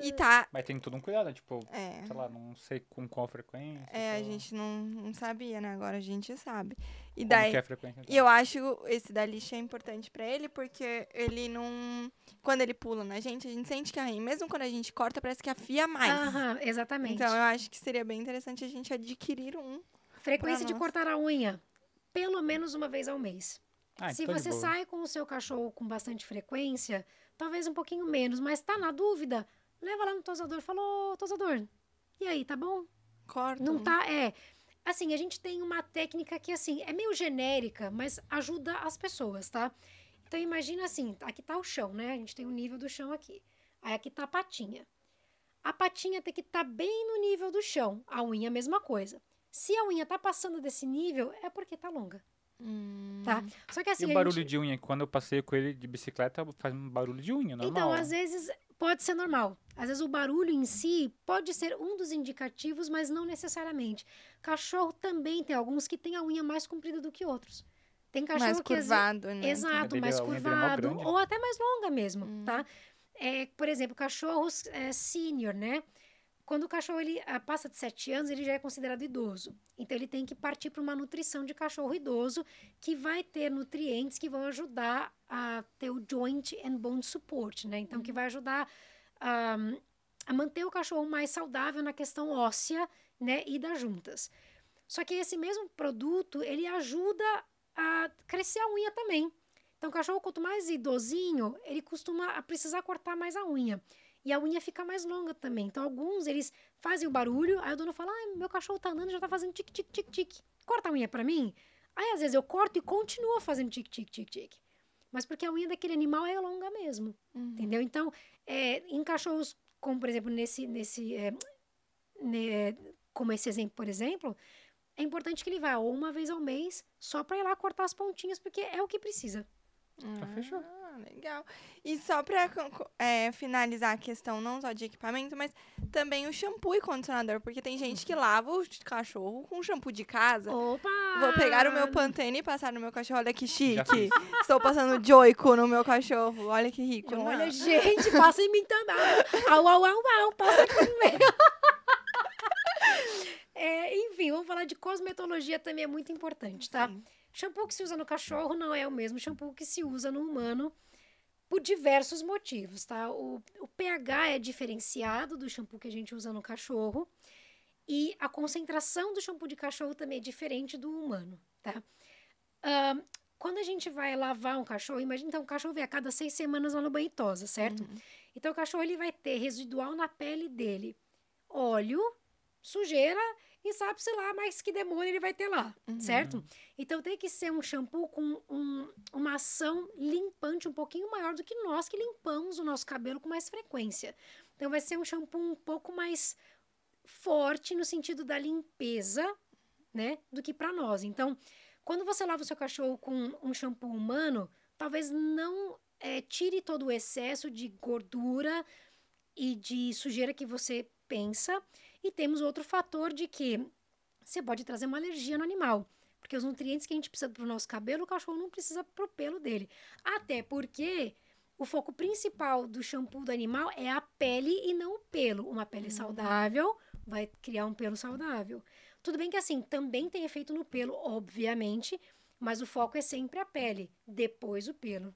E é. tá. Mas tem todo um cuidado, né? tipo, é. sei lá, não sei com qual frequência. É, a gente não, não sabia, né? Agora a gente sabe. E Como daí. Que é a frequência, então? E eu acho esse da lixa é importante pra ele, porque ele não. Quando ele pula na gente, a gente sente que arranha. Mesmo quando a gente corta, parece que afia mais. Aham, exatamente. Então eu acho que seria bem interessante a gente adquirir um. Frequência de cortar a unha. Pelo menos uma vez ao mês. Ah, então Se você sai com o seu cachorro com bastante frequência, talvez um pouquinho menos, mas tá na dúvida, Leva lá no tosador. Falou, tosador, e aí, tá bom? Corta. Não tá, é. Assim, a gente tem uma técnica que, assim, é meio genérica, mas ajuda as pessoas, tá? Então, imagina assim, aqui tá o chão, né? A gente tem o nível do chão aqui. Aí aqui tá a patinha. A patinha tem que estar tá bem no nível do chão. A unha, a mesma coisa. Se a unha tá passando desse nível, é porque tá longa. Hum. Tá? Só que assim. E o barulho gente... de unha, quando eu passeio com ele de bicicleta, faz um barulho de unha, normal. Então, às né? vezes pode ser normal. Às vezes o barulho em si pode ser um dos indicativos, mas não necessariamente. Cachorro também tem alguns que tem a unha mais comprida do que outros. Tem cachorro mais que curvado, vezes... né? Exato, mais é curvado ou até mais longa mesmo, tá? hum. tá? É, por exemplo, cachorros é, senior, né? Quando o cachorro ele ah, passa de 7 anos, ele já é considerado idoso. Então ele tem que partir para uma nutrição de cachorro idoso que vai ter nutrientes que vão ajudar a ter o joint and bone support, né? Então que uhum. vai ajudar a, a manter o cachorro mais saudável na questão óssea, né, e das juntas. Só que esse mesmo produto, ele ajuda a crescer a unha também. Então, o cachorro, quanto mais idosinho, ele costuma precisar cortar mais a unha. E a unha fica mais longa também. Então, alguns eles fazem o barulho, aí o dono fala: ah, meu cachorro tá andando já tá fazendo tic-tic-tic-tic. Corta a unha pra mim. Aí, às vezes, eu corto e continuo fazendo tic-tic-tic-tic. Mas porque a unha daquele animal é longa mesmo. Uhum. Entendeu? Então, é, em cachorros, como por exemplo, nesse. nesse é, né, como esse exemplo, por exemplo, é importante que ele vá ou uma vez ao mês só para ir lá cortar as pontinhas, porque é o que precisa. Tá ah, fechou legal. E só para é, finalizar a questão, não só de equipamento, mas também o shampoo e condicionador. Porque tem gente que lava o cachorro com shampoo de casa. Opa! Vou pegar o meu Pantene e passar no meu cachorro. Olha que chique. Estou passando Joico no meu cachorro. Olha que rico. Não. Olha, é? gente, passa em mim também. Au, au, au, au. Passa em no É, enfim, vamos falar de cosmetologia também é muito importante, tá? Sim. Shampoo que se usa no cachorro não é o mesmo shampoo que se usa no humano por diversos motivos, tá? O, o pH é diferenciado do shampoo que a gente usa no cachorro e a concentração do shampoo de cachorro também é diferente do humano, tá? quando a gente vai lavar um cachorro, imagina então, o cachorro vem a cada seis semanas lá no banho tosa, certo? Uhum. Então o cachorro ele vai ter residual na pele dele, óleo, sujeira e sabe-se lá mais que demônio ele vai ter lá, uhum. certo? Então tem que ser um shampoo com um, uma ação limpante um pouquinho maior do que nós que limpamos o nosso cabelo com mais frequência. Então vai ser um shampoo um pouco mais forte no sentido da limpeza, né, do que para nós. Então, quando você lava o seu cachorro com um shampoo humano, talvez não é, tire todo o excesso de gordura e de sujeira que você pensa e temos outro fator de que você pode trazer uma alergia no animal. Porque os nutrientes que a gente precisa para o nosso cabelo, o cachorro não precisa para o pelo dele. Até porque o foco principal do shampoo do animal é a pele e não o pelo. Uma pele uhum. saudável vai criar um pelo saudável. Tudo bem que assim, também tem efeito no pelo, obviamente, mas o foco é sempre a pele, depois o pelo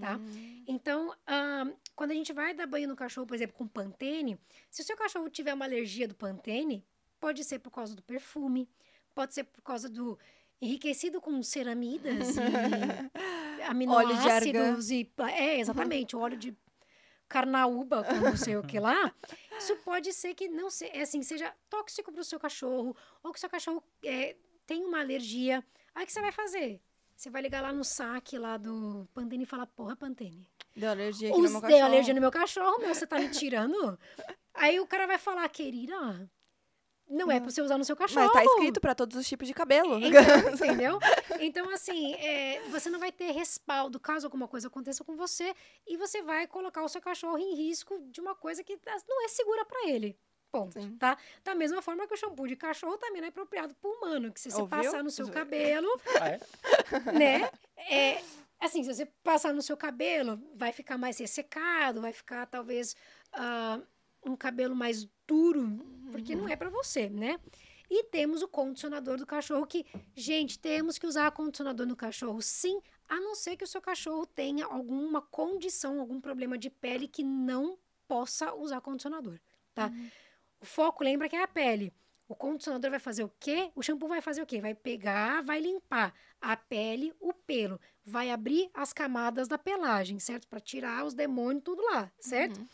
tá? Hum. Então, ah, quando a gente vai dar banho no cachorro, por exemplo, com pantene, se o seu cachorro tiver uma alergia do pantene, pode ser por causa do perfume, pode ser por causa do enriquecido com ceramidas e aminoácidos e é exatamente uhum. óleo de carnaúba, com não sei o que lá, isso pode ser que não se, é assim, seja tóxico para o seu cachorro ou que o seu cachorro é, tem uma alergia. Aí o que você vai fazer? Você vai ligar lá no saque lá do Pantene e falar, porra, Pantene. Deu alergia aqui Os no meu cachorro. Deu alergia no meu cachorro, meu, você tá me tirando? Aí o cara vai falar, querida, não, é pra você usar no seu cachorro. Mas tá escrito para todos os tipos de cabelo. Então, entendeu? Então, assim, é, você não vai ter respaldo caso alguma coisa aconteça com você e você vai colocar o seu cachorro em risco de uma coisa que tá, não é segura para ele. Ponto, Sim. tá? Da mesma forma que o shampoo de cachorro também não é apropriado o humano, que se você Ouviu? passar no seu é- cabelo, ah, é? né? É, assim, se você passar no seu cabelo, vai ficar mais ressecado, vai ficar talvez uh, um cabelo mais duro, porque não é para você, né? E temos o condicionador do cachorro que, gente, temos que usar condicionador no cachorro, sim, a não ser que o seu cachorro tenha alguma condição, algum problema de pele que não possa usar condicionador, tá? Uhum. O foco lembra que é a pele. O condicionador vai fazer o quê? O shampoo vai fazer o quê? Vai pegar, vai limpar a pele, o pelo, vai abrir as camadas da pelagem, certo? Para tirar os demônios tudo lá, certo? Uhum.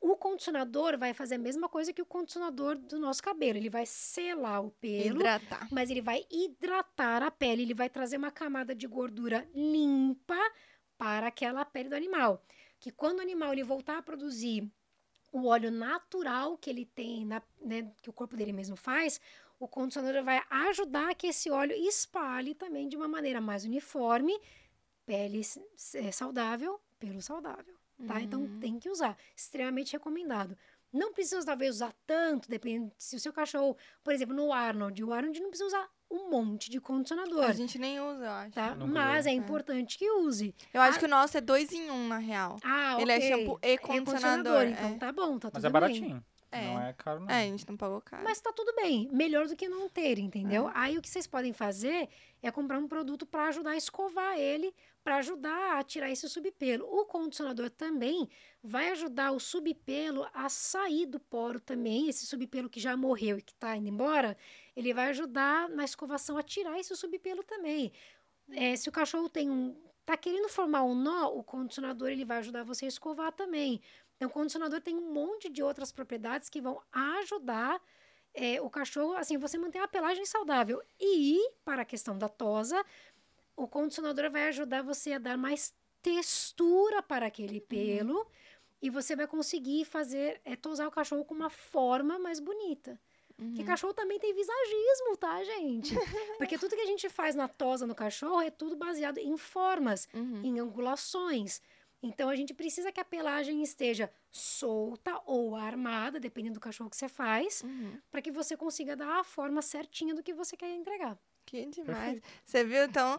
O condicionador vai fazer a mesma coisa que o condicionador do nosso cabelo. Ele vai selar o pelo. Hidratar. Mas ele vai hidratar a pele. Ele vai trazer uma camada de gordura limpa para aquela pele do animal. Que quando o animal ele voltar a produzir o óleo natural que ele tem, na, né, que o corpo dele mesmo faz, o condicionador vai ajudar que esse óleo espalhe também de uma maneira mais uniforme, pele é, saudável, pelo saudável, tá? Então, uhum. Então tem que usar, extremamente recomendado. Não precisa talvez usar tanto, depende se o seu cachorro, por exemplo, no Arnold, o Arnold não precisa usar um monte de condicionador. A gente nem usa, eu acho. Tá? Eu Mas é, é importante que use. Eu acho ah que o nosso é dois em um, na real. Ah, Ele é okay. é shampoo e é condicionador. E condicionador então é. Então tá bom, tá Mas tudo bem. Mas é baratinho. Bem. É. Não é caro, não. É, a gente não pagou caro. Mas tá tudo bem. Melhor do que não ter, entendeu? É. Aí o que vocês podem fazer é comprar um produto para ajudar a escovar ele, para ajudar a tirar esse subpelo. O condicionador também vai ajudar o subpelo a sair do poro também. Esse subpelo que já morreu e que tá indo embora, ele vai ajudar na escovação a tirar esse subpelo também. É, se o cachorro tem um. tá querendo formar um nó, o condicionador ele vai ajudar você a escovar também. Então, o condicionador tem um monte de outras propriedades que vão ajudar é, o cachorro, assim, você manter a pelagem saudável. E, para a questão da tosa, o condicionador vai ajudar você a dar mais textura para aquele uhum. pelo uhum. e você vai conseguir fazer, é, tosar o cachorro com uma forma mais bonita. Uhum. Porque cachorro também tem visagismo, tá, gente? Porque tudo que a gente faz na tosa no cachorro é tudo baseado em formas, uhum. em angulações. Então a gente precisa que a pelagem esteja solta ou armada, dependendo do cachorro que você faz, uhum. para que você consiga dar a forma certinha do que você quer entregar. Que demais. Você viu, então.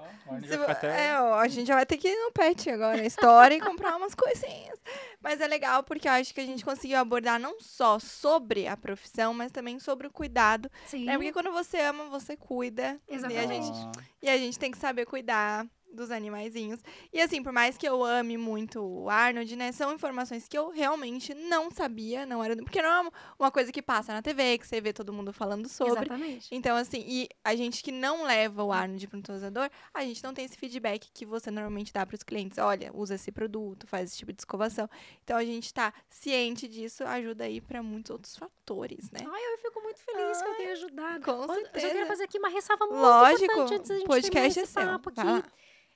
se, é, ó, a gente já vai ter que ir no pet agora, na história, e comprar umas coisinhas. Mas é legal porque eu acho que a gente conseguiu abordar não só sobre a profissão, mas também sobre o cuidado. Sim. É Porque quando você ama, você cuida. Exatamente. Né? E a gente, e a gente tem que saber cuidar dos animaizinhos. E assim, por mais que eu ame muito o Arnold, né, são informações que eu realmente não sabia, não era, porque não é uma coisa que passa na TV, que você vê todo mundo falando sobre. Exatamente. Então assim, e a gente que não leva o Arnold para um tosador, a gente não tem esse feedback que você normalmente dá para os clientes, olha, usa esse produto, faz esse tipo de escovação. Então a gente está ciente disso, ajuda aí para muitos outros fatores, né? Ai, eu fico muito feliz Ai, que eu tenha ajudado. Com certeza. Eu queria fazer aqui uma ressalva muito Lógico, importante antes da gente podcast é seu. papo aqui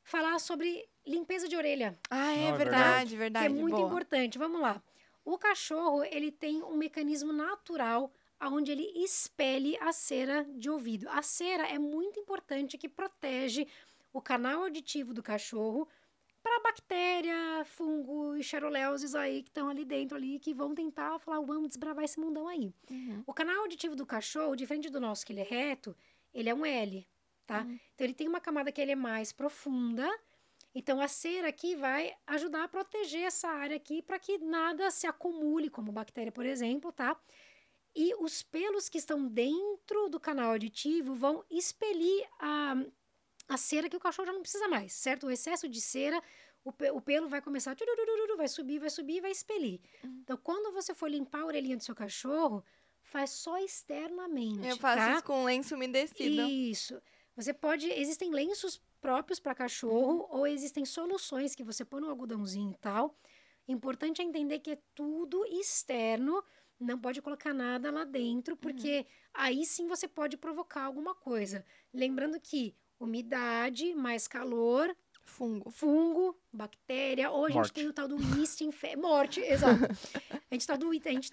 falar sobre limpeza de orelha. Ah, é, Não, é verdade, verdade, verdade. Que é muito boa. importante. Vamos lá. O cachorro, ele tem um mecanismo natural onde ele expele a cera de ouvido. A cera é muito importante que protege o canal auditivo do cachorro para bactéria, fungo e xeroleoses aí que estão ali dentro ali que vão tentar falar, vamos desbravar esse mundão aí. Uhum. O canal auditivo do cachorro, diferente do nosso que ele é reto, ele é um L tá? Uhum. Então ele tem uma camada que ele é mais profunda. Então a cera aqui vai ajudar a proteger essa área aqui para que nada se acumule, como bactéria, por exemplo, tá? E os pelos que estão dentro do canal auditivo vão expelir a, a cera que o cachorro já não precisa mais, certo? O excesso de cera, o, pe o pelo vai começar, vai subir, vai subir e vai expelir. Uhum. Então, quando você for limpar a orelhinha do seu cachorro, faz só externamente. Eu faço tá? isso com lenço umedecido. Isso. Você pode. Existem lenços próprios para cachorro uhum. ou existem soluções que você põe no algodãozinho e tal. Importante é entender que é tudo externo, não pode colocar nada lá dentro, uhum. porque uhum. aí sim você pode provocar alguma coisa. Lembrando que umidade, mais calor. Fungo. Fungo, bactéria. Ou a gente tem o tal do yeast infection. Morte, exato. A gente, tá do, a gente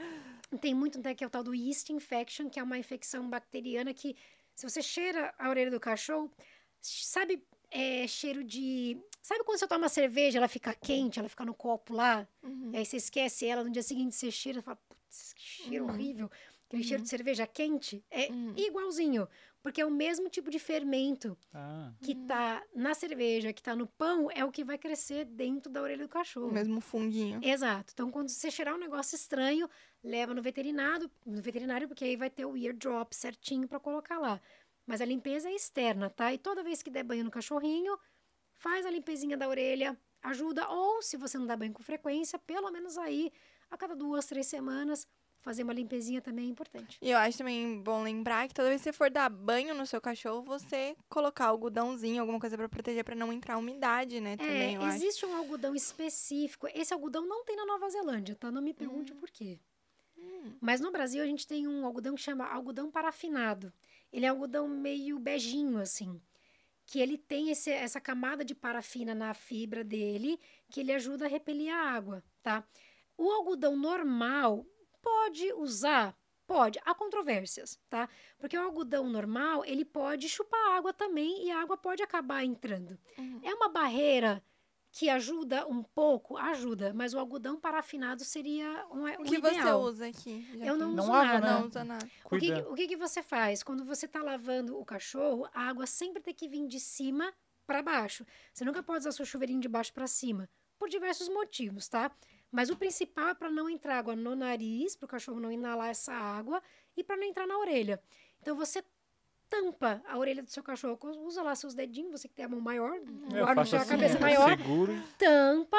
tem muito até né, que é o tal do yeast infection, que é uma infecção bacteriana que se você cheira a orelha do cachorro, sabe é, cheiro de. Sabe quando você toma uma cerveja, ela fica quente, ela fica no copo lá, uhum. e aí você esquece ela, no dia seguinte você cheira e fala, putz, que cheiro uhum. horrível. Aquele uhum. cheiro de uhum. cerveja quente é uhum. igualzinho, porque é o mesmo tipo de fermento ah. que tá uhum. na cerveja, que tá no pão, é o que vai crescer dentro da orelha do cachorro. O mesmo funguinho Exato. Então, quando você cheirar um negócio estranho, leva no veterinário, no veterinário porque aí vai ter o ear drop certinho para colocar lá. Mas a limpeza é externa, tá? E toda vez que der banho no cachorrinho, faz a limpezinha da orelha, ajuda. Ou se você não dá banho com frequência, pelo menos aí, a cada duas, três semanas, fazer uma limpezinha também é importante. E eu acho também bom lembrar que toda vez que você for dar banho no seu cachorro, você colocar algodãozinho, alguma coisa para proteger para não entrar umidade, né? É, também, existe acho. um algodão específico. Esse algodão não tem na Nova Zelândia, tá? Não me pergunte hum. por quê. Hum. Mas no Brasil a gente tem um algodão que chama algodão parafinado. Ele é algodão meio beijinho, assim. Que ele tem esse, essa camada de parafina na fibra dele, que ele ajuda a repelir a água, tá? O algodão normal pode usar Pode, há controvérsias, tá? Porque o algodão normal, ele pode chupar água também e a água pode acabar entrando. Uhum. É uma barreira que ajuda um pouco, ajuda, mas o algodão parafinado seria um, é, o, o que ideal. você usa aqui? Eu não, não uso nada. Né? Não usa nada. O, que, o que, que você faz? Quando você está lavando o cachorro, a água sempre tem que vir de cima para baixo. Você nunca pode usar seu chuveirinho de baixo para cima, por diversos motivos, tá? Mas o principal é para não entrar água no nariz, para o cachorro não inalar essa água e para não entrar na orelha. Então você tampa a orelha do seu cachorro. Usa lá seus dedinhos, você que tem a mão maior, guarda é, a assim, cabeça né? maior, seguro. tampa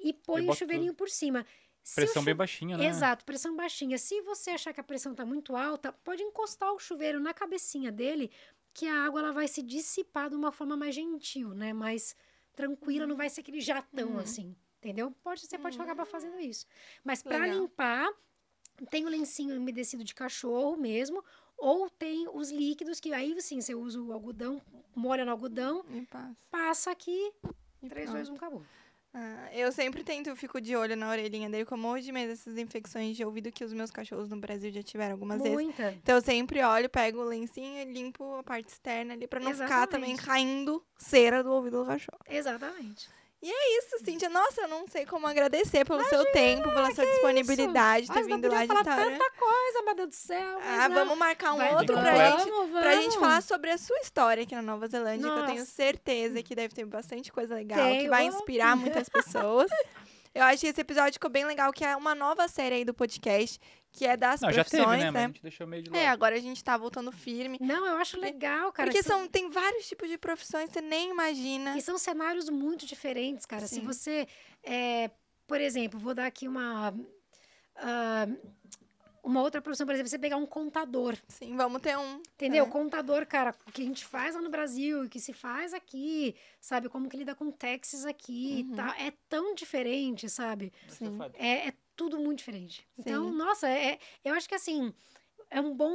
e põe e o chuveirinho por cima. Se pressão bem baixinha, né? Exato, pressão baixinha. Se você achar que a pressão está muito alta, pode encostar o chuveiro na cabecinha dele, que a água ela vai se dissipar de uma forma mais gentil, né? Mais tranquila, não vai ser aquele jatão uhum. assim, entendeu? Pode, você uhum. pode acabar fazendo isso. Mas para limpar, tem o lencinho umedecido de cachorro mesmo, ou tem os líquidos que aí sim, você usa o algodão, molha no algodão, e passa. passa aqui, três 3, pronto. 2, acabou. Ah, eu sempre tento, eu fico de olho na orelhinha dele, como hoje mesmo essas infecções de ouvido que os meus cachorros no Brasil já tiveram algumas Muita. vezes. Então eu sempre olho, pego o lencinho e limpo a parte externa ali para não Exatamente. ficar também caindo cera do ouvido do cachorro. Exatamente. E é isso, Cíntia. Nossa, eu não sei como agradecer pelo Imagina, seu tempo, pela sua é disponibilidade, isso? ter vindo lá de falar tanta né? coisa, meu Deus do céu. Ah, não. vamos marcar um Vai, outro pra, a gente, vamos. pra gente falar sobre a sua história aqui na Nova Zelândia, Nossa. que eu tenho certeza que deve ter bastante coisa legal, que vai inspirar muitas pessoas. Eu acho que esse episódio ficou bem legal, que é uma nova série aí do podcast, que é das não, profissões, já teve, né? né? a gente deixou meio de é, lado. É, agora a gente tá voltando firme. Não, eu acho legal, cara. Porque assim são, tem vários tipos de profissões, você nem imagina. E são cenários muito diferentes, cara. Sim. Se você, é, por exemplo, vou dar aqui uma... Uh, uma outra profissão, por exemplo, você pegar um contador. Sim, vamos ter um. Entendeu? É. Contador, cara, o que a gente faz lá no Brasil, o que se faz aqui, sabe? Como que lida com taxas aqui uhum. e tal. É tão diferente, sabe? É, é, é tudo muito diferente. Sim. Então, né? nossa, é, é, eu acho que assim, é um bom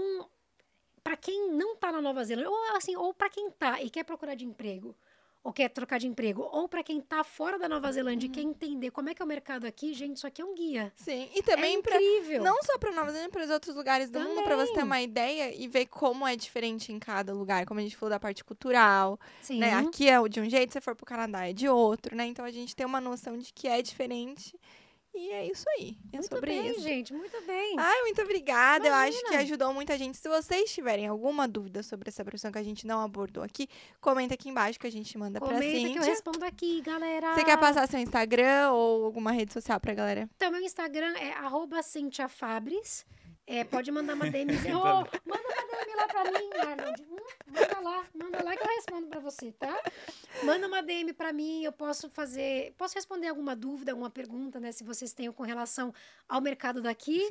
para quem não tá na Nova Zelândia, ou assim, ou para quem tá e quer procurar de emprego, ou quer trocar de emprego, ou para quem tá fora da Nova Zelândia uhum. e quer entender como é que é o mercado aqui, gente, isso aqui é um guia. Sim, e também é pra, incrível. não só para Nova Zelândia, para os outros lugares do também. mundo, para você ter uma ideia e ver como é diferente em cada lugar, como a gente falou da parte cultural, Sim. né? Aqui é de um jeito, se for pro Canadá é de outro, né? Então a gente tem uma noção de que é diferente e é isso aí. É muito sobre bem, isso. gente. Muito bem. Ai, muito obrigada. Imagina. Eu acho que ajudou muita gente. Se vocês tiverem alguma dúvida sobre essa profissão que a gente não abordou aqui, comenta aqui embaixo que a gente manda comenta pra Cíntia. Comenta que eu respondo aqui, galera. Você quer passar seu Instagram ou alguma rede social pra galera? Então, meu Instagram é arroba é, pode mandar uma DM. oh, manda uma DM lá pra mim, Arnold. Hum, manda lá, manda lá que eu respondo pra você, tá? Manda uma DM pra mim, eu posso fazer. Posso responder alguma dúvida, alguma pergunta, né? Se vocês têm com relação ao mercado daqui.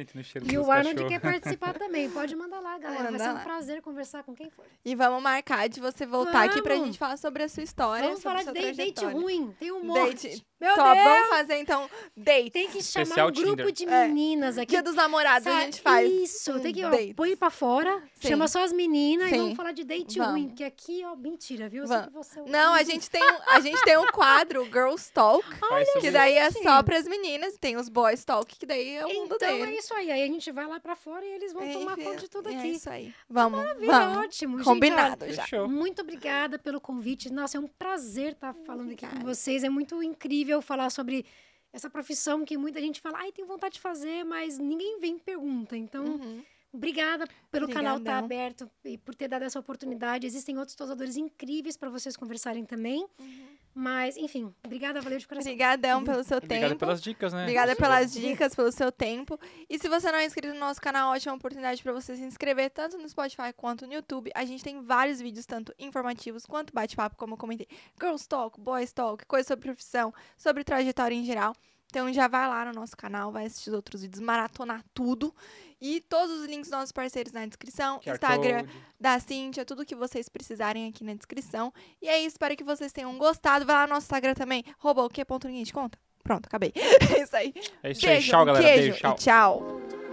E o Arnold cachorro. quer participar também. Pode mandar lá, galera. Manda Vai ser um lá. prazer conversar com quem for. E vamos marcar de você voltar vamos. aqui pra gente falar sobre a sua história. Vamos falar de date, date ruim. Tem um monte. Date meu Tó, então, Deus! vamos fazer então date. Tem que chamar Especial um grupo de é. meninas é. aqui. Dia dos namorados a gente faz. Isso, um tem que, ó, põe pra fora, Sim. chama só as meninas Sim. e vamos falar de date vamos. ruim. Porque aqui, ó, mentira, viu? Você... É Não, a gente, tem, a gente tem um quadro, Girls Talk, Olha, que daí é só pras meninas. e Tem os Boys Talk, que daí é o mundo então, dele. Então é isso aí. Aí a gente vai lá pra fora e eles vão é, tomar conta de tudo é aqui. É isso aí. Vamos, Maravilha, vamos. ótimo. Combinado gente, já. Muito obrigada pelo convite. Nossa, é um prazer estar tá falando aqui com vocês. É muito incrível incrível falar sobre essa profissão que muita gente fala, ai, tenho vontade de fazer, mas ninguém vem e pergunta. Então, uhum. obrigada pelo tá Obrigadão. canal estar aberto e por ter dado essa oportunidade. Existem outros tosadores incríveis para vocês conversarem também. Uhum. Mas, enfim, obrigada, valeu de coração. Obrigadão pelo seu tempo. Obrigada pelas dicas, né? Obrigada pelas dicas, pelo seu tempo. E se você não é inscrito no nosso canal, ótima oportunidade para você se inscrever tanto no Spotify quanto no YouTube. A gente tem vários vídeos, tanto informativos quanto bate-papo, como eu comentei. Girls Talk, Boys Talk, coisas sobre profissão, sobre trajetória em geral. Então já vai lá no nosso canal, vai assistir os outros vídeos, maratonar tudo. E todos os links dos nossos parceiros na descrição. QR Instagram code. da Cintia, tudo que vocês precisarem aqui na descrição. E é isso, espero que vocês tenham gostado. Vai lá no nosso Instagram também, rouba o quê? Ponto ninguém te conta. Pronto, acabei. é isso aí. É isso beijo, aí, tchau, galera. Beijo, beijo tchau. tchau.